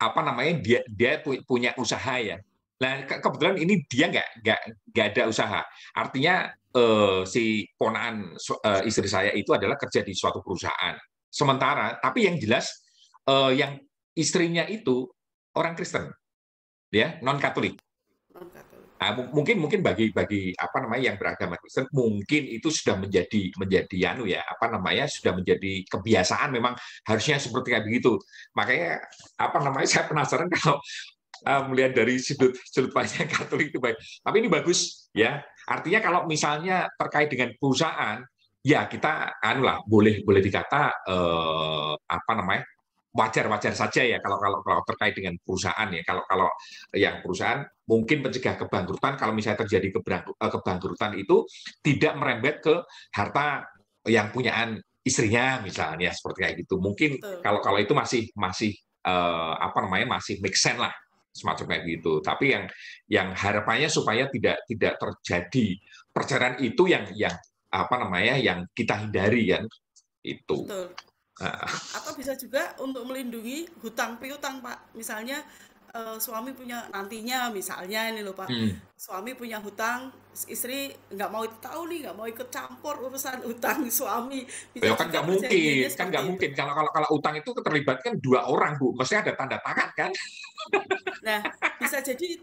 apa namanya dia dia punya usaha ya Nah, ke kebetulan ini dia nggak nggak nggak ada usaha. Artinya uh, si ponaan uh, istri saya itu adalah kerja di suatu perusahaan sementara. Tapi yang jelas uh, yang istrinya itu orang Kristen, ya non Katolik. Nah, mungkin mungkin bagi bagi apa namanya yang beragama Kristen mungkin itu sudah menjadi menjadi anu ya apa namanya sudah menjadi kebiasaan memang harusnya seperti kayak begitu makanya apa namanya (laughs) saya penasaran kalau uh, melihat dari sudut sudut pandang Katolik itu baik tapi ini bagus ya artinya kalau misalnya terkait dengan perusahaan ya kita anu lah boleh boleh dikata uh, apa namanya wajar-wajar saja ya kalau, kalau kalau terkait dengan perusahaan ya kalau kalau yang perusahaan mungkin mencegah kebangkrutan kalau misalnya terjadi eh, kebangkrutan itu tidak merembet ke harta yang punyaan istrinya misalnya seperti kayak gitu mungkin Betul. kalau kalau itu masih masih uh, apa namanya masih make sense lah semacam kayak gitu tapi yang yang harapannya supaya tidak tidak terjadi perceraian itu yang yang apa namanya yang kita hindari kan itu Betul. Ah. atau bisa juga untuk melindungi hutang piutang pak misalnya uh, suami punya nantinya misalnya ini loh pak hmm. suami punya hutang istri nggak mau tahu nih nggak mau ikut campur urusan hutang suami Bisa ya kan nggak mungkin kan nggak mungkin kalau kalau kalau utang itu keterlibatkan dua orang bu maksudnya ada tanda tangan kan nah bisa jadi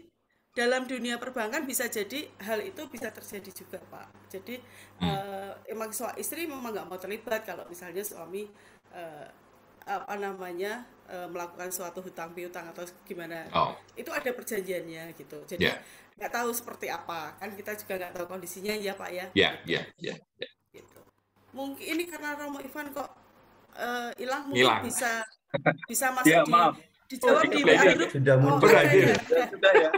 dalam dunia perbankan bisa jadi hal itu bisa terjadi juga pak jadi hmm. uh, emang suami istri memang nggak mau terlibat kalau misalnya suami uh, apa namanya uh, melakukan suatu hutang piutang atau gimana oh. itu ada perjanjiannya gitu jadi nggak yeah. tahu seperti apa kan kita juga nggak tahu kondisinya ya pak ya ya ya ya mungkin ini karena Romo Ivan kok hilang uh, mungkin Ilang. bisa (laughs) bisa ya, masuk yeah, di maaf dijawab di grup oh, sudah oh, muncul iya, lagi iya. sudah ya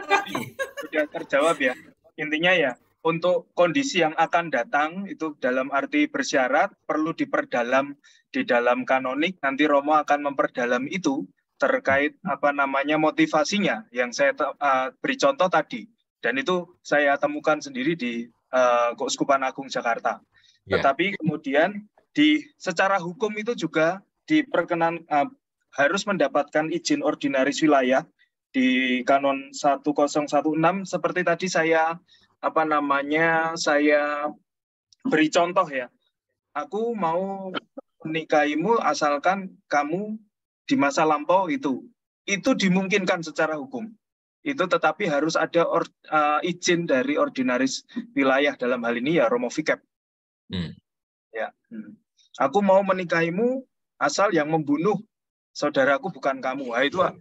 sudah terjawab ya intinya ya untuk kondisi yang akan datang itu dalam arti bersyarat perlu diperdalam di dalam kanonik nanti Romo akan memperdalam itu terkait apa namanya motivasinya yang saya uh, beri contoh tadi dan itu saya temukan sendiri di uh, eh, Keuskupan Agung Jakarta. Yeah. Tetapi kemudian di secara hukum itu juga diperkenan uh, harus mendapatkan izin ordinaris wilayah di Kanon 1016 seperti tadi saya apa namanya saya beri contoh ya. Aku mau menikahimu asalkan kamu di masa lampau itu. Itu dimungkinkan secara hukum. Itu tetapi harus ada or, uh, izin dari ordinaris wilayah dalam hal ini ya Romo Fikep. Hmm. Ya. Hmm. Aku mau menikahimu asal yang membunuh saudaraku bukan kamu. Nah, itu uh,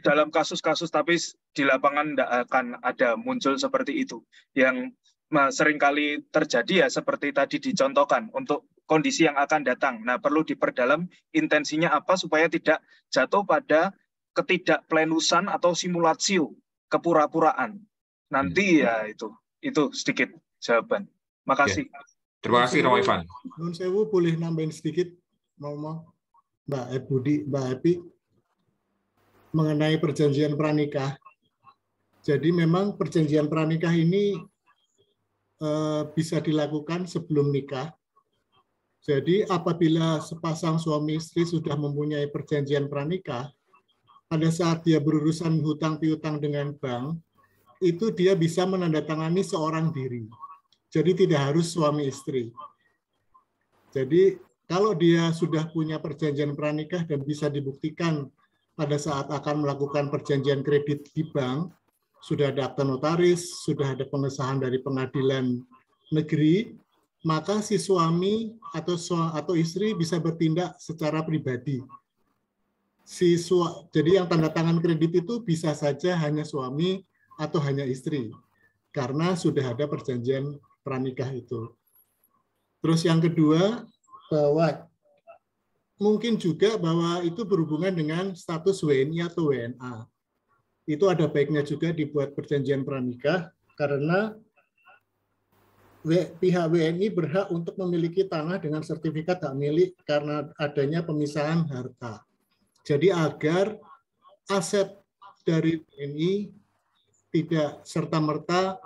dalam kasus-kasus tapi di lapangan tidak akan ada muncul seperti itu. Yang seringkali terjadi ya seperti tadi dicontohkan untuk kondisi yang akan datang. Nah, perlu diperdalam intensinya apa supaya tidak jatuh pada ketidakplenusan atau simulasi kepura-puraan. Nanti hmm. ya itu, itu sedikit jawaban. Makasih. Ya. Terima kasih, Romo Ivan. Nun sewu boleh nambahin sedikit, mau mau. Mbak Budi, Mbak Epi, mengenai perjanjian pranikah. Jadi memang perjanjian pranikah ini eh, bisa dilakukan sebelum nikah. Jadi apabila sepasang suami istri sudah mempunyai perjanjian pranikah, pada saat dia berurusan hutang piutang dengan bank, itu dia bisa menandatangani seorang diri. Jadi tidak harus suami istri. Jadi kalau dia sudah punya perjanjian pranikah dan bisa dibuktikan pada saat akan melakukan perjanjian kredit di bank, sudah ada akta notaris, sudah ada pengesahan dari pengadilan negeri, maka si suami atau su atau istri bisa bertindak secara pribadi. Si jadi yang tanda tangan kredit itu bisa saja hanya suami atau hanya istri karena sudah ada perjanjian pranikah itu. Terus yang kedua, bahwa mungkin juga bahwa itu berhubungan dengan status WNI atau WNA. Itu ada baiknya juga dibuat perjanjian pranikah karena pihak WNI berhak untuk memiliki tanah dengan sertifikat hak milik karena adanya pemisahan harta. Jadi agar aset dari WNI tidak serta-merta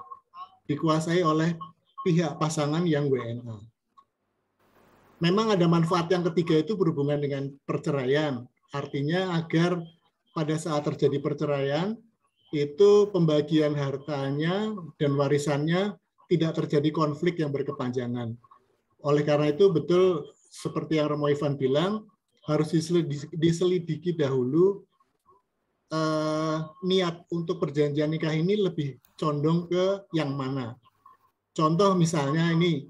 dikuasai oleh pihak pasangan yang WNA memang ada manfaat yang ketiga itu berhubungan dengan perceraian. Artinya agar pada saat terjadi perceraian itu pembagian hartanya dan warisannya tidak terjadi konflik yang berkepanjangan. Oleh karena itu betul seperti yang Romo Ivan bilang harus diselidiki dahulu eh, niat untuk perjanjian nikah ini lebih condong ke yang mana. Contoh misalnya ini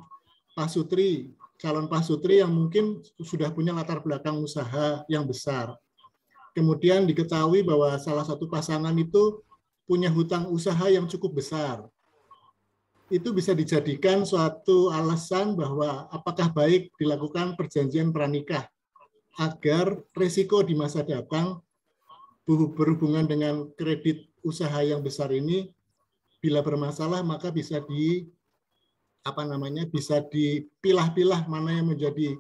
Pak Sutri calon pasutri yang mungkin sudah punya latar belakang usaha yang besar. Kemudian diketahui bahwa salah satu pasangan itu punya hutang usaha yang cukup besar. Itu bisa dijadikan suatu alasan bahwa apakah baik dilakukan perjanjian pranikah agar risiko di masa datang berhubungan dengan kredit usaha yang besar ini bila bermasalah maka bisa di apa namanya bisa dipilah-pilah mana yang menjadi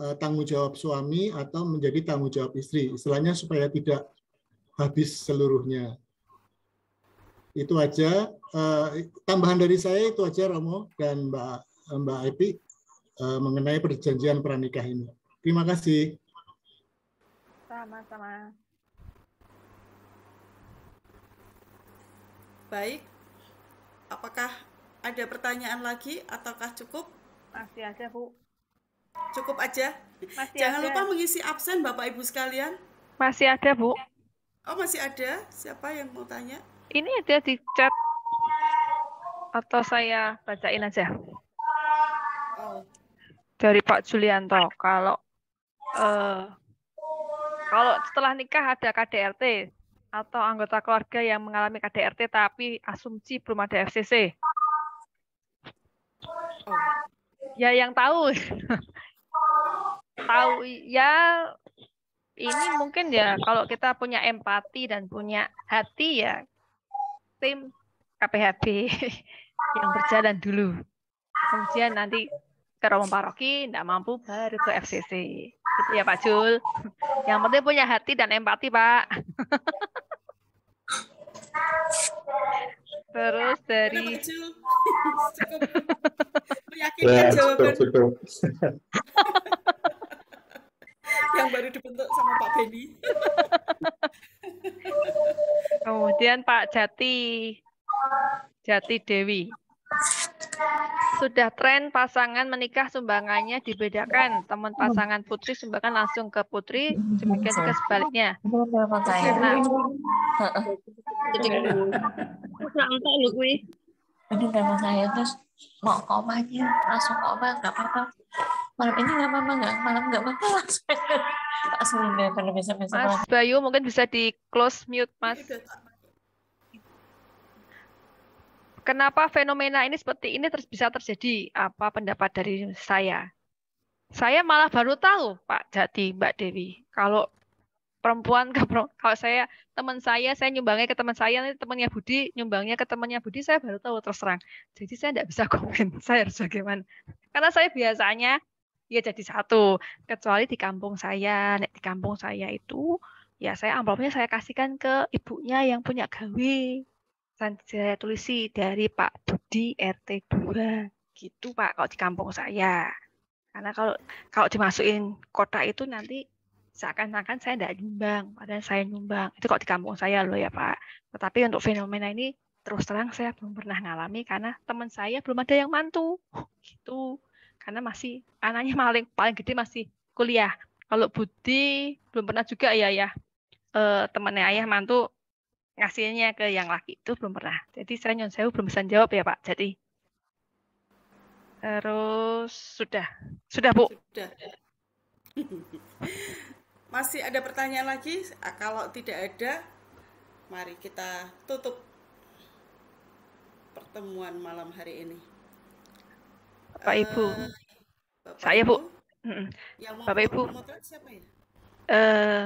eh, tanggung jawab suami atau menjadi tanggung jawab istri. Istilahnya supaya tidak habis seluruhnya. Itu aja eh, tambahan dari saya itu aja Romo dan Mbak Mbak Epi eh, mengenai perjanjian pernikah ini. Terima kasih. Sama-sama. Baik. Apakah ada pertanyaan lagi ataukah cukup? Masih ada, Bu. Cukup aja. Masih Jangan ada. lupa mengisi absen Bapak Ibu sekalian. Masih ada, Bu. Oh, masih ada. Siapa yang mau tanya? Ini ada di chat atau saya bacain aja. Oh. Dari Pak Julianto, kalau uh, kalau setelah nikah ada KDRT atau anggota keluarga yang mengalami KDRT tapi asumsi belum ada FCC, oh. ya yang tahu tahu ya ini mungkin ya kalau kita punya empati dan punya hati ya tim KPHB (laughs) yang berjalan dulu kemudian nanti ke Romo Paroki tidak mampu baru ke FCC gitu ya Pak Jul yang penting punya hati dan empati Pak (laughs) Terus dari (laughs) meyakinkan ya, (laughs) yang baru dibentuk sama Pak Benny. Kemudian Pak Jati, Jati Dewi. Sudah tren pasangan menikah sumbangannya dibedakan. Teman pasangan putri sumbangan langsung ke putri, demikian juga sebaliknya. ini nama saya terus mau komanya langsung koma nggak apa-apa malam ini nggak apa-apa nggak malam nggak apa-apa langsung langsung (laughs) kalau bisa bisa Mas Bayu mungkin bisa di close mute Mas. Kenapa fenomena ini seperti ini terus bisa terjadi? Apa pendapat dari saya? Saya malah baru tahu, Pak Jati, Mbak Dewi, kalau perempuan kalau saya teman saya saya nyumbangnya ke teman saya nanti temannya Budi nyumbangnya ke temannya Budi saya baru tahu terus terang jadi saya tidak bisa (laughs) komen saya harus bagaimana karena saya biasanya ya jadi satu kecuali di kampung saya di kampung saya itu ya saya amplopnya saya kasihkan ke ibunya yang punya gawe saya tulisi dari Pak Budi RT 2 gitu Pak kalau di kampung saya karena kalau kalau dimasukin kota itu nanti seakan-akan saya tidak nyumbang padahal saya nyumbang itu kalau di kampung saya loh ya Pak tetapi untuk fenomena ini terus terang saya belum pernah ngalami karena teman saya belum ada yang mantu gitu karena masih anaknya paling paling gede masih kuliah kalau Budi belum pernah juga ya ya e, temannya ayah mantu ngasihnya ke yang laki itu belum pernah. Jadi saya nyon saya belum bisa jawab ya Pak. Jadi terus sudah sudah Bu. Sudah. (laughs) Masih ada pertanyaan lagi? Ah, kalau tidak ada, mari kita tutup pertemuan malam hari ini. Bapak eh, Ibu, uh, Bapak saya Bu. Yang Bapak Ibu, siapa ya? Uh,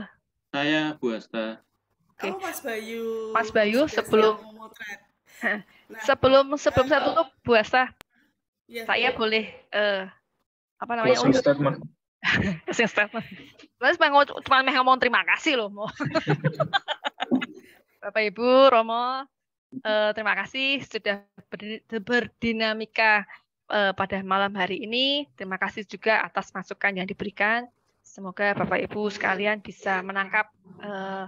saya Bu Asta. Okay. Oh, Mas Bayu. Mas Bayu sebelum nah, sebelum sebelum uh, saya tutup puasa, nah. ya, saya ya. boleh uh, apa namanya? Closing statement. (laughs) Closing statement. Terus mau cuma ngomong terima kasih loh, mau. (laughs) Bapak Ibu, Romo, uh, terima kasih sudah berdinamika uh, pada malam hari ini. Terima kasih juga atas masukan yang diberikan. Semoga Bapak Ibu sekalian bisa menangkap uh,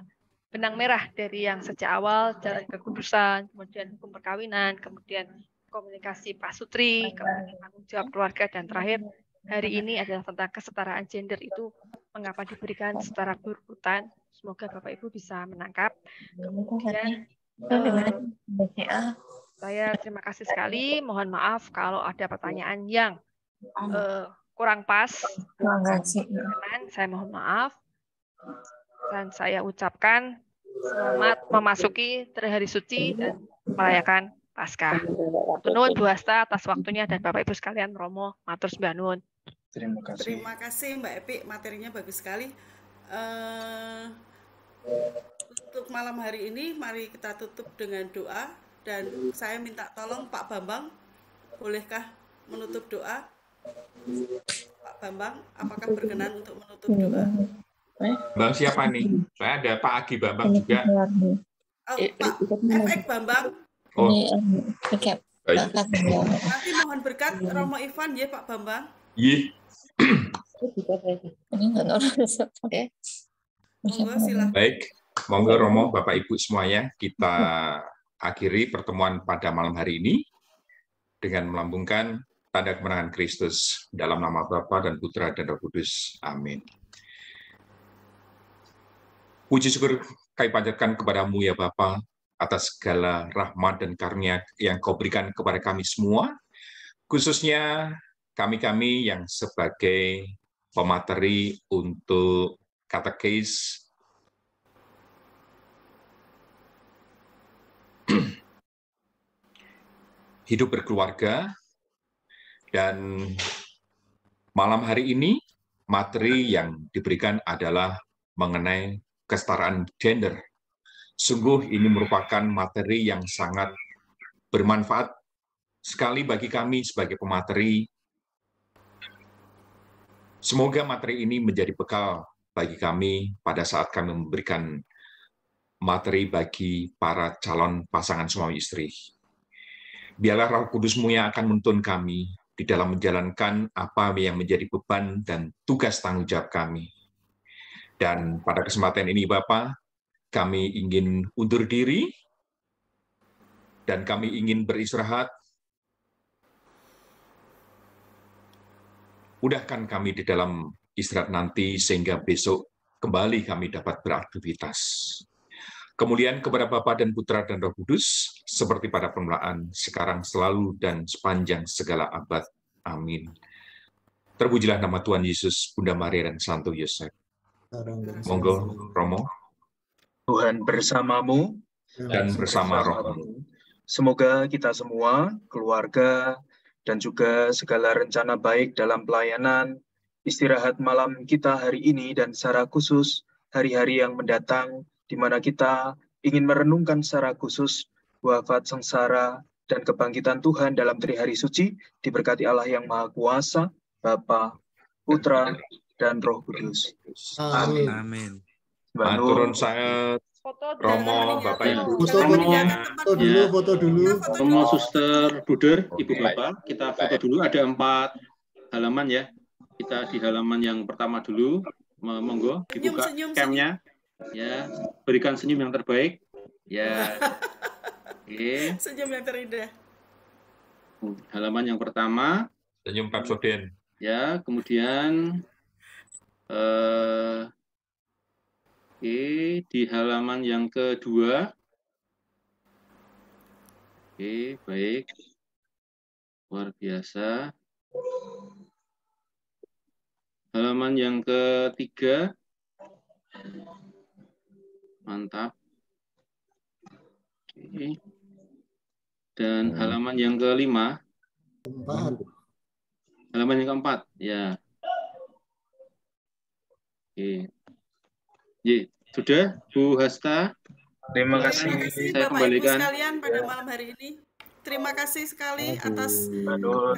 benang merah dari yang sejak awal jalan iya. kekudusan, kemudian hukum perkawinan, kemudian komunikasi Pak Sutri, kemudian tanggung jawab keluarga dan terakhir hari iya. ini adalah tentang kesetaraan gender itu mengapa diberikan secara berurutan. Semoga Bapak Ibu bisa menangkap. Kemudian uh, saya terima kasih sekali. Mohon maaf kalau ada pertanyaan yang uh, kurang pas. Saya mohon maaf dan saya ucapkan selamat memasuki hari suci dan merayakan Pasca. Penuh Buasta atas waktunya dan Bapak Ibu sekalian Romo Matur Banun. Terima kasih. Terima kasih Mbak Epi, materinya bagus sekali. Uh, untuk malam hari ini mari kita tutup dengan doa dan saya minta tolong Pak Bambang bolehkah menutup doa? Pak Bambang, apakah berkenan untuk menutup doa? Eh? Bang siapa nih? Saya ada Pak Agi Bambang juga. Oh, eh, Pak FX Bambang. Oh. oke eh, Nanti mohon berkat Romo Ivan ya Pak Bambang. Iya. Gitu. Ini enggak Oke. Baik. Monggo Romo Bapak Ibu semuanya kita akhiri pertemuan pada malam hari ini dengan melambungkan tanda kemenangan Kristus dalam nama Bapa dan Putra dan Roh Kudus. Amin. Puji syukur kami panjatkan kepadamu ya Bapa atas segala rahmat dan karunia yang kau berikan kepada kami semua, khususnya kami-kami yang sebagai pemateri untuk kata case (clears throat) hidup berkeluarga dan malam hari ini materi yang diberikan adalah mengenai kesetaraan gender. Sungguh ini merupakan materi yang sangat bermanfaat sekali bagi kami sebagai pemateri. Semoga materi ini menjadi bekal bagi kami pada saat kami memberikan materi bagi para calon pasangan suami istri. Biarlah roh kudusmu yang akan menuntun kami di dalam menjalankan apa yang menjadi beban dan tugas tanggung jawab kami. Dan pada kesempatan ini, Bapak, kami ingin undur diri dan kami ingin beristirahat. Mudahkan kami di dalam istirahat nanti sehingga besok kembali kami dapat beraktivitas. Kemuliaan kepada Bapak dan Putra dan Roh Kudus, seperti pada permulaan, sekarang, selalu, dan sepanjang segala abad. Amin. Terpujilah nama Tuhan Yesus, Bunda Maria, dan Santo Yosef Monggo Romo. Tuhan bersamamu dan bersama rohmu. Semoga kita semua, keluarga, dan juga segala rencana baik dalam pelayanan, istirahat malam kita hari ini dan secara khusus hari-hari yang mendatang, di mana kita ingin merenungkan secara khusus wafat sengsara dan kebangkitan Tuhan dalam trihari suci, diberkati Allah yang Maha Kuasa, Bapa, Putra, dan Roh Kudus. Amin. Amin. Ah, turun sangat Romo, Bapak Ibu. Foto dulu, iya. foto dulu, foto dulu. Romo, Suster, Buder, Ibu Bapak, kita foto dulu. Ada empat halaman ya. Kita di halaman yang pertama dulu. Monggo, dibuka camnya. Ya, berikan senyum yang terbaik. Ya. (laughs) Oke. Senyum yang terindah. Halaman yang pertama. Senyum Pak Soden. Ya, kemudian Eh, oke di halaman yang kedua oke baik luar biasa halaman yang ketiga mantap oke dan hmm. halaman yang kelima halaman yang keempat ya Oke. Ye, sudah Bu Hasta? Terima kasih. Terima kasih Saya kembalikan. Ibu sekalian pada ya. malam hari ini. Terima kasih sekali atas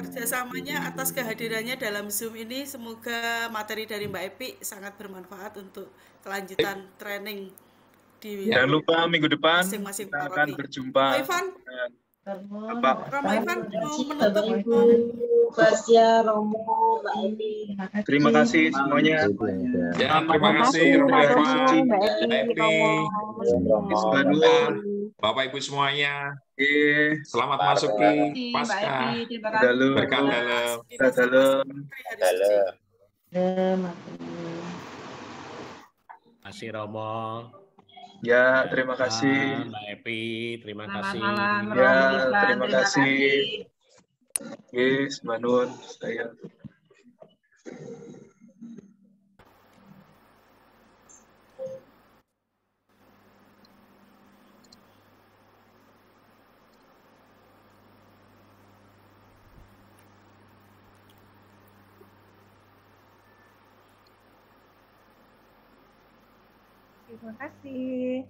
kerjasamanya, atas kehadirannya dalam Zoom ini. Semoga materi dari Mbak Epi sangat bermanfaat untuk kelanjutan training di Jangan lupa minggu depan masing -masing kita akan berjumpa. Pak Ivan, apa? Romo Ivan mau menutup. Basia, Romo, Mbak Eni. Terima kasih semuanya. Ya, terima kasih Romo Ivan, Mbak Eni, Isbanua, Bapak Ibu semuanya. Oke. Iya. Selamat masuki pasca. Dalam. Berkat dalam. Dalam. Dalam. Terima kasih Romo. Ya, terima kasih. Mbak Epi, terima Selamat kasih. Malam, ya, terima, terima kasih. kasih. Yes, Mbak saya. Terima kasih.